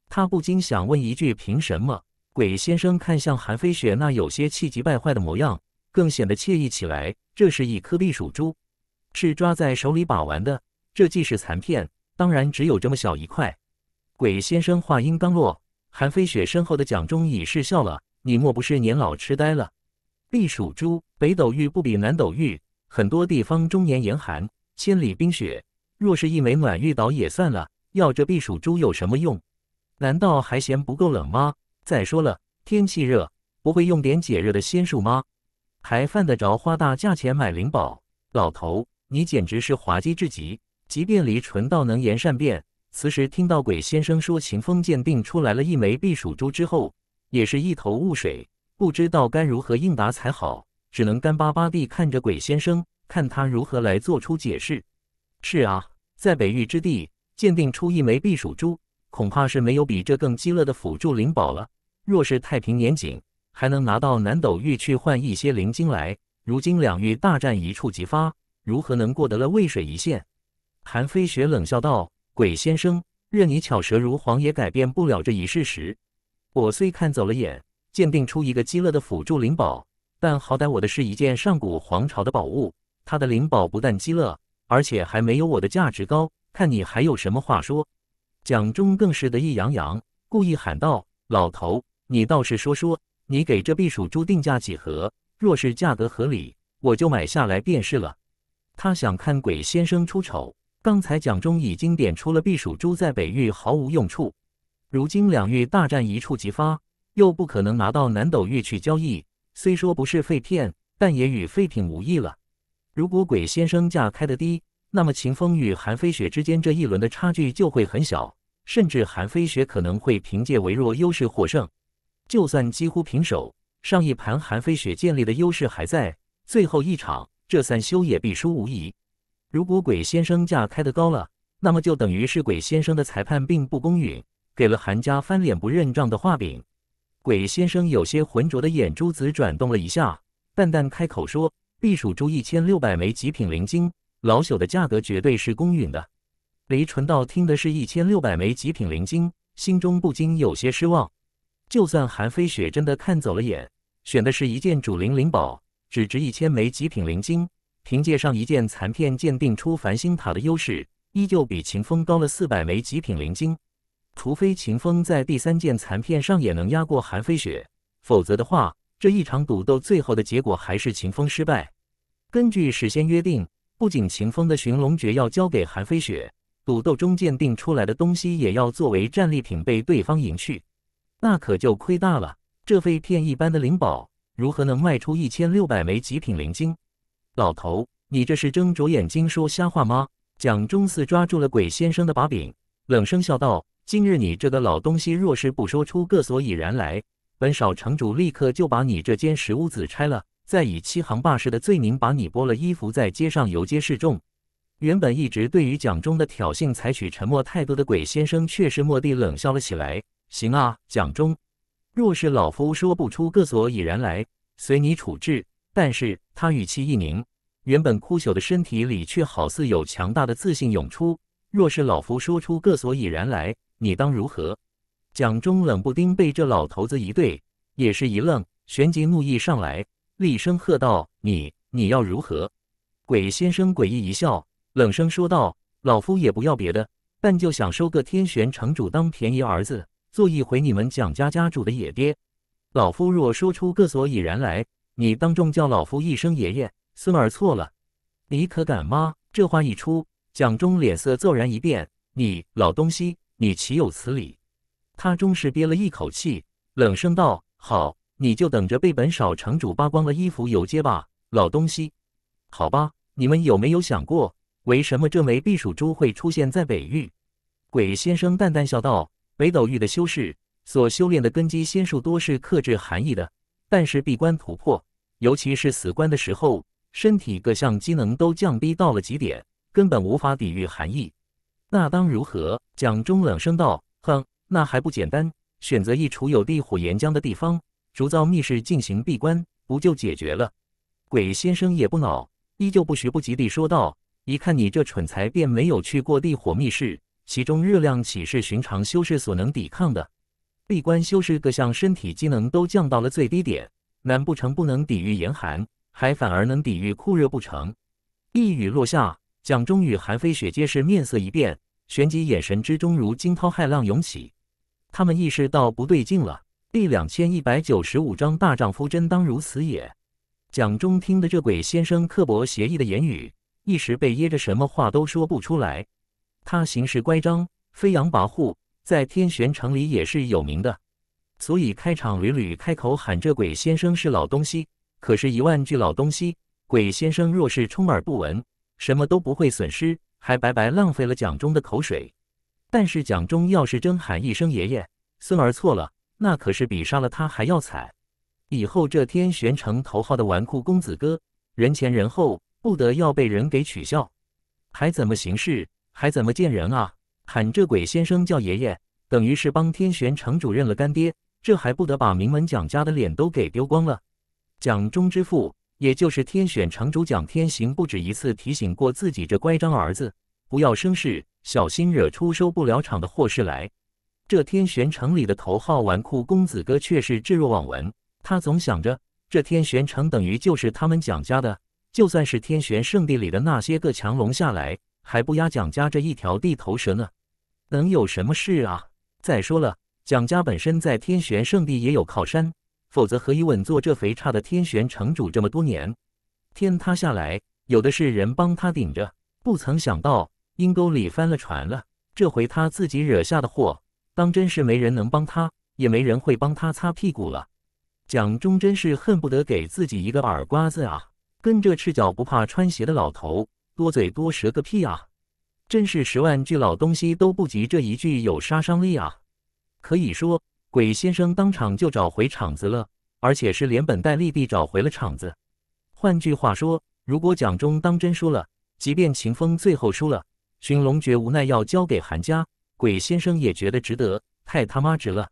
他不禁想问一句：凭什么？鬼先生看向韩飞雪那有些气急败坏的模样，更显得惬意起来。这是一颗避鼠珠，是抓在手里把玩的。这既是残片，当然只有这么小一块。鬼先生话音刚落，韩飞雪身后的蒋忠已是笑了：“你莫不是年老痴呆了？避鼠珠，北斗玉不比南斗玉，很多地方终年严寒。”千里冰雪，若是一枚暖玉岛也算了，要这避暑珠有什么用？难道还嫌不够冷吗？再说了，天气热，不会用点解热的仙术吗？还犯得着花大价钱买灵宝？老头，你简直是滑稽至极！即便离纯道能言善辩，此时听到鬼先生说秦风鉴定出来了一枚避暑珠之后，也是一头雾水，不知道该如何应答才好，只能干巴巴地看着鬼先生。看他如何来做出解释。是啊，在北域之地鉴定出一枚避暑珠，恐怕是没有比这更极乐的辅助灵宝了。若是太平年景，还能拿到南斗域去换一些灵晶来。如今两域大战一触即发，如何能过得了渭水一线？韩非雪冷笑道：“鬼先生，任你巧舌如簧，也改变不了这一事实。我虽看走了眼，鉴定出一个极乐的辅助灵宝，但好歹我的是一件上古皇朝的宝物。”他的灵宝不但低乐，而且还没有我的价值高。看你还有什么话说？蒋忠更是得意洋洋，故意喊道：“老头，你倒是说说，你给这避暑珠定价几何？若是价格合理，我就买下来便是了。”他想看鬼先生出丑。刚才蒋忠已经点出了避暑珠在北域毫无用处，如今两域大战一触即发，又不可能拿到南斗域去交易。虽说不是废片，但也与废品无异了。如果鬼先生价开的低，那么秦风与韩飞雪之间这一轮的差距就会很小，甚至韩飞雪可能会凭借微弱优势获胜。就算几乎平手，上一盘韩飞雪建立的优势还在，最后一场这散修也必输无疑。如果鬼先生价开的高了，那么就等于是鬼先生的裁判并不公允，给了韩家翻脸不认账的画饼。鬼先生有些浑浊的眼珠子转动了一下，淡淡开口说。避暑珠一千六百枚极品灵晶，老朽的价格绝对是公允的。李纯道听的是一千六百枚极品灵晶，心中不禁有些失望。就算韩飞雪真的看走了眼，选的是一件主灵灵宝，只值一千枚极品灵晶，凭借上一件残片鉴定出繁星塔的优势，依旧比秦风高了四百枚极品灵晶。除非秦风在第三件残片上也能压过韩飞雪，否则的话，这一场赌斗最后的结果还是秦风失败。根据事先约定，不仅秦风的寻龙诀要交给韩飞雪，赌斗中鉴定出来的东西也要作为战利品被对方赢去，那可就亏大了。这废片一般的灵宝，如何能卖出一千六百枚极品灵晶？老头，你这是睁着眼睛说瞎话吗？蒋中四抓住了鬼先生的把柄，冷声笑道：“今日你这个老东西，若是不说出个所以然来，本少城主立刻就把你这间石屋子拆了。”再以欺行霸市的罪名把你剥了衣服，在街上游街示众。原本一直对于蒋中的挑衅采取沉默态度的鬼先生，却是蓦地冷笑了起来：“行啊，蒋中，若是老夫说不出个所以然来，随你处置。”但是他语气一凝，原本枯朽的身体里却好似有强大的自信涌出：“若是老夫说出个所以然来，你当如何？”蒋中冷不丁被这老头子一对，也是一愣，旋即怒意上来。厉声喝道：“你你要如何？”鬼先生诡异一笑，冷声说道：“老夫也不要别的，但就想收个天玄城主当便宜儿子，做一回你们蒋家家主的野爹。老夫若说出个所以然来，你当众叫老夫一声爷爷，孙儿错了，你可敢吗？”这话一出，蒋忠脸色骤然一变：“你老东西，你岂有此理？”他终是憋了一口气，冷声道：“好。”你就等着被本少城主扒光了衣服游街吧，老东西！好吧，你们有没有想过，为什么这枚避暑珠会出现在北域？鬼先生淡淡笑道：“北斗域的修士所修炼的根基仙术多是克制寒意的，但是闭关突破，尤其是死关的时候，身体各项机能都降低到了极点，根本无法抵御寒意。那当如何？”蒋中冷声道：“哼，那还不简单，选择一处有地火岩浆的地方。”逐遭密室进行闭关，不就解决了？鬼先生也不恼，依旧不徐不急地说道：“一看你这蠢材，便没有去过地火密室，其中热量岂是寻常修士所能抵抗的？闭关修士各项身体机能都降到了最低点，难不成不能抵御严寒，还反而能抵御酷热不成？”一语落下，蒋忠与韩非雪皆是面色一变，旋即眼神之中如惊涛骇浪涌起，他们意识到不对劲了。第两千一百九十五章，大丈夫真当如此也。蒋中听的这鬼先生刻薄邪异的言语，一时被噎着，什么话都说不出来。他行事乖张，飞扬跋扈，在天玄城里也是有名的，所以开场屡屡开口喊这鬼先生是老东西。可是，一万句老东西，鬼先生若是充耳不闻，什么都不会损失，还白白浪费了蒋中的口水。但是，蒋中要是真喊一声爷爷，孙儿错了。那可是比杀了他还要惨，以后这天玄城头号的纨绔公子哥，人前人后不得要被人给取笑，还怎么行事，还怎么见人啊？喊这鬼先生叫爷爷，等于是帮天玄城主认了干爹，这还不得把名门蒋家的脸都给丢光了？蒋忠之父，也就是天选城主蒋天行，不止一次提醒过自己这乖张儿子，不要生事，小心惹出收不了场的祸事来。这天玄城里的头号纨绔公子哥却是置若罔闻。他总想着，这天玄城等于就是他们蒋家的，就算是天玄圣地里的那些个强龙下来，还不压蒋家这一条地头蛇呢？能有什么事啊？再说了，蒋家本身在天玄圣地也有靠山，否则何以稳坐这肥差的天玄城主这么多年？天塌下来，有的是人帮他顶着。不曾想到，阴沟里翻了船了，这回他自己惹下的祸。当真是没人能帮他，也没人会帮他擦屁股了。蒋忠真是恨不得给自己一个耳刮子啊！跟这赤脚不怕穿鞋的老头，多嘴多舌个屁啊！真是十万句老东西都不及这一句有杀伤力啊！可以说，鬼先生当场就找回场子了，而且是连本带利地找回了场子。换句话说，如果蒋忠当真输了，即便秦风最后输了，寻龙诀无奈要交给韩家。鬼先生也觉得值得，太他妈值了！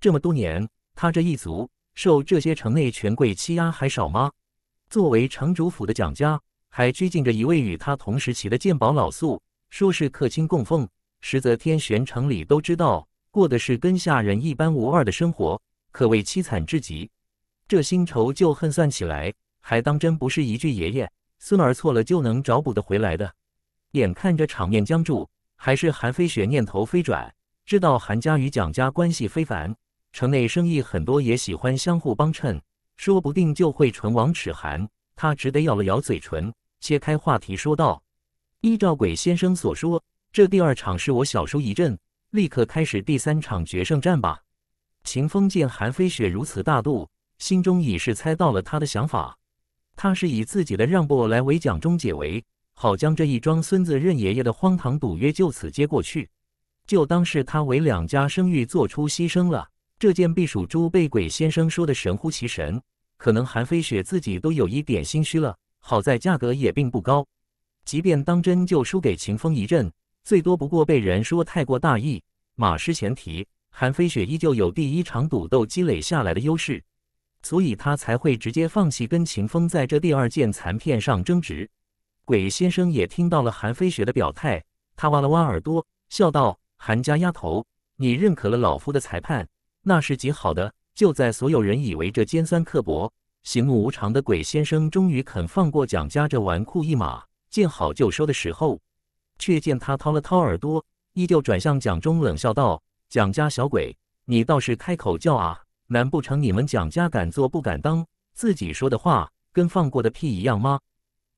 这么多年，他这一族受这些城内权贵欺压还少吗？作为城主府的蒋家，还拘禁着一位与他同时期的鉴宝老宿，说是客卿供奉，实则天玄城里都知道，过的是跟下人一般无二的生活，可谓凄惨至极。这新仇旧恨算起来，还当真不是一句爷爷孙儿错了就能找补的回来的。眼看着场面僵住。还是韩飞雪念头飞转，知道韩家与蒋家关系非凡，城内生意很多，也喜欢相互帮衬，说不定就会唇亡齿寒。他只得咬了咬嘴唇，切开话题说道：“依照鬼先生所说，这第二场是我小输一阵，立刻开始第三场决胜战吧。”秦风见韩飞雪如此大度，心中已是猜到了他的想法，他是以自己的让步来为蒋中解围。好将这一桩孙子认爷爷的荒唐赌约就此接过去，就当是他为两家声誉做出牺牲了。这件避暑珠被鬼先生说的神乎其神，可能韩飞雪自己都有一点心虚了。好在价格也并不高，即便当真就输给秦风一阵，最多不过被人说太过大意、马失前蹄。韩飞雪依旧有第一场赌斗积累下来的优势，所以他才会直接放弃跟秦风在这第二件残片上争执。鬼先生也听到了韩飞雪的表态，他挖了挖耳朵，笑道：“韩家丫头，你认可了老夫的裁判，那是极好的。”就在所有人以为这尖酸刻薄、喜怒无常的鬼先生终于肯放过蒋家这纨绔一马，见好就收的时候，却见他掏了掏耳朵，依旧转向蒋中冷笑道：“蒋家小鬼，你倒是开口叫啊！难不成你们蒋家敢做不敢当，自己说的话跟放过的屁一样吗？”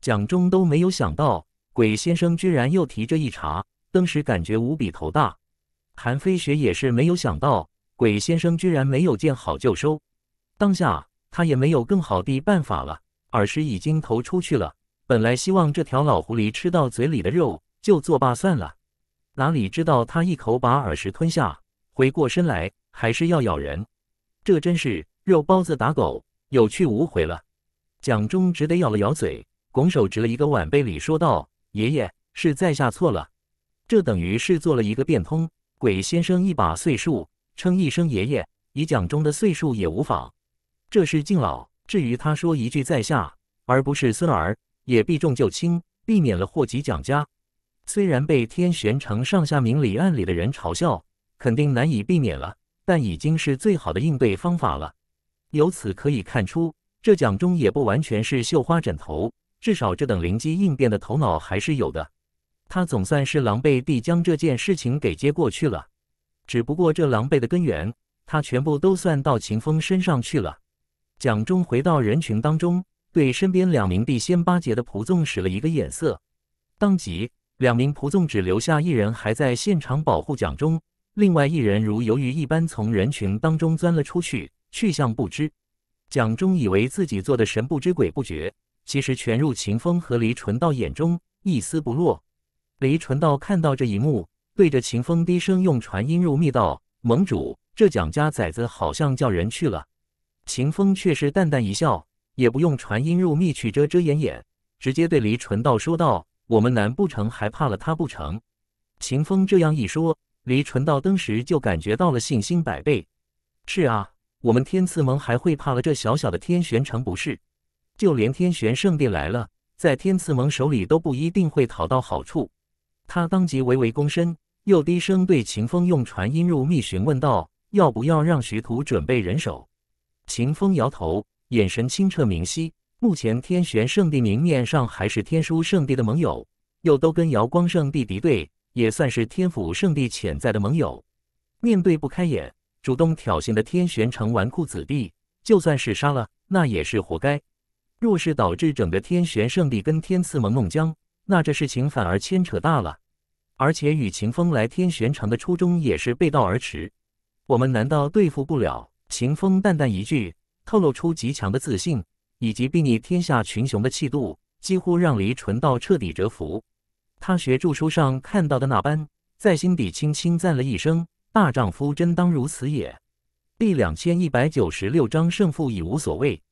蒋中都没有想到，鬼先生居然又提这一茬，登时感觉无比头大。韩飞雪也是没有想到，鬼先生居然没有见好就收。当下他也没有更好的办法了，而是已经投出去了，本来希望这条老狐狸吃到嘴里的肉就作罢算了，哪里知道他一口把耳石吞下，回过身来还是要咬人，这真是肉包子打狗，有去无回了。蒋中只得咬了咬嘴。拱手执了一个晚辈礼，说道：“爷爷是在下错了，这等于是做了一个变通。鬼先生一把岁数，称一声爷爷，以讲中的岁数也无妨，这是敬老。至于他说一句在下，而不是孙儿，也避重就轻，避免了祸及蒋家。虽然被天玄城上下明里暗里的人嘲笑，肯定难以避免了，但已经是最好的应对方法了。由此可以看出，这蒋中也不完全是绣花枕头。”至少这等灵机应变的头脑还是有的，他总算是狼狈地将这件事情给接过去了。只不过这狼狈的根源，他全部都算到秦风身上去了。蒋中回到人群当中，对身边两名地仙八结的仆纵使了一个眼色，当即两名仆纵只留下一人还在现场保护蒋中，另外一人如鱿鱼一般从人群当中钻了出去，去向不知。蒋中以为自己做的神不知鬼不觉。其实全入秦风和黎纯道眼中，一丝不落。黎纯道看到这一幕，对着秦风低声用传音入密道：“盟主，这蒋家崽子好像叫人去了。”秦风却是淡淡一笑，也不用传音入密去遮遮掩掩，直接对黎纯道说道：“我们难不成还怕了他不成？”秦风这样一说，黎纯道当时就感觉到了信心百倍。“是啊，我们天赐盟还会怕了这小小的天玄城不是？”就连天玄圣地来了，在天赐盟手里都不一定会讨到好处。他当即微微躬身，又低声对秦风用传音入密询问道：“要不要让徐图准备人手？”秦风摇头，眼神清澈明晰。目前天玄圣地明面上还是天枢圣地的盟友，又都跟瑶光圣地敌对，也算是天府圣地潜在的盟友。面对不开眼、主动挑衅的天玄城纨绔子弟，就算是杀了，那也是活该。若是导致整个天玄圣地跟天赐盟弄僵，那这事情反而牵扯大了，而且与秦风来天玄城的初衷也是背道而驰。我们难道对付不了？秦风淡淡一句，透露出极强的自信，以及睥睨天下群雄的气度，几乎让黎纯道彻底折服。他学著书上看到的那般，在心底轻轻赞了一声：“大丈夫真当如此也。”第两千一百九十六章胜负已无所谓。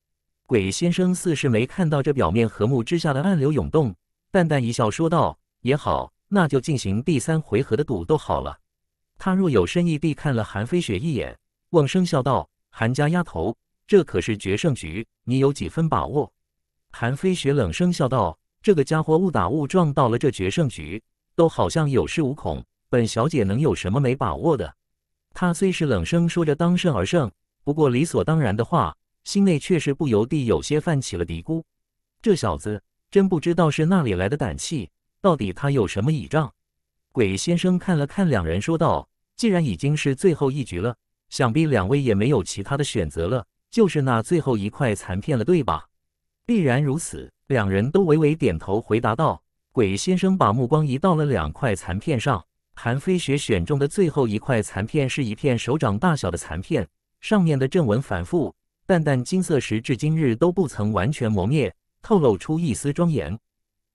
鬼先生似是没看到这表面和睦之下的暗流涌动，淡淡一笑说道：“也好，那就进行第三回合的赌斗好了。”他若有深意地看了韩飞雪一眼，瓮声笑道：“韩家丫头，这可是决胜局，你有几分把握？”韩飞雪冷声笑道：“这个家伙误打误撞到了这决胜局，都好像有恃无恐，本小姐能有什么没把握的？”他虽是冷声说着当胜而胜，不过理所当然的话。心内却是不由地有些泛起了嘀咕，这小子真不知道是哪里来的胆气，到底他有什么倚仗？鬼先生看了看两人，说道：“既然已经是最后一局了，想必两位也没有其他的选择了，就是那最后一块残片了，对吧？”必然如此，两人都微微点头回答道。鬼先生把目光移到了两块残片上，韩飞雪选中的最后一块残片是一片手掌大小的残片，上面的正文反复。淡淡金色，时至今日都不曾完全磨灭，透露出一丝庄严。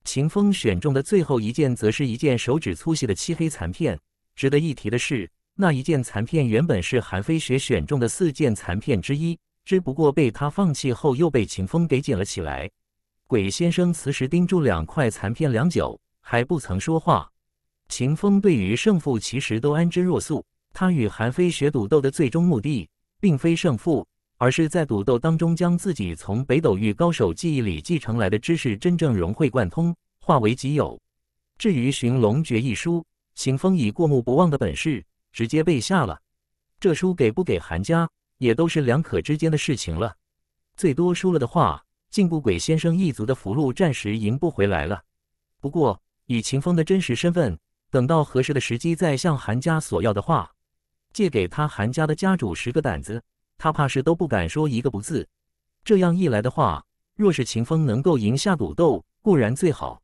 秦风选中的最后一件，则是一件手指粗细的漆黑残片。值得一提的是，那一件残片原本是韩飞雪选中的四件残片之一，只不过被他放弃后，又被秦风给捡了起来。鬼先生此时盯住两块残片良久，还不曾说话。秦风对于胜负其实都安之若素，他与韩飞雪赌斗的最终目的，并非胜负。而是在赌斗当中，将自己从北斗域高手记忆里继承来的知识真正融会贯通，化为己有。至于《寻龙诀》一书，秦风以过目不忘的本事直接背下了。这书给不给韩家，也都是两可之间的事情了。最多输了的话，进步鬼先生一族的福禄暂时赢不回来了。不过，以秦风的真实身份，等到合适的时机再向韩家索要的话，借给他韩家的家主十个胆子。他怕是都不敢说一个不字。这样一来的话，若是秦风能够赢下赌斗，固然最好；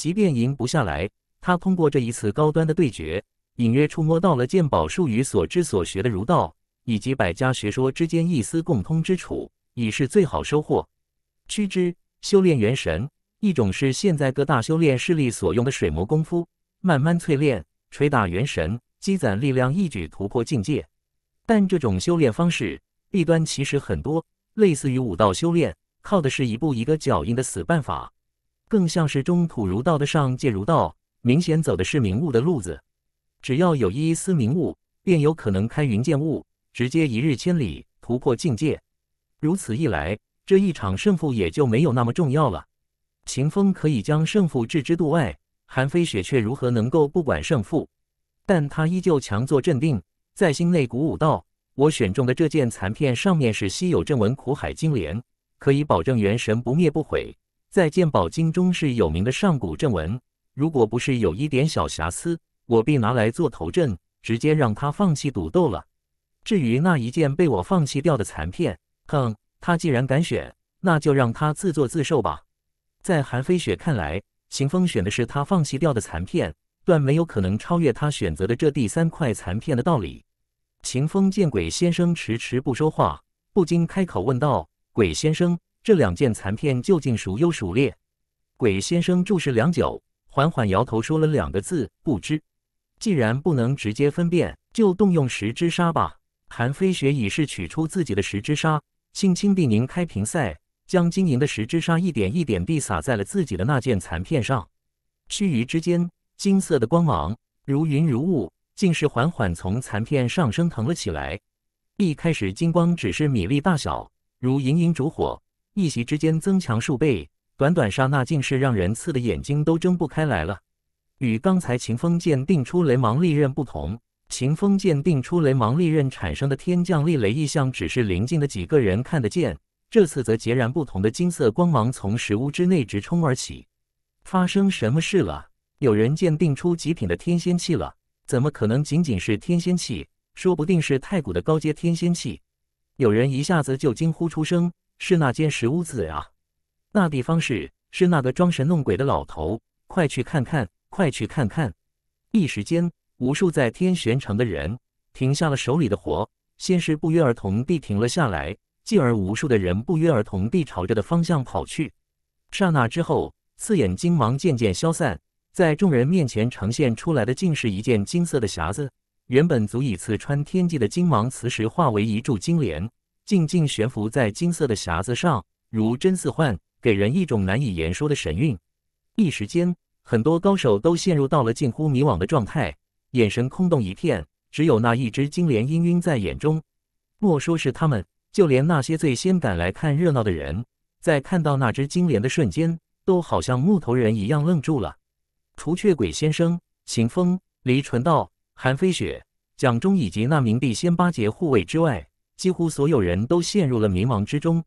即便赢不下来，他通过这一次高端的对决，隐约触摸到了鉴宝术与所知所学的儒道以及百家学说之间一丝共通之处，已是最好收获。屈之修炼元神，一种是现在各大修炼势力所用的水磨功夫，慢慢淬炼、锤打元神，积攒力量，一举突破境界；但这种修炼方式。弊端其实很多，类似于武道修炼，靠的是一步一个脚印的死办法，更像是中土儒道的上界儒道，明显走的是明悟的路子。只要有一丝明悟，便有可能开云见雾，直接一日千里突破境界。如此一来，这一场胜负也就没有那么重要了。秦风可以将胜负置之度外，韩非雪却如何能够不管胜负？但他依旧强作镇定，在心内鼓舞道。我选中的这件残片上面是稀有正文“苦海金莲”，可以保证元神不灭不毁，在鉴宝经中是有名的上古正文。如果不是有一点小瑕疵，我必拿来做头阵，直接让他放弃赌斗了。至于那一件被我放弃掉的残片，哼，他既然敢选，那就让他自作自受吧。在韩飞雪看来，秦风选的是他放弃掉的残片，断没有可能超越他选择的这第三块残片的道理。秦风见鬼先生迟迟不说话，不禁开口问道：“鬼先生，这两件残片究竟孰优孰劣？”鬼先生注视良久，缓缓摇头，说了两个字：“不知。”既然不能直接分辨，就动用十之沙吧。韩飞雪已是取出自己的十之沙，轻轻地拧开瓶塞，将晶莹的十之沙一点一点地洒在了自己的那件残片上。须臾之间，金色的光芒如云如雾。竟是缓缓从残片上升腾了起来。一开始金光只是米粒大小，如隐隐烛火，一息之间增强数倍，短短刹那竟是让人刺得眼睛都睁不开来了。与刚才秦风剑定出雷芒利刃不同，秦风剑定出雷芒利刃产生的天降利雷异象只是临近的几个人看得见，这次则截然不同的金色光芒从石屋之内直冲而起。发生什么事了？有人鉴定出极品的天仙器了？怎么可能仅仅是天仙器？说不定是太古的高阶天仙器！有人一下子就惊呼出声：“是那间石屋子啊，那地方是……是那个装神弄鬼的老头！快去看看，快去看看！”一时间，无数在天玄城的人停下了手里的活，先是不约而同地停了下来，继而无数的人不约而同地朝着的方向跑去。刹那之后，刺眼金芒渐渐消散。在众人面前呈现出来的，竟是一件金色的匣子。原本足以刺穿天际的金芒磁石，化为一柱金莲，静静悬浮在金色的匣子上，如真似幻，给人一种难以言说的神韵。一时间，很多高手都陷入到了近乎迷惘的状态，眼神空洞一片，只有那一只金莲氤氲在眼中。莫说是他们，就连那些最先赶来看热闹的人，在看到那只金莲的瞬间，都好像木头人一样愣住了。除却鬼先生、秦风、李纯道、韩飞雪、蒋忠以及那名地仙八杰护卫之外，几乎所有人都陷入了迷茫之中。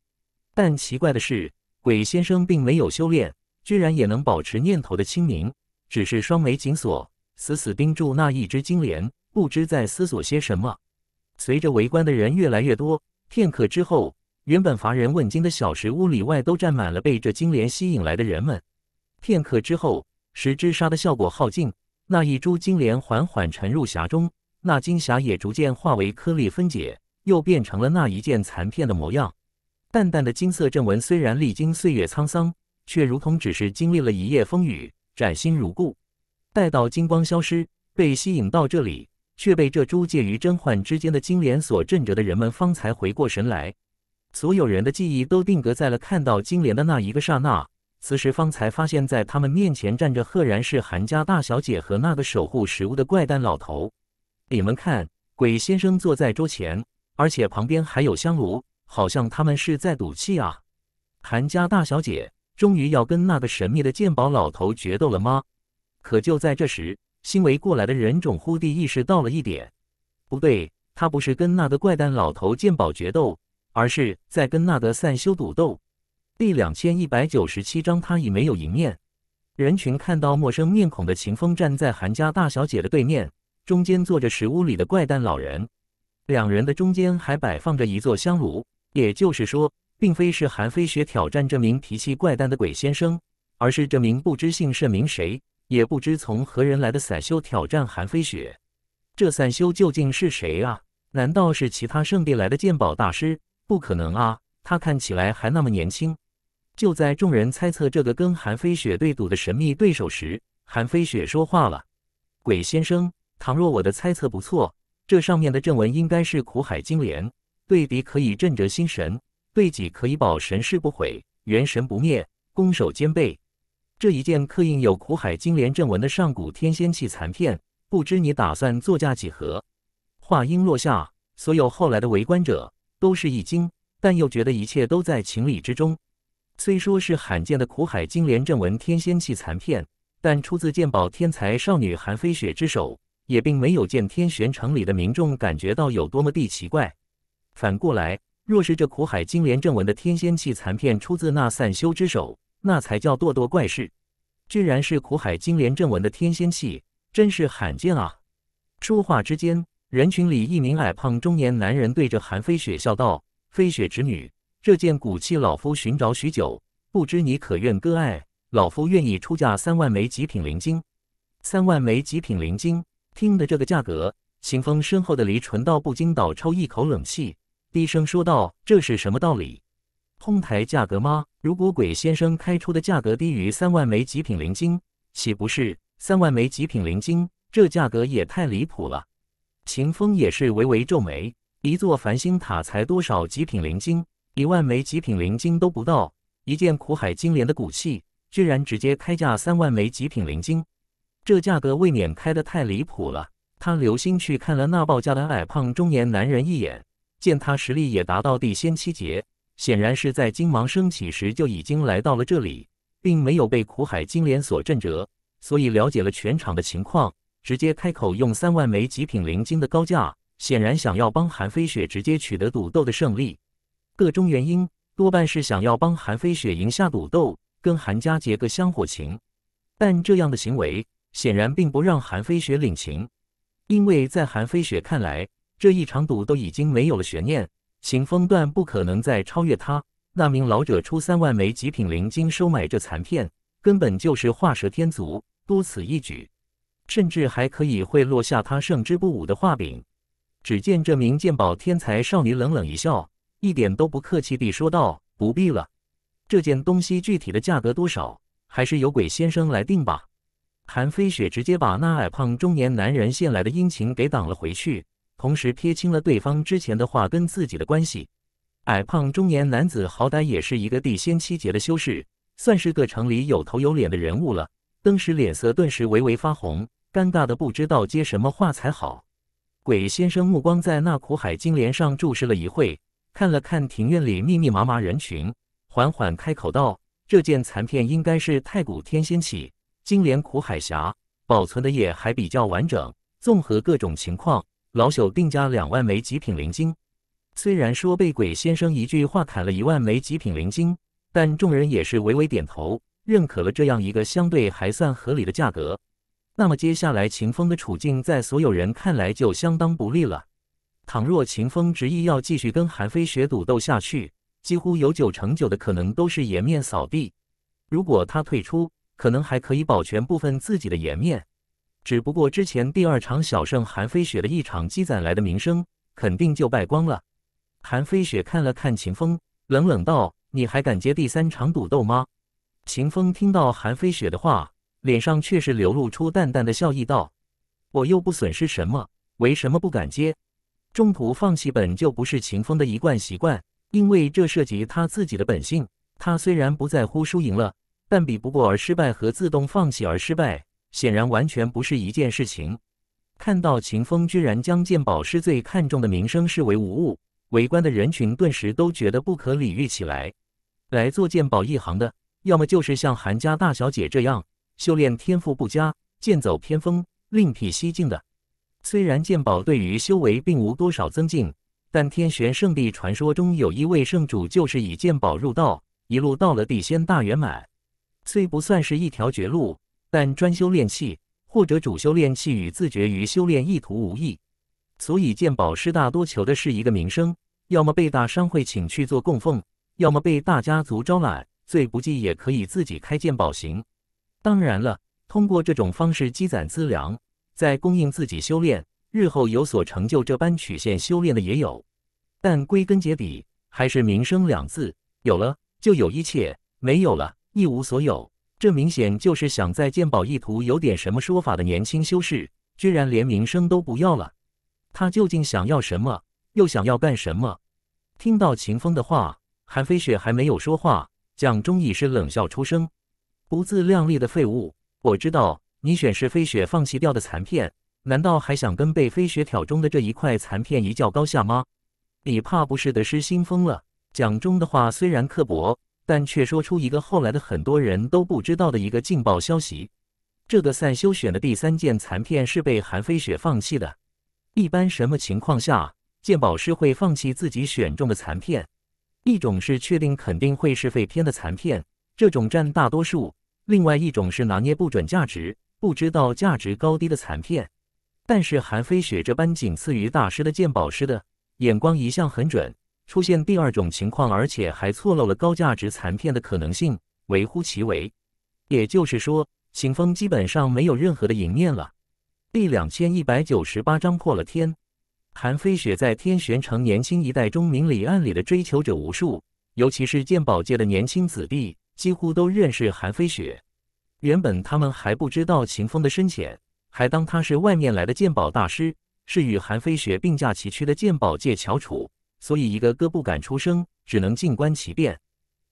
但奇怪的是，鬼先生并没有修炼，居然也能保持念头的清明，只是双眉紧锁，死死盯住那一只金莲，不知在思索些什么。随着围观的人越来越多，片刻之后，原本乏人问津的小石屋里外都站满了被这金莲吸引来的人们。片刻之后。使之沙的效果耗尽，那一株金莲缓缓沉入匣中，那金匣也逐渐化为颗粒分解，又变成了那一件残片的模样。淡淡的金色阵纹虽然历经岁月沧桑，却如同只是经历了一夜风雨，崭新如故。待到金光消失，被吸引到这里，却被这株介于真幻之间的金莲所震着的人们方才回过神来，所有人的记忆都定格在了看到金莲的那一个刹那。此时方才发现，在他们面前站着，赫然是韩家大小姐和那个守护食物的怪诞老头。你们看，鬼先生坐在桌前，而且旁边还有香炉，好像他们是在赌气啊。韩家大小姐终于要跟那个神秘的鉴宝老头决斗了吗？可就在这时，新围过来的人种忽地意识到了一点：不对，他不是跟那个怪诞老头鉴宝决斗，而是在跟那个散修赌斗。第两千一百九十七章，他已没有迎面。人群看到陌生面孔的秦风站在韩家大小姐的对面，中间坐着石屋里的怪诞老人，两人的中间还摆放着一座香炉。也就是说，并非是韩飞雪挑战这名脾气怪诞的鬼先生，而是这名不知姓甚名谁，也不知从何人来的散修挑战韩飞雪。这散修究竟是谁啊？难道是其他圣地来的鉴宝大师？不可能啊，他看起来还那么年轻。就在众人猜测这个跟韩飞雪对赌的神秘对手时，韩飞雪说话了：“鬼先生，倘若我的猜测不错，这上面的正文应该是苦海金莲，对敌可以震折心神，对己可以保神誓不毁，元神不灭，攻守兼备。这一件刻印有苦海金莲正文的上古天仙器残片，不知你打算作价几何？”话音落下，所有后来的围观者都是一惊，但又觉得一切都在情理之中。虽说是罕见的苦海金莲阵纹天仙器残片，但出自鉴宝天才少女韩飞雪之手，也并没有见天玄城里的民众感觉到有多么的奇怪。反过来，若是这苦海金莲阵纹的天仙器残片出自那散修之手，那才叫咄咄怪事！居然是苦海金莲阵纹的天仙器，真是罕见啊！说话之间，人群里一名矮胖中年男人对着韩飞雪笑道：“飞雪侄女。”这件古器，老夫寻找许久，不知你可愿割爱？老夫愿意出价三万枚极品灵晶。三万枚极品灵晶，听得这个价格，秦风身后的李纯道不禁倒抽一口冷气，低声说道：“这是什么道理？通抬价格吗？如果鬼先生开出的价格低于三万枚极品灵晶，岂不是……三万枚极品灵晶，这价格也太离谱了。”秦风也是微微皱眉：“一座繁星塔才多少极品灵晶？”一万枚极品灵晶都不到，一件苦海金莲的骨器，居然直接开价三万枚极品灵晶，这价格未免开的太离谱了。他留心去看了那报价的矮胖中年男人一眼，见他实力也达到地仙七阶，显然是在金芒升起时就已经来到了这里，并没有被苦海金莲所震折，所以了解了全场的情况，直接开口用三万枚极品灵晶的高价，显然想要帮韩飞雪直接取得赌斗的胜利。个中原因，多半是想要帮韩飞雪赢下赌斗，跟韩家结个香火情。但这样的行为显然并不让韩飞雪领情，因为在韩飞雪看来，这一场赌都已经没有了悬念，行风段不可能再超越他。那名老者出三万枚极品灵晶收买这残片，根本就是画蛇添足，多此一举，甚至还可以会落下他胜之不武的画饼。只见这名鉴宝天才少女冷冷一笑。一点都不客气地说道：“不必了，这件东西具体的价格多少，还是由鬼先生来定吧。”韩飞雪直接把那矮胖中年男人献来的殷勤给挡了回去，同时撇清了对方之前的话跟自己的关系。矮胖中年男子好歹也是一个地仙七阶的修士，算是个城里有头有脸的人物了，登时脸色顿时微微发红，尴尬的不知道接什么话才好。鬼先生目光在那苦海金莲上注视了一会。看了看庭院里密密麻麻人群，缓缓开口道：“这件残片应该是太古天仙起，金莲苦海峡保存的也还比较完整。综合各种情况，老朽定价两万枚极品灵晶。”虽然说被鬼先生一句话砍了一万枚极品灵晶，但众人也是微微点头，认可了这样一个相对还算合理的价格。那么接下来，秦风的处境在所有人看来就相当不利了。倘若秦风执意要继续跟韩飞雪赌斗下去，几乎有九成九的可能都是颜面扫地。如果他退出，可能还可以保全部分自己的颜面。只不过之前第二场小胜韩飞雪的一场积攒来的名声，肯定就败光了。韩飞雪看了看秦风，冷冷道：“你还敢接第三场赌斗吗？”秦风听到韩飞雪的话，脸上却是流露出淡淡的笑意，道：“我又不损失什么，为什么不敢接？”中途放弃本就不是秦风的一贯习惯，因为这涉及他自己的本性。他虽然不在乎输赢了，但比不过而失败和自动放弃而失败，显然完全不是一件事情。看到秦风居然将鉴宝师最看重的名声视为无物，围观的人群顿时都觉得不可理喻起来。来做鉴宝一行的，要么就是像韩家大小姐这样修炼天赋不佳、剑走偏锋、另辟蹊径的。虽然鉴宝对于修为并无多少增进，但天玄圣地传说中有一位圣主就是以鉴宝入道，一路到了地仙大圆满。虽不算是一条绝路，但专修炼气或者主修炼气与自觉于修炼意图无异。所以鉴宝师大多求的是一个名声，要么被大商会请去做供奉，要么被大家族招揽，最不济也可以自己开鉴宝行。当然了，通过这种方式积攒资粮。在供应自己修炼，日后有所成就，这般曲线修炼的也有，但归根结底还是名声两字。有了就有一切，没有了一无所有。这明显就是想在鉴宝意图有点什么说法的年轻修士，居然连名声都不要了。他究竟想要什么？又想要干什么？听到秦风的话，韩飞雪还没有说话，蒋忠已是冷笑出声：“不自量力的废物！我知道。”你选是飞雪放弃掉的残片，难道还想跟被飞雪挑中的这一块残片一较高下吗？你怕不是得失心疯了？蒋中的话虽然刻薄，但却说出一个后来的很多人都不知道的一个劲爆消息：这个赛修选的第三件残片是被韩飞雪放弃的。一般什么情况下鉴宝师会放弃自己选中的残片？一种是确定肯定会是废片的残片，这种占大多数；另外一种是拿捏不准价值。不知道价值高低的残片，但是韩飞雪这般仅次于大师的鉴宝师的眼光一向很准。出现第二种情况，而且还错漏了高价值残片的可能性，微乎其微。也就是说，秦风基本上没有任何的赢面了。第两千一百九十八章破了天。韩飞雪在天玄城年轻一代中，明里暗里的追求者无数，尤其是鉴宝界的年轻子弟，几乎都认识韩飞雪。原本他们还不知道秦风的深浅，还当他是外面来的鉴宝大师，是与韩飞雪并驾齐驱的鉴宝界翘楚，所以一个个不敢出声，只能静观其变。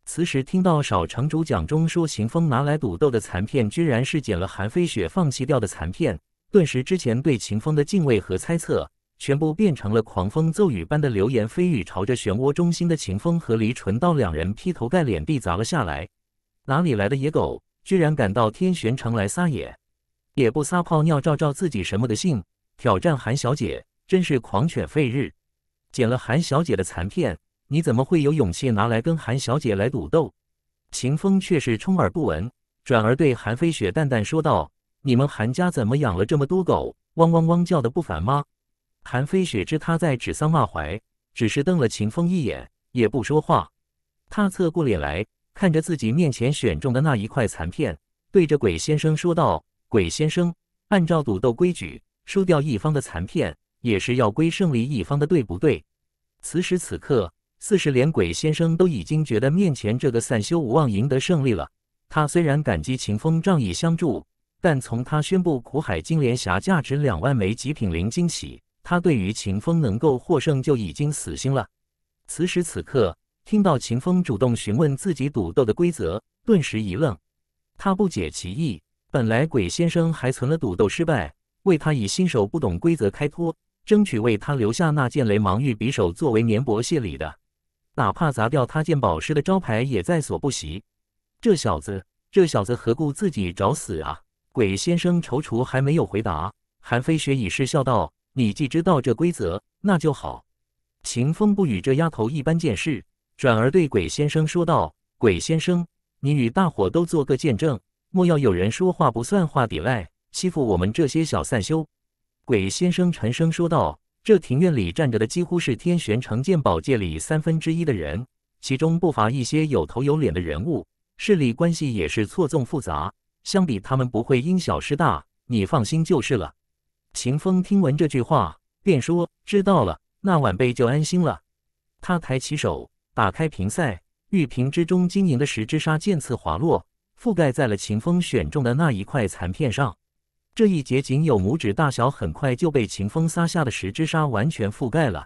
此时听到少城主讲中说秦风拿来赌斗的残片，居然是捡了韩飞雪放弃掉的残片，顿时之前对秦风的敬畏和猜测，全部变成了狂风骤雨般的流言蜚语，朝着漩涡中心的秦风和黎纯道两人劈头盖脸地砸了下来。哪里来的野狗？居然敢到天玄城来撒野，也不撒泡尿照照自己什么的性，挑战韩小姐真是狂犬吠日。捡了韩小姐的残片，你怎么会有勇气拿来跟韩小姐来赌斗？秦风却是充耳不闻，转而对韩飞雪淡淡说道：“你们韩家怎么养了这么多狗？汪汪汪叫的不烦吗？”韩飞雪知他在指桑骂槐，只是瞪了秦风一眼，也不说话。他侧过脸来。看着自己面前选中的那一块残片，对着鬼先生说道：“鬼先生，按照赌斗规矩，输掉一方的残片也是要归胜利一方的，对不对？”此时此刻，四是连鬼先生都已经觉得面前这个散修无望赢得胜利了。他虽然感激秦风仗义相助，但从他宣布苦海金莲侠价值两万枚极品灵晶起，他对于秦风能够获胜就已经死心了。此时此刻。听到秦风主动询问自己赌斗的规则，顿时一愣，他不解其意。本来鬼先生还存了赌斗失败，为他以新手不懂规则开脱，争取为他留下那件雷芒玉匕首作为绵薄谢礼的，哪怕砸掉他件宝石的招牌也在所不惜。这小子，这小子何故自己找死啊？鬼先生踌躇还没有回答，韩飞雪已是笑道：“你既知道这规则，那就好。”秦风不与这丫头一般见识。转而对鬼先生说道：“鬼先生，你与大伙都做个见证，莫要有人说话不算话，抵赖欺负我们这些小散修。”鬼先生沉声说道：“这庭院里站着的，几乎是天玄城鉴宝界里三分之一的人，其中不乏一些有头有脸的人物，势力关系也是错综复杂。相比他们，不会因小失大，你放心就是了。”秦风听闻这句话，便说：“知道了，那晚辈就安心了。”他抬起手。打开瓶塞，玉瓶之中晶莹的石之沙渐次滑落，覆盖在了秦风选中的那一块残片上。这一截仅有拇指大小，很快就被秦风撒下的石之沙完全覆盖了。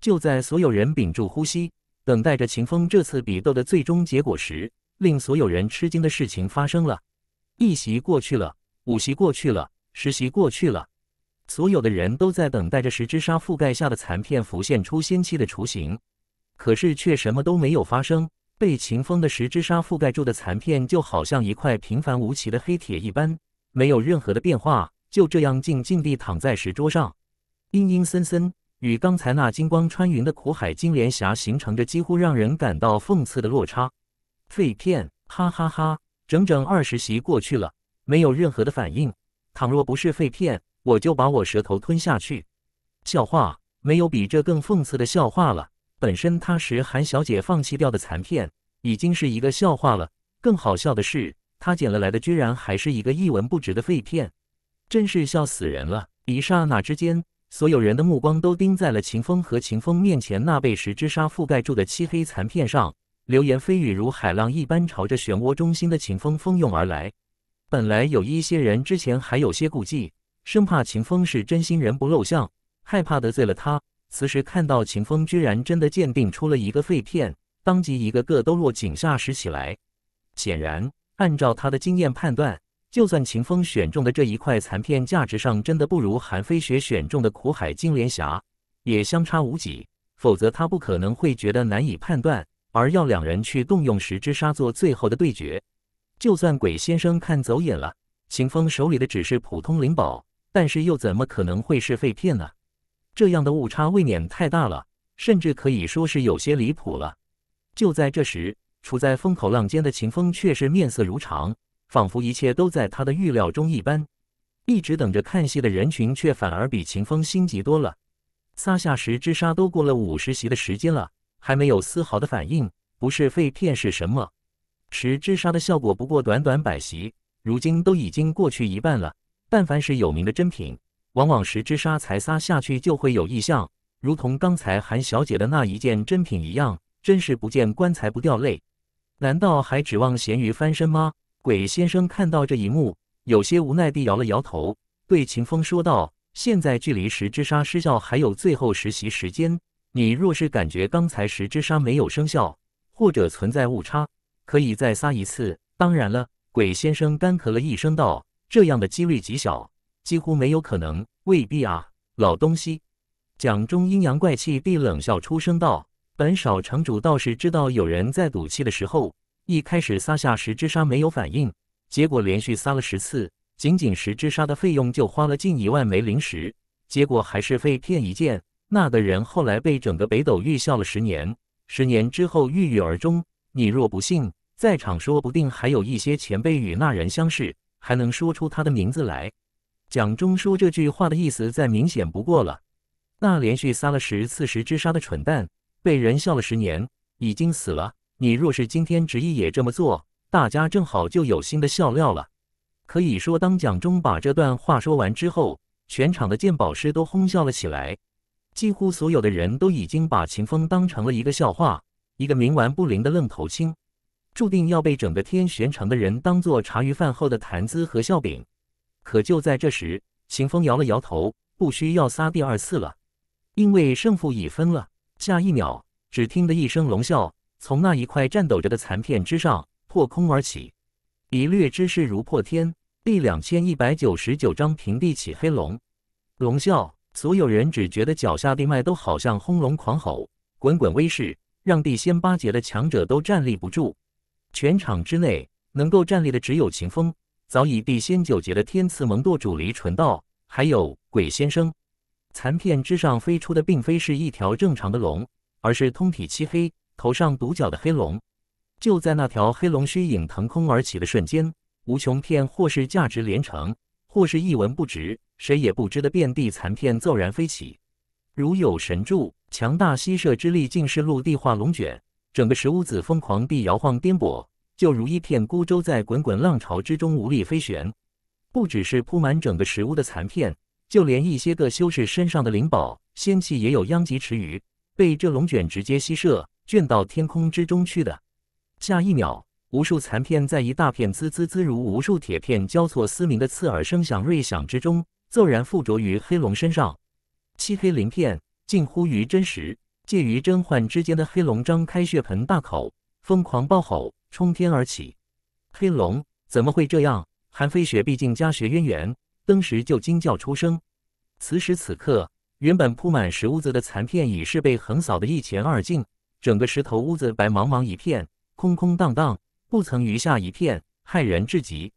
就在所有人屏住呼吸，等待着秦风这次比斗的最终结果时，令所有人吃惊的事情发生了。一席过去了，五席过去了，十席过去了，所有的人都在等待着石之沙覆盖下的残片浮现出仙期的雏形。可是却什么都没有发生，被秦风的十之沙覆盖住的残片就好像一块平凡无奇的黑铁一般，没有任何的变化，就这样静静地躺在石桌上，阴阴森森，与刚才那金光穿云的苦海金莲霞形成着几乎让人感到讽刺的落差。废片，哈哈哈！整整二十席过去了，没有任何的反应。倘若不是废片，我就把我舌头吞下去。笑话，没有比这更讽刺的笑话了。本身他时韩小姐放弃掉的残片已经是一个笑话了，更好笑的是，他捡了来的居然还是一个一文不值的废片，真是笑死人了！一刹那之间，所有人的目光都盯在了秦风和秦风面前那被十只沙覆盖住的漆黑残片上，流言蜚语如海浪一般朝着漩涡中心的秦风蜂拥而来。本来有一些人之前还有些顾忌，生怕秦风是真心人不露相，害怕得罪了他。此时看到秦风居然真的鉴定出了一个废片，当即一个个都落井下石起来。显然，按照他的经验判断，就算秦风选中的这一块残片价值上真的不如韩飞雪选中的苦海金莲侠，也相差无几。否则他不可能会觉得难以判断，而要两人去动用十只沙做最后的对决。就算鬼先生看走眼了，秦风手里的只是普通灵宝，但是又怎么可能会是废片呢？这样的误差未免太大了，甚至可以说是有些离谱了。就在这时，处在风口浪尖的秦风却是面色如常，仿佛一切都在他的预料中一般。一直等着看戏的人群却反而比秦风心急多了。撒下十支沙都过了五十席的时间了，还没有丝毫的反应，不是废片是什么？十只沙的效果不过短短百席，如今都已经过去一半了。但凡是有名的珍品。往往十只沙才撒下去就会有异象，如同刚才韩小姐的那一件珍品一样，真是不见棺材不掉泪。难道还指望咸鱼翻身吗？鬼先生看到这一幕，有些无奈地摇了摇头，对秦风说道：“现在距离十只沙失效还有最后实习时间，你若是感觉刚才十只沙没有生效或者存在误差，可以再撒一次。当然了，鬼先生干咳了一声道：这样的几率极小。”几乎没有可能，未必啊，老东西。蒋中阴阳怪气地冷笑出声道：“本少城主倒是知道，有人在赌气的时候，一开始撒下十只沙没有反应，结果连续撒了十次，仅仅十只沙的费用就花了近一万枚灵石，结果还是被骗一件。那个人后来被整个北斗玉笑了十年，十年之后郁郁而终。你若不信，在场说不定还有一些前辈与那人相识，还能说出他的名字来。”蒋中说这句话的意思再明显不过了。那连续撒了十次十只沙的蠢蛋，被人笑了十年，已经死了。你若是今天执意也这么做，大家正好就有新的笑料了。可以说，当蒋中把这段话说完之后，全场的鉴宝师都哄笑了起来。几乎所有的人都已经把秦风当成了一个笑话，一个冥顽不灵的愣头青，注定要被整个天玄城的人当做茶余饭后的谈资和笑柄。可就在这时，秦风摇了摇头，不需要撒第二次了，因为胜负已分了。下一秒，只听得一声龙啸，从那一块颤抖着的残片之上破空而起，一掠之势如破天。第两千一百九十九章平地起黑龙。龙啸，所有人只觉得脚下地脉都好像轰隆狂吼，滚滚威势让地仙八阶的强者都站立不住。全场之内，能够站立的只有秦风。早已地仙九劫的天赐蒙舵主黎纯道，还有鬼先生，残片之上飞出的并非是一条正常的龙，而是通体漆黑、头上独角的黑龙。就在那条黑龙虚影腾空而起的瞬间，无穷片或是价值连城，或是一文不值，谁也不知的遍地残片骤然飞起，如有神助，强大吸射之力竟是陆地化龙卷，整个石屋子疯狂地摇晃颠簸。就如一片孤舟在滚滚浪潮之中无力飞旋，不只是铺满整个食物的残片，就连一些个修士身上的灵宝仙器也有殃及池鱼，被这龙卷直接吸射，卷到天空之中去的。下一秒，无数残片在一大片滋滋滋如无数铁片交错嘶鸣的刺耳声响锐响之中，骤然附着于黑龙身上。漆黑鳞片近乎于真实，介于真幻之间的黑龙张开血盆大口，疯狂暴吼。冲天而起，黑龙怎么会这样？韩飞雪毕竟家学渊源，登时就惊叫出声。此时此刻，原本铺满石屋子的残片已是被横扫的一乾二净，整个石头屋子白茫茫一片，空空荡荡，不曾余下一片，骇人至极。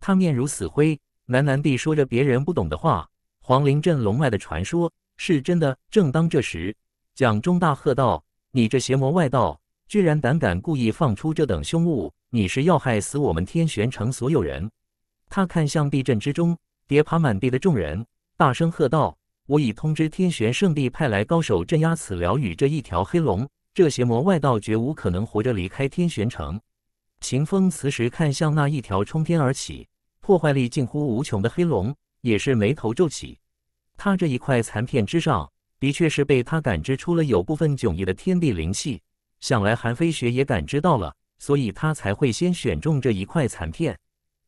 他面如死灰，喃喃地说着别人不懂的话。黄陵镇龙脉的传说是真的。正当这时，蒋中大喝道：“你这邪魔外道！”居然胆敢故意放出这等凶物！你是要害死我们天玄城所有人？他看向地震之中跌爬满地的众人，大声喝道：“我已通知天玄圣地派来高手镇压此辽宇这一条黑龙，这邪魔外道绝无可能活着离开天玄城。”秦风此时看向那一条冲天而起、破坏力近乎无穷的黑龙，也是眉头皱起。他这一块残片之上，的确是被他感知出了有部分迥异的天地灵气。想来韩飞雪也感知到了，所以他才会先选中这一块残片。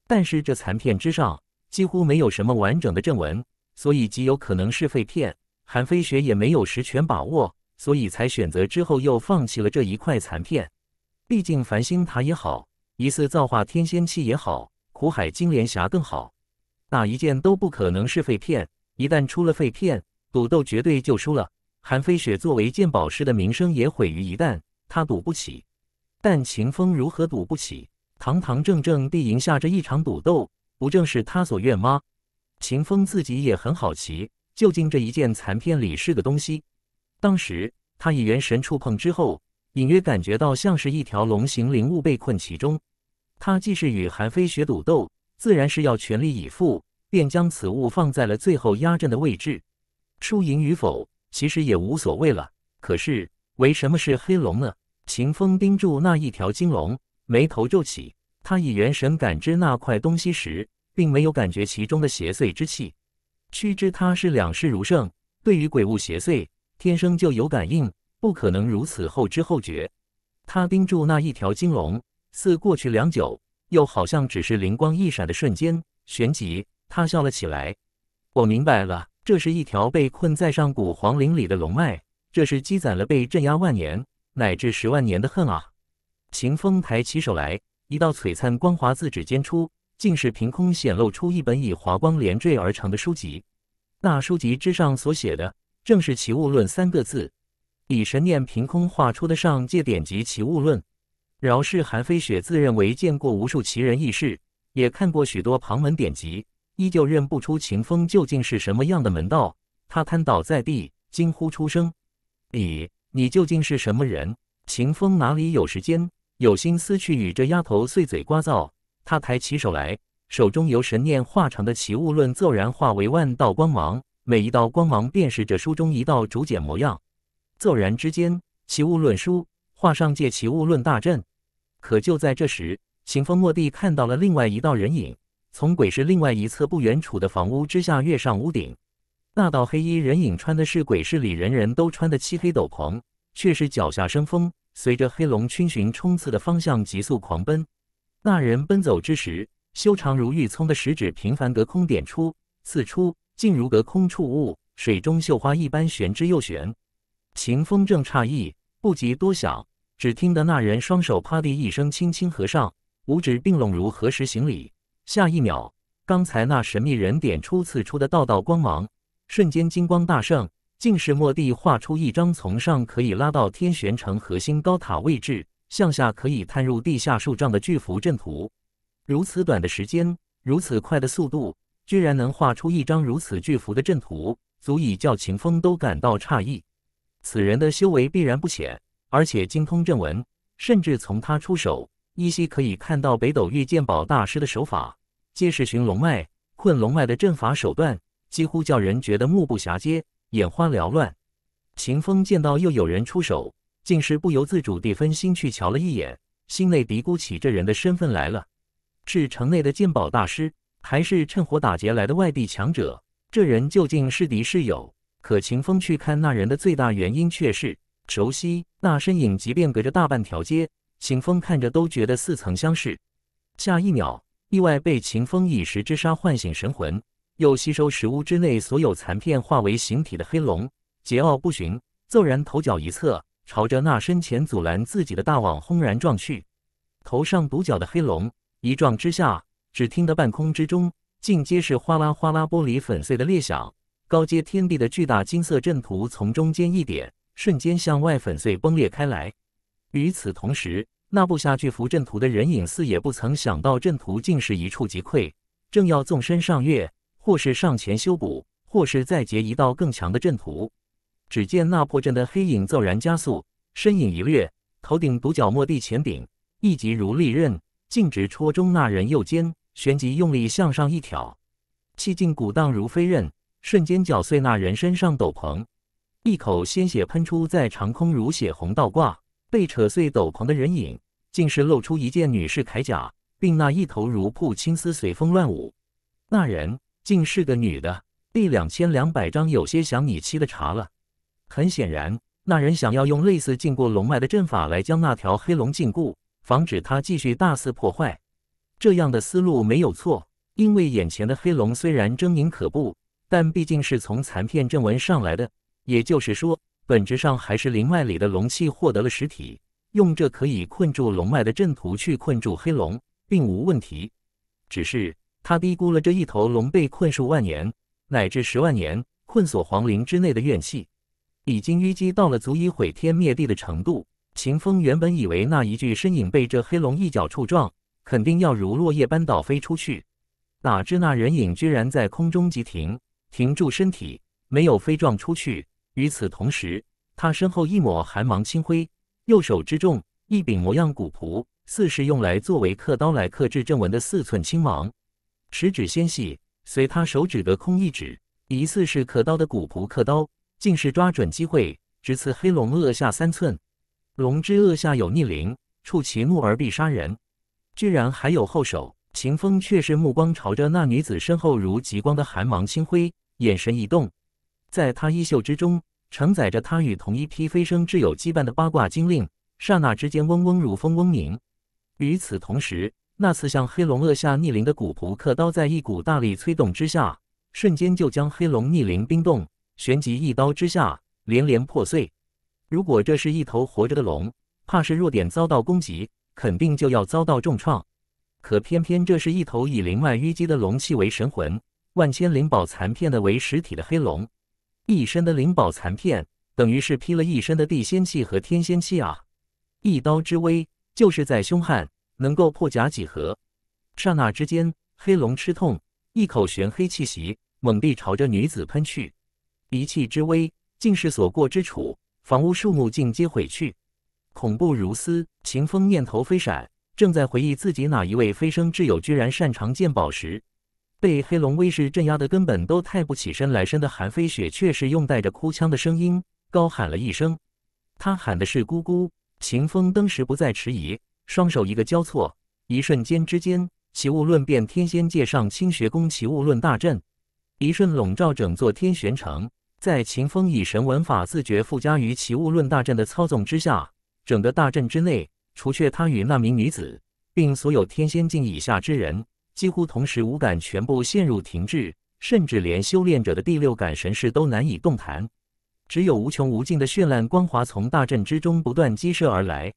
但是这残片之上几乎没有什么完整的正文，所以极有可能是废片。韩飞雪也没有十全把握，所以才选择之后又放弃了这一块残片。毕竟繁星塔也好，疑似造化天仙器也好，苦海金莲匣更好，哪一件都不可能是废片。一旦出了废片，赌斗绝对就输了。韩飞雪作为鉴宝师的名声也毁于一旦。他赌不起，但秦风如何赌不起？堂堂正正地赢下这一场赌斗，不正是他所愿吗？秦风自己也很好奇，究竟这一件残片里是个东西。当时他以元神触碰之后，隐约感觉到像是一条龙形灵物被困其中。他既是与韩非雪赌斗，自然是要全力以赴，便将此物放在了最后压阵的位置。输赢与否其实也无所谓了。可是为什么是黑龙呢？秦风盯住那一条金龙，眉头皱起。他以元神感知那块东西时，并没有感觉其中的邪祟之气。须知他是两世如圣，对于鬼物邪祟，天生就有感应，不可能如此后知后觉。他盯住那一条金龙，似过去良久，又好像只是灵光一闪的瞬间。旋即，他笑了起来：“我明白了，这是一条被困在上古皇陵里的龙脉，这是积攒了被镇压万年。”乃至十万年的恨啊！秦风抬起手来，一道璀璨光华自指尖出，竟是凭空显露出一本以华光连缀而成的书籍。那书籍之上所写的，正是《奇物论》三个字。以神念凭空画出的上界典籍《奇物论》，饶是韩非雪自认为见过无数奇人异事，也看过许多旁门典籍，依旧认不出秦风究竟是什么样的门道。他瘫倒在地，惊呼出声：“你你究竟是什么人？秦风哪里有时间、有心思去与这丫头碎嘴聒噪？他抬起手来，手中由神念化成的《奇物论》骤然化为万道光芒，每一道光芒便是这书中一道竹简模样。骤然之间，《奇物论》书画上界《奇物论》大阵。可就在这时，秦风蓦地看到了另外一道人影，从鬼市另外一侧不远处的房屋之下跃上屋顶。那道黑衣人影穿的是鬼市里人人都穿的漆黑斗篷，却是脚下生风，随着黑龙群巡冲刺的方向急速狂奔。那人奔走之时，修长如玉葱的食指频繁隔空点出、刺出，竟如隔空触物，水中绣花一般玄之又玄。秦风正诧异，不及多想，只听得那人双手啪地一声轻轻合上，五指并拢如合十行礼。下一秒，刚才那神秘人点出、刺出的道道光芒。瞬间金光大盛，竟是蓦地画出一张从上可以拉到天玄城核心高塔位置，向下可以探入地下数丈的巨幅阵图。如此短的时间，如此快的速度，居然能画出一张如此巨幅的阵图，足以叫秦风都感到诧异。此人的修为必然不浅，而且精通阵文，甚至从他出手，依稀可以看到北斗御剑宝大师的手法，皆是寻龙脉、困龙脉的阵法手段。几乎叫人觉得目不暇接、眼花缭乱。秦风见到又有人出手，竟是不由自主地分心去瞧了一眼，心内嘀咕起这人的身份来了：是城内的鉴宝大师，还是趁火打劫来的外地强者？这人究竟是敌是友？可秦风去看那人的最大原因却是熟悉那身影，即便隔着大半条街，秦风看着都觉得似曾相识。下一秒，意外被秦风一时之杀唤醒神魂。又吸收食物之内所有残片，化为形体的黑龙，桀骜不驯，骤然头角一侧，朝着那身前阻拦自己的大网轰然撞去。头上独角的黑龙一撞之下，只听得半空之中尽皆是哗啦哗啦玻璃粉碎的裂响。高阶天地的巨大金色阵图从中间一点，瞬间向外粉碎崩裂开来。与此同时，那布下巨幅阵图的人影似也不曾想到阵图竟是一触即溃，正要纵身上跃。或是上前修补，或是再结一道更强的阵图。只见那破阵的黑影骤然加速，身影一掠，头顶独角蓦地前顶，一击如利刃，径直戳中那人右肩。旋即用力向上一挑，气劲鼓荡如飞刃，瞬间绞碎那人身上斗篷，一口鲜血喷出，在长空如血红倒挂。被扯碎斗篷的人影，竟是露出一件女士铠甲，并那一头如瀑青丝随风乱舞。那人。竟是个女的。第两千两百章有些想你七的茶了。很显然，那人想要用类似禁锢龙脉的阵法来将那条黑龙禁锢，防止它继续大肆破坏。这样的思路没有错，因为眼前的黑龙虽然狰狞可怖，但毕竟是从残片阵纹上来的，也就是说，本质上还是灵脉里的龙气获得了实体。用这可以困住龙脉的阵图去困住黑龙，并无问题。只是。他低估了这一头龙被困数万年乃至十万年困锁皇陵之内的怨气，已经淤积到了足以毁天灭地的程度。秦风原本以为那一具身影被这黑龙一脚触撞，肯定要如落叶般倒飞出去，哪知那人影居然在空中急停，停住身体，没有飞撞出去。与此同时，他身后一抹寒芒轻挥，右手之重一柄模样古朴、似是用来作为刻刀来刻制正文的四寸青芒。食指纤细，随他手指的空一指，疑似是刻刀的古仆刻刀，竟是抓准机会，直刺黑龙颚下三寸。龙之颚下有逆鳞，触其怒而必杀人。居然还有后手，秦风却是目光朝着那女子身后如极光的寒芒轻挥，眼神一动，在他衣袖之中承载着他与同一批飞升挚友羁绊的八卦精令，刹那之间嗡嗡如风嗡鸣。与此同时。那次向黑龙扼下逆鳞的古仆刻刀，在一股大力催动之下，瞬间就将黑龙逆鳞冰冻，旋即一刀之下连连破碎。如果这是一头活着的龙，怕是弱点遭到攻击，肯定就要遭到重创。可偏偏这是一头以灵脉淤积的龙气为神魂、万千灵宝残片的为实体的黑龙，一身的灵宝残片等于是披了一身的地仙气和天仙气啊！一刀之威，就是在凶悍。能够破甲几何。刹那之间，黑龙吃痛，一口玄黑气息猛地朝着女子喷去，一气之威，竟是所过之处，房屋树木尽皆毁去，恐怖如斯。秦风念头飞闪，正在回忆自己哪一位飞升挚友居然擅长鉴宝时，被黑龙威势镇压的根本都抬不起身来。身的韩飞雪却是用带着哭腔的声音高喊了一声，她喊的是“姑姑”。秦风登时不再迟疑。双手一个交错，一瞬间之间，奇物论变天仙界上清学宫奇物论大阵，一瞬笼罩整座天玄城。在秦风以神文法自觉附加于奇物论大阵的操纵之下，整个大阵之内，除却他与那名女子，并所有天仙境以下之人，几乎同时五感全部陷入停滞，甚至连修炼者的第六感神识都难以动弹。只有无穷无尽的绚烂光华从大阵之中不断激射而来。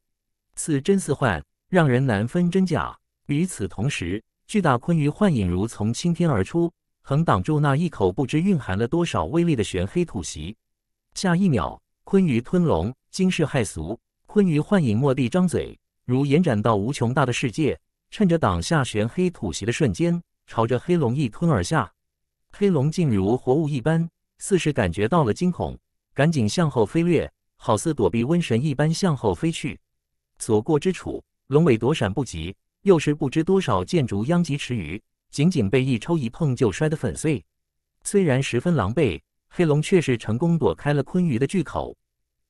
似真似幻，让人难分真假。与此同时，巨大鲲鱼幻影如从青天而出，横挡住那一口不知蕴含了多少威力的玄黑土袭。下一秒，鲲鱼吞龙，惊世骇俗。鲲鱼幻影蓦地张嘴，如延展到无穷大的世界。趁着挡下玄黑土袭的瞬间，朝着黑龙一吞而下。黑龙竟如活物一般，似是感觉到了惊恐，赶紧向后飞掠，好似躲避瘟神一般向后飞去。所过之处，龙尾躲闪不及，又是不知多少建筑殃及池鱼，仅仅被一抽一碰就摔得粉碎。虽然十分狼狈，黑龙却是成功躲开了鲲鱼的巨口。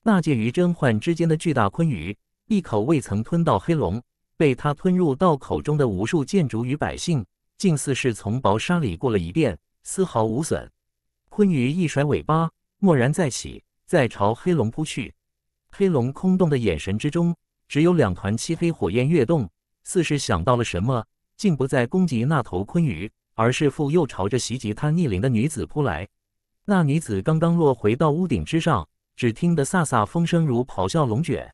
那介于真幻之间的巨大鲲鱼，一口未曾吞到黑龙，被它吞入到口中的无数建筑与百姓，竟似是从薄纱里过了一遍，丝毫无损。鲲鱼一甩尾巴，蓦然再起，再朝黑龙扑去。黑龙空洞的眼神之中。只有两团漆黑火焰跃动，似是想到了什么，竟不再攻击那头鲲鱼，而是复又朝着袭击他逆鳞的女子扑来。那女子刚刚落回到屋顶之上，只听得飒飒风声如咆哮龙卷。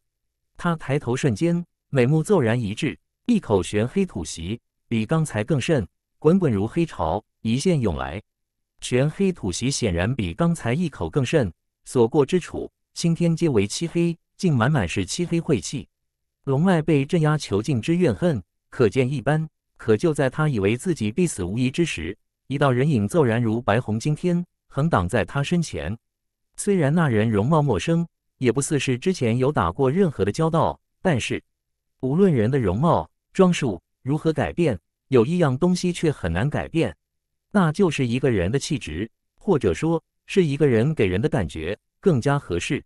她抬头瞬间，美目骤然一滞，一口玄黑吐息，比刚才更甚，滚滚如黑潮一线涌来。玄黑吐息显然比刚才一口更甚，所过之处，青天皆为漆黑，竟满满是漆黑晦气。龙脉被镇压囚禁之怨恨，可见一斑。可就在他以为自己必死无疑之时，一道人影骤然如白虹惊天，横挡在他身前。虽然那人容貌陌生，也不似是之前有打过任何的交道，但是无论人的容貌、装束如何改变，有一样东西却很难改变，那就是一个人的气质，或者说是一个人给人的感觉更加合适。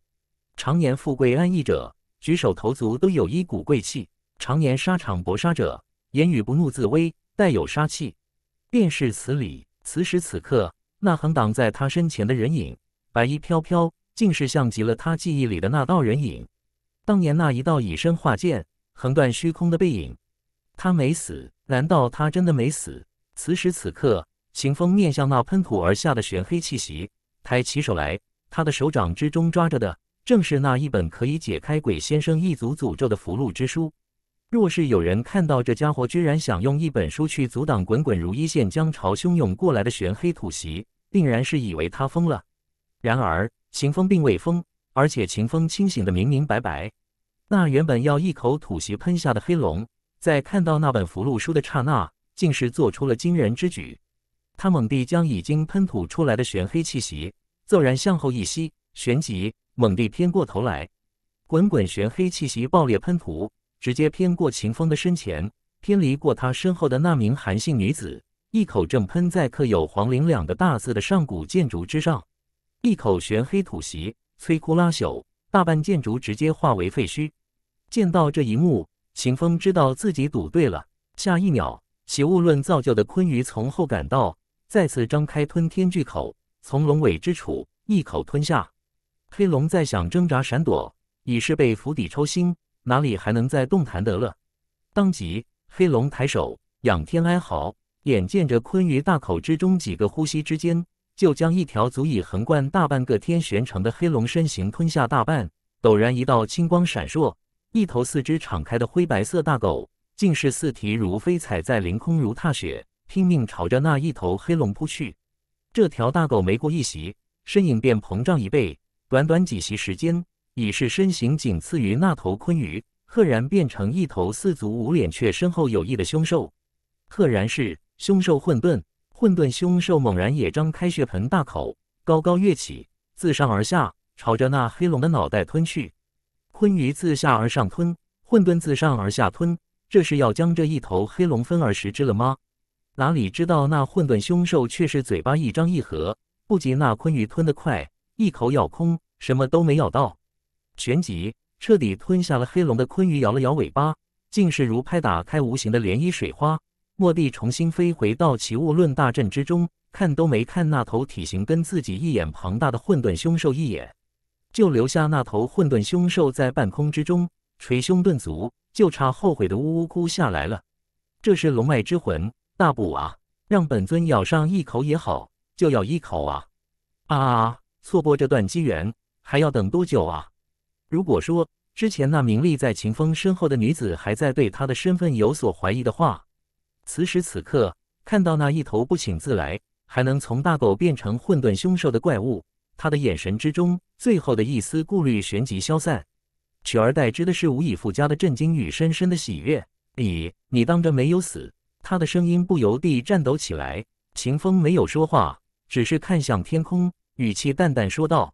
常年富贵安逸者。举手投足都有一股贵气，常年沙场搏杀者，言语不怒自威，带有杀气。便是此理。此时此刻，那横挡在他身前的人影，白衣飘飘，竟是像极了他记忆里的那道人影。当年那一道以身化剑，横断虚空的背影。他没死？难道他真的没死？此时此刻，秦风面向那喷吐而下的玄黑气息，抬起手来，他的手掌之中抓着的。正是那一本可以解开鬼先生一族诅咒的福禄之书。若是有人看到这家伙居然想用一本书去阻挡滚滚如一线江潮汹涌过来的玄黑土袭，定然是以为他疯了。然而秦风并未疯，而且秦风清醒的明明白白。那原本要一口土袭喷下的黑龙，在看到那本福禄书的刹那，竟是做出了惊人之举。他猛地将已经喷吐出来的玄黑气息骤然向后一吸，旋即。猛地偏过头来，滚滚玄黑气息爆裂喷吐，直接偏过秦风的身前，偏离过他身后的那名韩姓女子，一口正喷在刻有“黄陵”两个大字的上古建筑之上。一口玄黑土息，摧枯拉朽，大半建筑直接化为废墟。见到这一幕，秦风知道自己赌对了。下一秒，其雾论造就的鲲鱼从后赶到，再次张开吞天巨口，从龙尾之处一口吞下。黑龙在想挣扎闪躲，已是被釜底抽薪，哪里还能再动弹得了？当即，黑龙抬手仰天哀嚎，眼见着鲲于大口之中，几个呼吸之间就将一条足以横贯大半个天玄城的黑龙身形吞下大半。陡然，一道青光闪烁，一头四肢敞开的灰白色大狗，竟是四蹄如飞，踩在凌空如踏雪，拼命朝着那一头黑龙扑去。这条大狗没过一息，身影便膨胀一倍。短短几息时间，已是身形仅次于那头鲲鱼，赫然变成一头四足无脸却身后有翼的凶兽，赫然是凶兽混沌。混沌凶兽猛然也张开血盆大口，高高跃起，自上而下朝着那黑龙的脑袋吞去。鲲鱼自下而上吞，混沌自上而下吞，这是要将这一头黑龙分而食之了吗？哪里知道那混沌凶兽却是嘴巴一张一合，不及那鲲鱼吞得快。一口咬空，什么都没咬到。旋即彻底吞下了黑龙的鲲鱼摇了摇尾巴，竟是如拍打开无形的涟漪水花，蓦地重新飞回到奇物论大阵之中，看都没看那头体型跟自己一眼庞大的混沌凶兽一眼，就留下那头混沌凶兽在半空之中捶胸顿足，就差后悔的呜呜哭下来了。这是龙脉之魂，大补啊！让本尊咬上一口也好，就咬一口啊！啊！错过这段机缘还要等多久啊？如果说之前那名立在秦风身后的女子还在对他的身份有所怀疑的话，此时此刻看到那一头不请自来，还能从大狗变成混沌凶兽的怪物，他的眼神之中最后的一丝顾虑旋即消散，取而代之的是无以复加的震惊与深深的喜悦。你，你当着没有死？他的声音不由地颤抖起来。秦风没有说话，只是看向天空。语气淡淡说道：“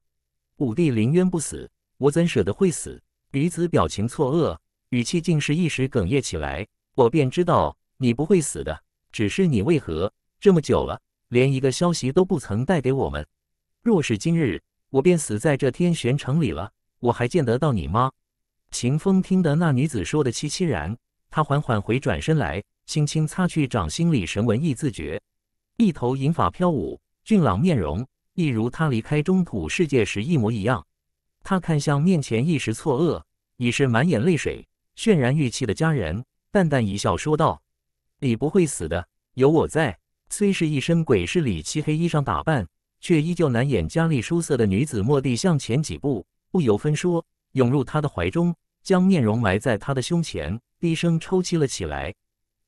武帝临渊不死，我怎舍得会死？”女子表情错愕，语气竟是一时哽咽起来。我便知道你不会死的，只是你为何这么久了，连一个消息都不曾带给我们？若是今日我便死在这天玄城里了，我还见得到你吗？”秦风听得那女子说的凄凄然，他缓缓回转身来，轻轻擦去掌心里神纹意自觉，一头银发飘舞，俊朗面容。一如他离开中土世界时一模一样，他看向面前一时错愕，已是满眼泪水、泫然欲泣的家人，淡淡一笑说道：“你不会死的，有我在。”虽是一身鬼市里漆黑衣裳打扮，却依旧难掩佳丽出色的女子，蓦地向前几步，不由分说涌入他的怀中，将面容埋在他的胸前，低声抽泣了起来。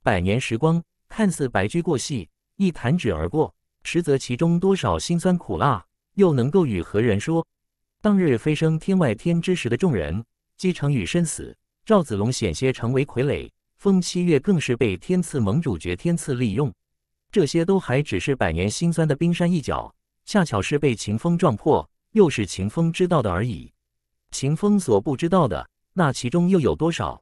百年时光，看似白驹过隙，一弹指而过。实则其中多少辛酸苦辣，又能够与何人说？当日飞升天外天之时的众人，姬成宇身死，赵子龙险些成为傀儡，封七月更是被天赐盟主角天赐利用。这些都还只是百年辛酸的冰山一角，恰巧是被秦风撞破，又是秦风知道的而已。秦风所不知道的，那其中又有多少，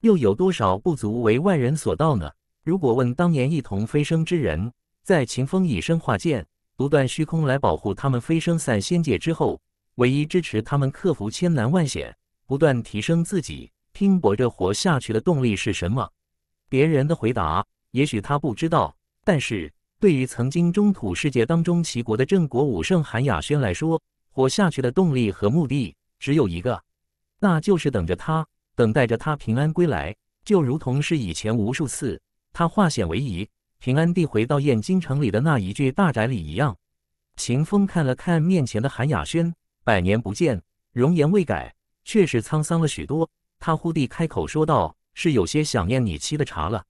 又有多少不足为外人所道呢？如果问当年一同飞升之人，在秦风以身化剑，独断虚空来保护他们飞升散仙界之后，唯一支持他们克服千难万险，不断提升自己，拼搏着活下去的动力是什么？别人的回答，也许他不知道，但是对于曾经中土世界当中齐国的镇国武圣韩雅轩来说，活下去的动力和目的只有一个，那就是等着他，等待着他平安归来，就如同是以前无数次他化险为夷。平安地回到燕京城里的那一句大宅里一样，秦风看了看面前的韩雅轩，百年不见，容颜未改，却是沧桑了许多。他忽地开口说道：“是有些想念你沏的茶了。”